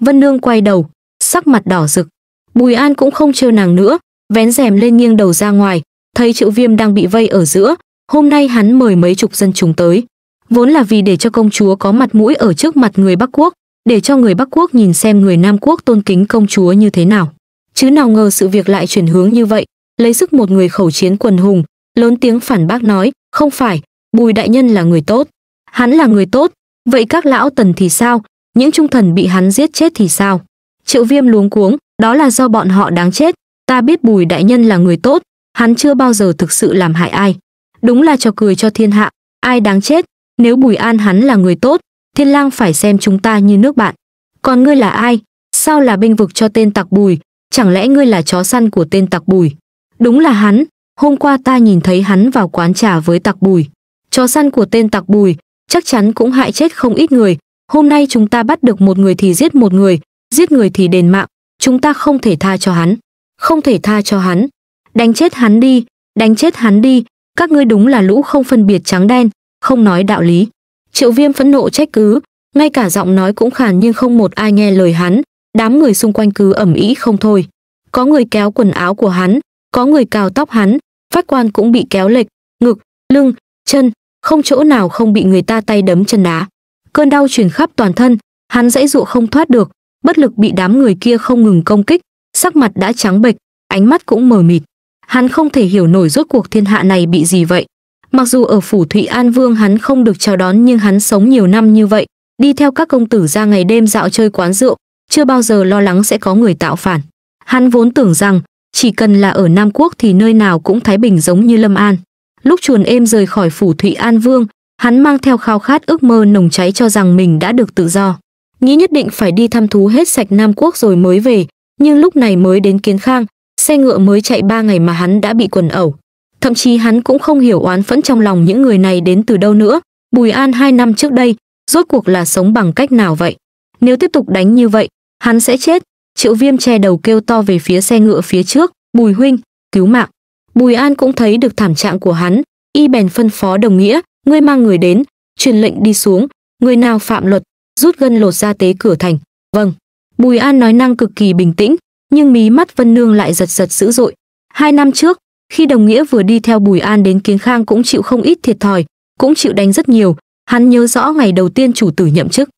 Vân Nương quay đầu, sắc mặt đỏ rực. Bùi An cũng không trêu nàng nữa, vén rèm lên nghiêng đầu ra ngoài, thấy Triệu Viêm đang bị vây ở giữa, hôm nay hắn mời mấy chục dân chúng tới, vốn là vì để cho công chúa có mặt mũi ở trước mặt người Bắc Quốc, để cho người Bắc Quốc nhìn xem người Nam Quốc tôn kính công chúa như thế nào. Chứ nào ngờ sự việc lại chuyển hướng như vậy, lấy sức một người khẩu chiến quần hùng, lớn tiếng phản bác nói, không phải, Bùi đại nhân là người tốt, hắn là người tốt, vậy các lão tần thì sao, những trung thần bị hắn giết chết thì sao? Triệu Viêm luống cuống, đó là do bọn họ đáng chết, ta biết bùi đại nhân là người tốt hắn chưa bao giờ thực sự làm hại ai đúng là cho cười cho thiên hạ ai đáng chết nếu bùi an hắn là người tốt thiên lang phải xem chúng ta như nước bạn còn ngươi là ai sao là binh vực cho tên tặc bùi chẳng lẽ ngươi là chó săn của tên tặc bùi đúng là hắn hôm qua ta nhìn thấy hắn vào quán trà với tặc bùi chó săn của tên tặc bùi chắc chắn cũng hại chết không ít người hôm nay chúng ta bắt được một người thì giết một người giết người thì đền mạng chúng ta không thể tha cho hắn không thể tha cho hắn. Đánh chết hắn đi, đánh chết hắn đi, các ngươi đúng là lũ không phân biệt trắng đen, không nói đạo lý. Triệu viêm phẫn nộ trách cứ, ngay cả giọng nói cũng khàn nhưng không một ai nghe lời hắn, đám người xung quanh cứ ẩm ý không thôi. Có người kéo quần áo của hắn, có người cào tóc hắn, phát quan cũng bị kéo lệch, ngực, lưng, chân, không chỗ nào không bị người ta tay đấm chân đá. Cơn đau truyền khắp toàn thân, hắn dãy dụ không thoát được, bất lực bị đám người kia không ngừng công kích, sắc mặt đã trắng bệch, ánh mắt cũng mờ mịt. Hắn không thể hiểu nổi rốt cuộc thiên hạ này bị gì vậy. Mặc dù ở phủ Thụy An Vương hắn không được chào đón nhưng hắn sống nhiều năm như vậy, đi theo các công tử ra ngày đêm dạo chơi quán rượu, chưa bao giờ lo lắng sẽ có người tạo phản. Hắn vốn tưởng rằng, chỉ cần là ở Nam Quốc thì nơi nào cũng thái bình giống như Lâm An. Lúc chuồn êm rời khỏi phủ Thụy An Vương, hắn mang theo khao khát ước mơ nồng cháy cho rằng mình đã được tự do. Nghĩ nhất định phải đi thăm thú hết sạch Nam Quốc rồi mới về, nhưng lúc này mới đến Kiến Khang, xe ngựa mới chạy ba ngày mà hắn đã bị quần ẩu. Thậm chí hắn cũng không hiểu oán phẫn trong lòng những người này đến từ đâu nữa. Bùi An hai năm trước đây, rốt cuộc là sống bằng cách nào vậy? Nếu tiếp tục đánh như vậy, hắn sẽ chết. Triệu Viêm che đầu kêu to về phía xe ngựa phía trước, "Bùi huynh, cứu mạng." Bùi An cũng thấy được thảm trạng của hắn, y bèn phân phó đồng nghĩa, "Ngươi mang người đến, truyền lệnh đi xuống, người nào phạm luật, rút gân lột ra tế cửa thành." "Vâng." Bùi An nói năng cực kỳ bình tĩnh, nhưng mí mắt Vân Nương lại giật giật dữ dội. Hai năm trước, khi đồng nghĩa vừa đi theo Bùi An đến Kiến Khang cũng chịu không ít thiệt thòi, cũng chịu đánh rất nhiều, hắn nhớ rõ ngày đầu tiên chủ tử nhậm chức.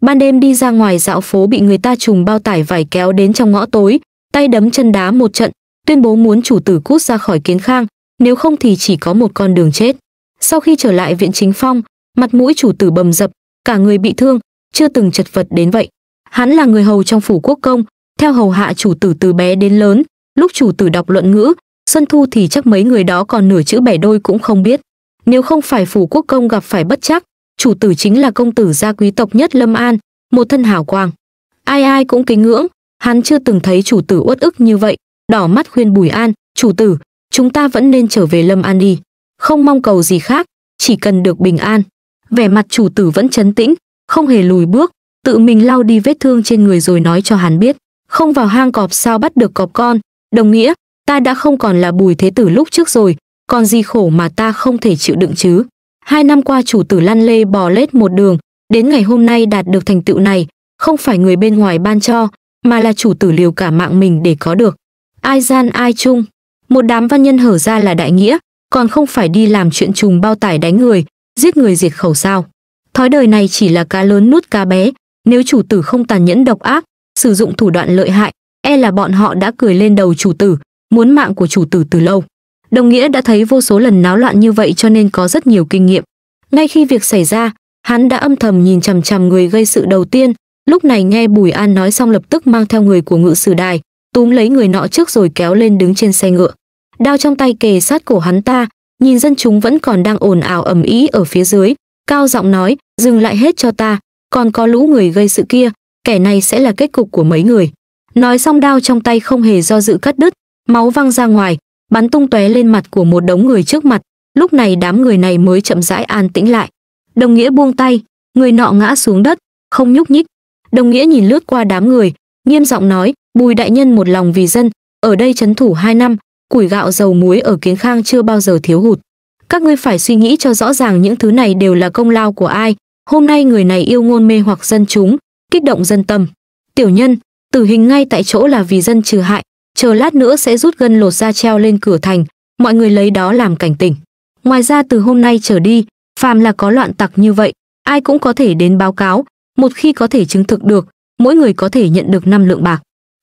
Ban đêm đi ra ngoài dạo phố bị người ta trùng bao tải vải kéo đến trong ngõ tối, tay đấm chân đá một trận, tuyên bố muốn chủ tử cút ra khỏi Kiến Khang, nếu không thì chỉ có một con đường chết. Sau khi trở lại viện chính phong, mặt mũi chủ tử bầm dập, cả người bị thương, chưa từng chật vật đến vậy. Hắn là người hầu trong phủ quốc công, theo hầu hạ chủ tử từ bé đến lớn, lúc chủ tử đọc luận ngữ, Xuân Thu thì chắc mấy người đó còn nửa chữ bẻ đôi cũng không biết. Nếu không phải phủ quốc công gặp phải bất chắc, chủ tử chính là công tử gia quý tộc nhất Lâm An, một thân hào quang. Ai ai cũng kính ngưỡng, hắn chưa từng thấy chủ tử uất ức như vậy, đỏ mắt khuyên Bùi An, chủ tử, chúng ta vẫn nên trở về Lâm An đi. Không mong cầu gì khác, chỉ cần được bình an. Vẻ mặt chủ tử vẫn chấn tĩnh, không hề lùi bước, tự mình lau đi vết thương trên người rồi nói cho hắn biết, không vào hang cọp sao bắt được cọp con, đồng nghĩa, ta đã không còn là bùi thế tử lúc trước rồi, còn gì khổ mà ta không thể chịu đựng chứ. Hai năm qua chủ tử lăn lê bò lết một đường, đến ngày hôm nay đạt được thành tựu này, không phải người bên ngoài ban cho, mà là chủ tử liều cả mạng mình để có được. Ai gian ai chung, một đám văn nhân hở ra là đại nghĩa, còn không phải đi làm chuyện trùng bao tải đánh người, giết người diệt khẩu sao. Thói đời này chỉ là cá lớn nuốt cá bé, nếu chủ tử không tàn nhẫn độc ác, sử dụng thủ đoạn lợi hại, e là bọn họ đã cười lên đầu chủ tử, muốn mạng của chủ tử từ lâu. Đồng nghĩa đã thấy vô số lần náo loạn như vậy cho nên có rất nhiều kinh nghiệm. Ngay khi việc xảy ra, hắn đã âm thầm nhìn chằm chằm người gây sự đầu tiên, lúc này nghe Bùi An nói xong lập tức mang theo người của ngự sử đài, túm lấy người nọ trước rồi kéo lên đứng trên xe ngựa. Đao trong tay kề sát cổ hắn ta, nhìn dân chúng vẫn còn đang ồn ào ầm ĩ ở phía dưới, cao giọng nói, dừng lại hết cho ta, còn có lũ người gây sự kia, kẻ này sẽ là kết cục của mấy người. Nói xong đao trong tay không hề do dự cắt đứt, máu văng ra ngoài, bắn tung tóe lên mặt của một đống người trước mặt, lúc này đám người này mới chậm rãi an tĩnh lại. Đồng nghĩa buông tay, người nọ ngã xuống đất, không nhúc nhích. Đồng nghĩa nhìn lướt qua đám người, nghiêm giọng nói, Bùi đại nhân một lòng vì dân, ở đây chấn thủ hai năm, củi gạo dầu muối ở Kiến Khang chưa bao giờ thiếu hụt. Các ngươi phải suy nghĩ cho rõ ràng những thứ này đều là công lao của ai, Hôm nay người này yêu ngôn mê hoặc dân chúng, kích động dân tâm. Tiểu nhân, tử hình ngay tại chỗ là vì dân trừ hại, chờ lát nữa sẽ rút gân lột ra treo lên cửa thành, mọi người lấy đó làm cảnh tỉnh. Ngoài ra từ hôm nay trở đi, phàm là có loạn tặc như vậy, ai cũng có thể đến báo cáo, một khi có thể chứng thực được, mỗi người có thể nhận được 5 lượng bạc.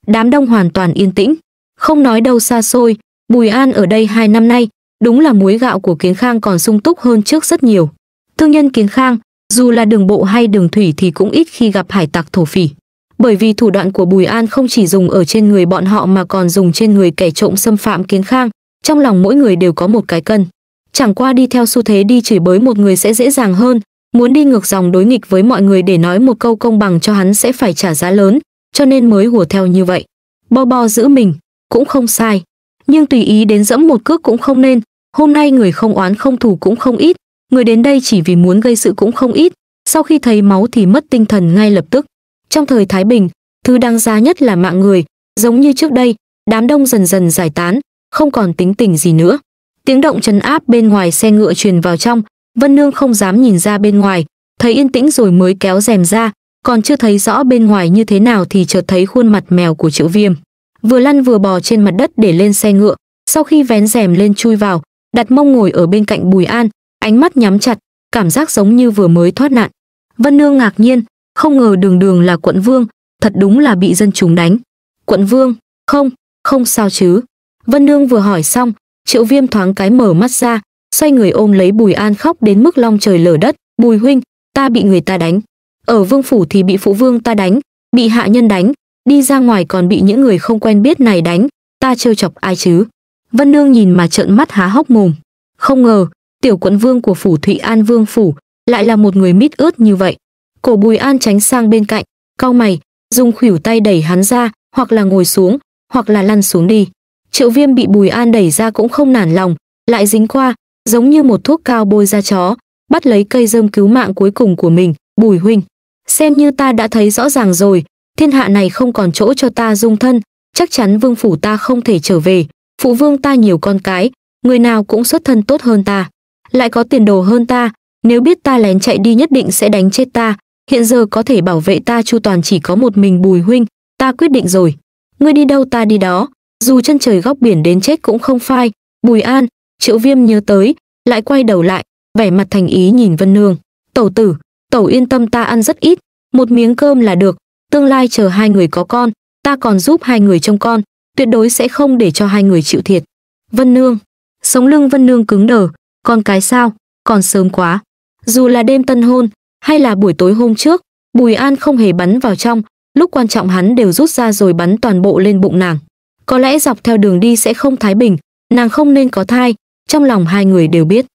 Đám đông hoàn toàn yên tĩnh, không nói đâu xa xôi, Bùi An ở đây hai năm nay, đúng là muối gạo của Kiến Khang còn sung túc hơn trước rất nhiều. Thương nhân Kiến Khang, dù là đường bộ hay đường thủy thì cũng ít khi gặp hải tặc thổ phỉ. Bởi vì thủ đoạn của Bùi An không chỉ dùng ở trên người bọn họ mà còn dùng trên người kẻ trộm xâm phạm kiến khang, trong lòng mỗi người đều có một cái cân. Chẳng qua đi theo xu thế đi chửi bới một người sẽ dễ dàng hơn, muốn đi ngược dòng đối nghịch với mọi người để nói một câu công bằng cho hắn sẽ phải trả giá lớn, cho nên mới hùa theo như vậy. Bo bo giữ mình, cũng không sai. Nhưng tùy ý đến dẫm một cước cũng không nên, hôm nay người không oán không thù cũng không ít, người đến đây chỉ vì muốn gây sự cũng không ít, sau khi thấy máu thì mất tinh thần ngay lập tức. Trong thời Thái Bình, thứ đáng giá nhất là mạng người, giống như trước đây, đám đông dần dần giải tán, không còn tính tình gì nữa. Tiếng động chấn áp bên ngoài xe ngựa truyền vào trong, Vân Nương không dám nhìn ra bên ngoài, thấy yên tĩnh rồi mới kéo rèm ra, còn chưa thấy rõ bên ngoài như thế nào thì chợt thấy khuôn mặt mèo của chữ viêm. Vừa lăn vừa bò trên mặt đất để lên xe ngựa, sau khi vén rèm lên chui vào, đặt mông ngồi ở bên cạnh Bùi An, ánh mắt nhắm chặt, cảm giác giống như vừa mới thoát nạn. Vân Nương ngạc nhiên, không ngờ đường đường là quận vương, thật đúng là bị dân chúng đánh. Quận vương, không, không sao chứ. Vân Nương vừa hỏi xong, Triệu Viêm thoáng cái mở mắt ra, xoay người ôm lấy Bùi An khóc đến mức long trời lở đất, "Bùi huynh, ta bị người ta đánh. Ở vương phủ thì bị phụ vương ta đánh, bị hạ nhân đánh, đi ra ngoài còn bị những người không quen biết này đánh, ta trêu chọc ai chứ?" Vân Nương nhìn mà trợn mắt há hốc mồm. Không ngờ, tiểu quận vương của phủ Thụy An Vương phủ, lại là một người mít ướt như vậy. Cổ Bùi An tránh sang bên cạnh, cau mày, dùng khuỷu tay đẩy hắn ra, hoặc là ngồi xuống, hoặc là lăn xuống đi. Triệu Viêm bị Bùi An đẩy ra cũng không nản lòng, lại dính qua, giống như một thuốc cao bôi ra chó, bắt lấy cây rơm cứu mạng cuối cùng của mình, Bùi huynh, xem như ta đã thấy rõ ràng rồi, thiên hạ này không còn chỗ cho ta dung thân, chắc chắn vương phủ ta không thể trở về, phụ vương ta nhiều con cái, người nào cũng xuất thân tốt hơn ta lại có tiền đồ hơn ta, nếu biết ta lén chạy đi nhất định sẽ đánh chết ta, hiện giờ có thể bảo vệ ta chu toàn chỉ có một mình Bùi huynh, ta quyết định rồi. Ngươi đi đâu ta đi đó, dù chân trời góc biển đến chết cũng không phai, Bùi An, Triệu Viêm nhớ tới, lại quay đầu lại, vẻ mặt thành ý nhìn Vân Nương, "Tẩu tử, tẩu yên tâm ta ăn rất ít, một miếng cơm là được, tương lai chờ hai người có con, ta còn giúp hai người trông con, tuyệt đối sẽ không để cho hai người chịu thiệt." Vân Nương, sống lưng Vân Nương cứng đờ, con cái sao, còn sớm quá. Dù là đêm tân hôn, hay là buổi tối hôm trước, Bùi An không hề bắn vào trong, lúc quan trọng hắn đều rút ra rồi bắn toàn bộ lên bụng nàng. Có lẽ dọc theo đường đi sẽ không thái bình, nàng không nên có thai, trong lòng hai người đều biết.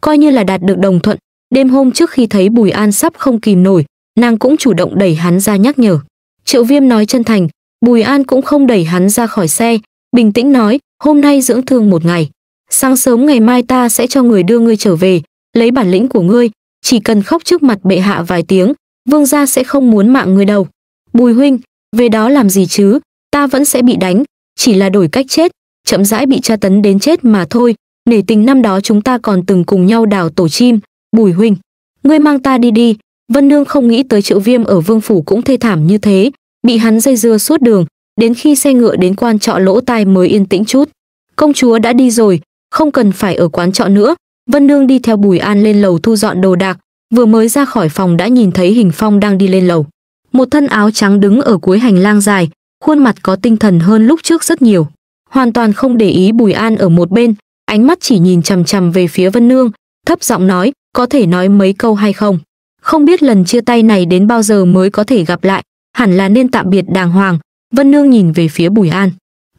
Coi như là đạt được đồng thuận, đêm hôm trước khi thấy Bùi An sắp không kìm nổi, nàng cũng chủ động đẩy hắn ra nhắc nhở. Triệu Viêm nói chân thành, Bùi An cũng không đẩy hắn ra khỏi xe, bình tĩnh nói, hôm nay dưỡng thương một ngày sáng sớm ngày mai ta sẽ cho người đưa ngươi trở về, lấy bản lĩnh của ngươi, chỉ cần khóc trước mặt bệ hạ vài tiếng, vương gia sẽ không muốn mạng ngươi đâu. Bùi huynh, về đó làm gì chứ, ta vẫn sẽ bị đánh, chỉ là đổi cách chết, chậm rãi bị tra tấn đến chết mà thôi, nể tình năm đó chúng ta còn từng cùng nhau đào tổ chim, bùi huynh. Ngươi mang ta đi đi, Vân Nương không nghĩ tới triệu viêm ở vương phủ cũng thê thảm như thế, bị hắn dây dưa suốt đường, đến khi xe ngựa đến quan trọ lỗ tai mới yên tĩnh chút. Công chúa đã đi rồi, không cần phải ở quán trọ nữa. Vân Nương đi theo Bùi An lên lầu thu dọn đồ đạc, vừa mới ra khỏi phòng đã nhìn thấy Hình Phong đang đi lên lầu. Một thân áo trắng đứng ở cuối hành lang dài, khuôn mặt có tinh thần hơn lúc trước rất nhiều. Hoàn toàn không để ý Bùi An ở một bên, ánh mắt chỉ nhìn chằm chằm về phía Vân Nương, thấp giọng nói, có thể nói mấy câu hay không. Không biết lần chia tay này đến bao giờ mới có thể gặp lại, hẳn là nên tạm biệt đàng hoàng. Vân Nương nhìn về phía Bùi An.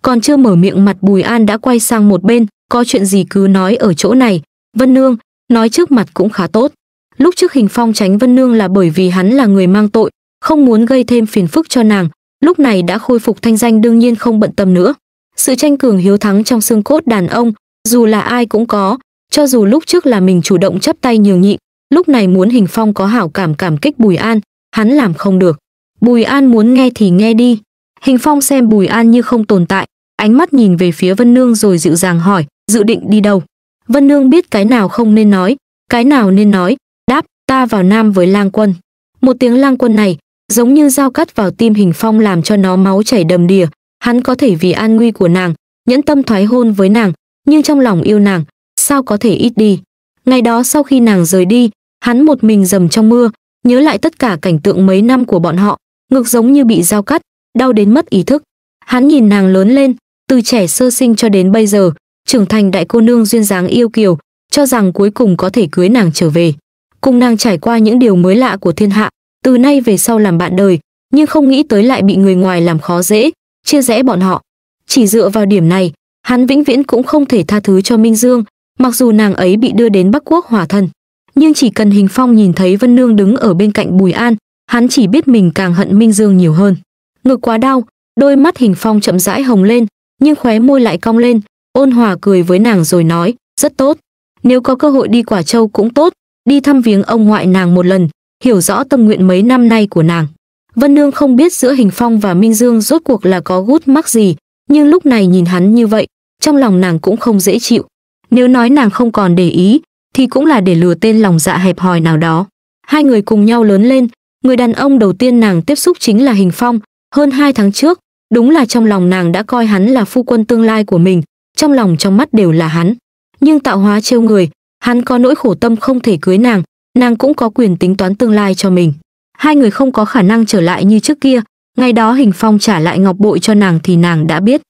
Còn chưa mở miệng mặt Bùi An đã quay sang một bên, có chuyện gì cứ nói ở chỗ này vân nương nói trước mặt cũng khá tốt lúc trước hình phong tránh vân nương là bởi vì hắn là người mang tội không muốn gây thêm phiền phức cho nàng lúc này đã khôi phục thanh danh đương nhiên không bận tâm nữa sự tranh cường hiếu thắng trong xương cốt đàn ông dù là ai cũng có cho dù lúc trước là mình chủ động chấp tay nhường nhịn lúc này muốn hình phong có hảo cảm cảm kích bùi an hắn làm không được bùi an muốn nghe thì nghe đi hình phong xem bùi an như không tồn tại ánh mắt nhìn về phía vân nương rồi dịu dàng hỏi dự định đi đâu vân nương biết cái nào không nên nói cái nào nên nói đáp ta vào nam với lang quân một tiếng lang quân này giống như dao cắt vào tim hình phong làm cho nó máu chảy đầm đìa hắn có thể vì an nguy của nàng nhẫn tâm thoái hôn với nàng nhưng trong lòng yêu nàng sao có thể ít đi ngày đó sau khi nàng rời đi hắn một mình dầm trong mưa nhớ lại tất cả cảnh tượng mấy năm của bọn họ ngực giống như bị dao cắt đau đến mất ý thức hắn nhìn nàng lớn lên từ trẻ sơ sinh cho đến bây giờ trưởng thành đại cô nương duyên dáng yêu kiều, cho rằng cuối cùng có thể cưới nàng trở về. Cùng nàng trải qua những điều mới lạ của thiên hạ, từ nay về sau làm bạn đời, nhưng không nghĩ tới lại bị người ngoài làm khó dễ, chia rẽ bọn họ. Chỉ dựa vào điểm này, hắn vĩnh viễn cũng không thể tha thứ cho Minh Dương, mặc dù nàng ấy bị đưa đến Bắc Quốc hòa thân. Nhưng chỉ cần Hình Phong nhìn thấy Vân Nương đứng ở bên cạnh Bùi An, hắn chỉ biết mình càng hận Minh Dương nhiều hơn. Ngực quá đau, đôi mắt Hình Phong chậm rãi hồng lên, nhưng khóe môi lại cong lên, ôn hòa cười với nàng rồi nói, rất tốt. Nếu có cơ hội đi Quả Châu cũng tốt, đi thăm viếng ông ngoại nàng một lần, hiểu rõ tâm nguyện mấy năm nay của nàng. Vân Nương không biết giữa Hình Phong và Minh Dương rốt cuộc là có gút mắc gì, nhưng lúc này nhìn hắn như vậy, trong lòng nàng cũng không dễ chịu. Nếu nói nàng không còn để ý, thì cũng là để lừa tên lòng dạ hẹp hòi nào đó. Hai người cùng nhau lớn lên, người đàn ông đầu tiên nàng tiếp xúc chính là Hình Phong, hơn hai tháng trước, đúng là trong lòng nàng đã coi hắn là phu quân tương lai của mình, trong lòng trong mắt đều là hắn. Nhưng tạo hóa trêu người, hắn có nỗi khổ tâm không thể cưới nàng, nàng cũng có quyền tính toán tương lai cho mình. Hai người không có khả năng trở lại như trước kia, ngày đó Hình Phong trả lại ngọc bội cho nàng thì nàng đã biết.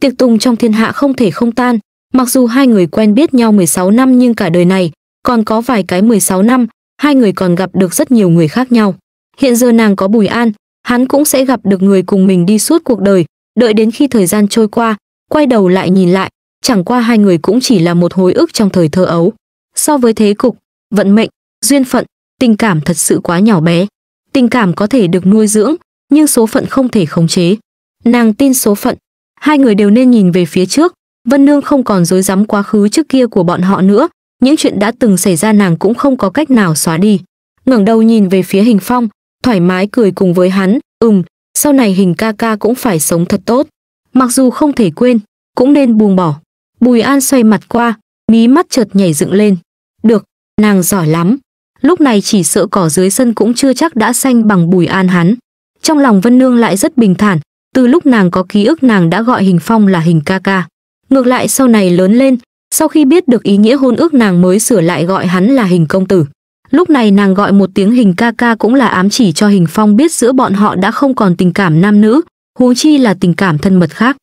Tiệc tùng trong thiên hạ không thể không tan, mặc dù hai người quen biết nhau 16 năm nhưng cả đời này, còn có vài cái 16 năm, hai người còn gặp được rất nhiều người khác nhau. Hiện giờ nàng có Bùi An, hắn cũng sẽ gặp được người cùng mình đi suốt cuộc đời, đợi đến khi thời gian trôi qua, quay đầu lại nhìn lại, chẳng qua hai người cũng chỉ là một hồi ức trong thời thơ ấu. So với thế cục, vận mệnh, duyên phận, tình cảm thật sự quá nhỏ bé. Tình cảm có thể được nuôi dưỡng, nhưng số phận không thể khống chế. Nàng tin số phận, hai người đều nên nhìn về phía trước, Vân Nương không còn dối rắm quá khứ trước kia của bọn họ nữa, những chuyện đã từng xảy ra nàng cũng không có cách nào xóa đi. Ngẩng đầu nhìn về phía Hình Phong, thoải mái cười cùng với hắn, "Ừm, sau này Hình ca ca cũng phải sống thật tốt, mặc dù không thể quên, cũng nên buông bỏ." Bùi An xoay mặt qua, mí mắt chợt nhảy dựng lên. Được, nàng giỏi lắm. Lúc này chỉ sợ cỏ dưới sân cũng chưa chắc đã xanh bằng Bùi An hắn. Trong lòng Vân Nương lại rất bình thản, từ lúc nàng có ký ức nàng đã gọi Hình Phong là Hình ca ca. Ngược lại sau này lớn lên, sau khi biết được ý nghĩa hôn ước nàng mới sửa lại gọi hắn là Hình công tử. Lúc này nàng gọi một tiếng Hình ca ca cũng là ám chỉ cho Hình Phong biết giữa bọn họ đã không còn tình cảm nam nữ, huống chi là tình cảm thân mật khác.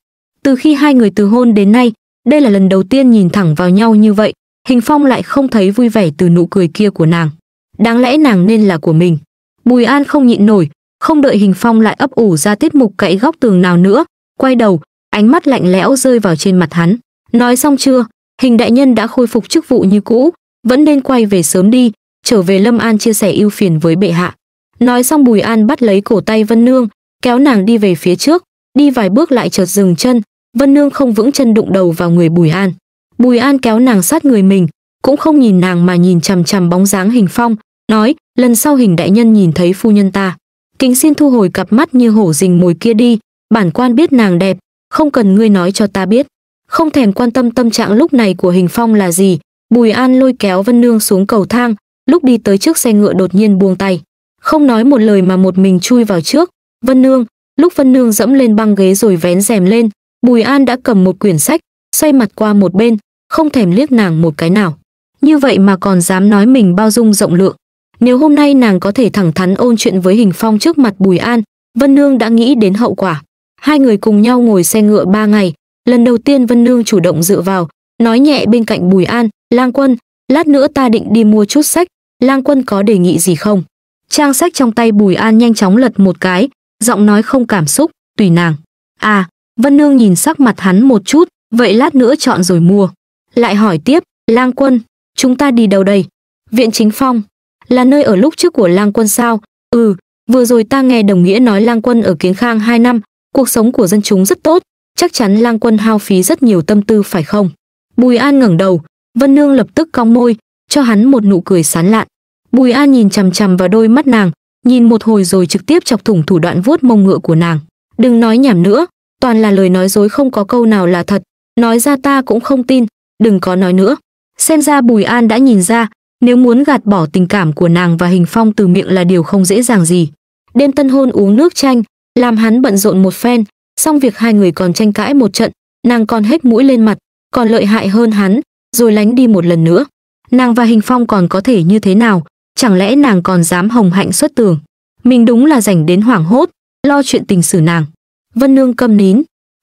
Từ khi hai người từ hôn đến nay, đây là lần đầu tiên nhìn thẳng vào nhau như vậy, Hình Phong lại không thấy vui vẻ từ nụ cười kia của nàng. Đáng lẽ nàng nên là của mình. Bùi An không nhịn nổi, không đợi Hình Phong lại ấp ủ ra tiết mục cậy góc tường nào nữa, quay đầu, ánh mắt lạnh lẽo rơi vào trên mặt hắn. Nói xong chưa, Hình đại nhân đã khôi phục chức vụ như cũ, vẫn nên quay về sớm đi, trở về Lâm An chia sẻ ưu phiền với bệ hạ. Nói xong Bùi An bắt lấy cổ tay Vân Nương, kéo nàng đi về phía trước, đi vài bước lại chợt dừng chân, Vân Nương không vững chân đụng đầu vào người Bùi An. Bùi An kéo nàng sát người mình, cũng không nhìn nàng mà nhìn chằm chằm bóng dáng Hình Phong, nói, lần sau Hình đại nhân nhìn thấy phu nhân ta, kính xin thu hồi cặp mắt như hổ rình mồi kia đi, bản quan biết nàng đẹp, không cần ngươi nói cho ta biết. Không thèm quan tâm tâm trạng lúc này của Hình Phong là gì, Bùi An lôi kéo Vân Nương xuống cầu thang, lúc đi tới trước xe ngựa đột nhiên buông tay, không nói một lời mà một mình chui vào trước. Vân Nương, lúc Vân Nương dẫm lên băng ghế rồi vén rèm lên, Bùi An đã cầm một quyển sách, xoay mặt qua một bên, không thèm liếc nàng một cái nào. Như vậy mà còn dám nói mình bao dung rộng lượng. Nếu hôm nay nàng có thể thẳng thắn ôn chuyện với Hình Phong trước mặt Bùi An, Vân Nương đã nghĩ đến hậu quả. Hai người cùng nhau ngồi xe ngựa ba ngày, lần đầu tiên Vân Nương chủ động dựa vào, nói nhẹ bên cạnh Bùi An, Lang Quân, lát nữa ta định đi mua chút sách, Lang Quân có đề nghị gì không? Trang sách trong tay Bùi An nhanh chóng lật một cái, giọng nói không cảm xúc, tùy nàng. À, Vân Nương nhìn sắc mặt hắn một chút, vậy lát nữa chọn rồi mua. Lại hỏi tiếp, Lang Quân, chúng ta đi đâu đây? Viện Chính Phong, là nơi ở lúc trước của Lang Quân sao? Ừ, vừa rồi ta nghe đồng nghĩa nói Lang Quân ở Kiến Khang 2 năm, cuộc sống của dân chúng rất tốt, chắc chắn Lang Quân hao phí rất nhiều tâm tư phải không? Bùi An ngẩng đầu, Vân Nương lập tức cong môi, cho hắn một nụ cười sán lạn. Bùi An nhìn chằm chằm vào đôi mắt nàng, nhìn một hồi rồi trực tiếp chọc thủng thủ đoạn vuốt mông ngựa của nàng. Đừng nói nhảm nữa, toàn là lời nói dối không có câu nào là thật, nói ra ta cũng không tin, đừng có nói nữa. Xem ra Bùi An đã nhìn ra, nếu muốn gạt bỏ tình cảm của nàng và Hình Phong từ miệng là điều không dễ dàng gì. Đêm tân hôn uống nước chanh, làm hắn bận rộn một phen, xong việc hai người còn tranh cãi một trận, nàng còn hết mũi lên mặt, còn lợi hại hơn hắn, rồi lánh đi một lần nữa. Nàng và Hình Phong còn có thể như thế nào, chẳng lẽ nàng còn dám hồng hạnh xuất tường. Mình đúng là rảnh đến hoảng hốt, lo chuyện tình sử nàng. Vân Nương câm nín.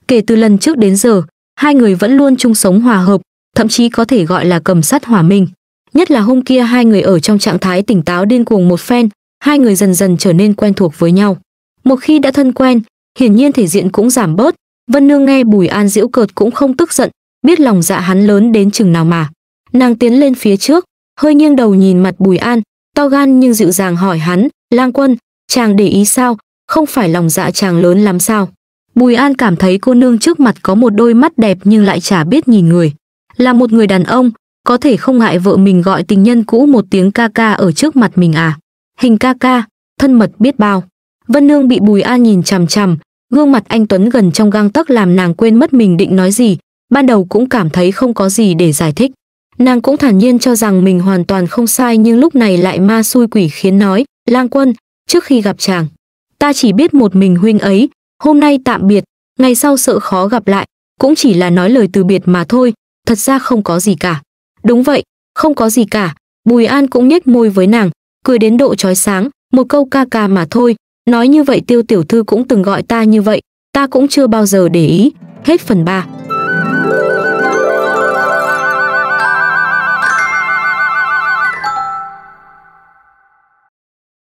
Kể từ lần trước đến giờ, hai người vẫn luôn chung sống hòa hợp, thậm chí có thể gọi là cầm sát hòa minh. Nhất là hôm kia hai người ở trong trạng thái tỉnh táo điên cuồng một phen, hai người dần dần trở nên quen thuộc với nhau. Một khi đã thân quen, hiển nhiên thể diện cũng giảm bớt, Vân Nương nghe Bùi An diễu cợt cũng không tức giận, biết lòng dạ hắn lớn đến chừng nào mà. Nàng tiến lên phía trước, hơi nghiêng đầu nhìn mặt Bùi An, to gan nhưng dịu dàng hỏi hắn, "Lang Quân, chàng để ý sao, không phải lòng dạ chàng lớn lắm sao?" Bùi An cảm thấy cô nương trước mặt có một đôi mắt đẹp nhưng lại chả biết nhìn người. Là một người đàn ông, có thể không ngại vợ mình gọi tình nhân cũ một tiếng ca ca ở trước mặt mình à. Hình ca ca, thân mật biết bao. Vân Nương bị Bùi An nhìn chằm chằm, gương mặt anh Tuấn gần trong gang tấc làm nàng quên mất mình định nói gì, ban đầu cũng cảm thấy không có gì để giải thích. Nàng cũng thản nhiên cho rằng mình hoàn toàn không sai nhưng lúc này lại ma xui quỷ khiến nói, lang quân, trước khi gặp chàng. Ta chỉ biết một mình huynh ấy, hôm nay tạm biệt, ngày sau sợ khó gặp lại, cũng chỉ là nói lời từ biệt mà thôi, thật ra không có gì cả. Đúng vậy, không có gì cả, Bùi An cũng nhếch môi với nàng, cười đến độ trói sáng, một câu ca ca mà thôi, nói như vậy tiêu tiểu thư cũng từng gọi ta như vậy, ta cũng chưa bao giờ để ý. Hết phần 3.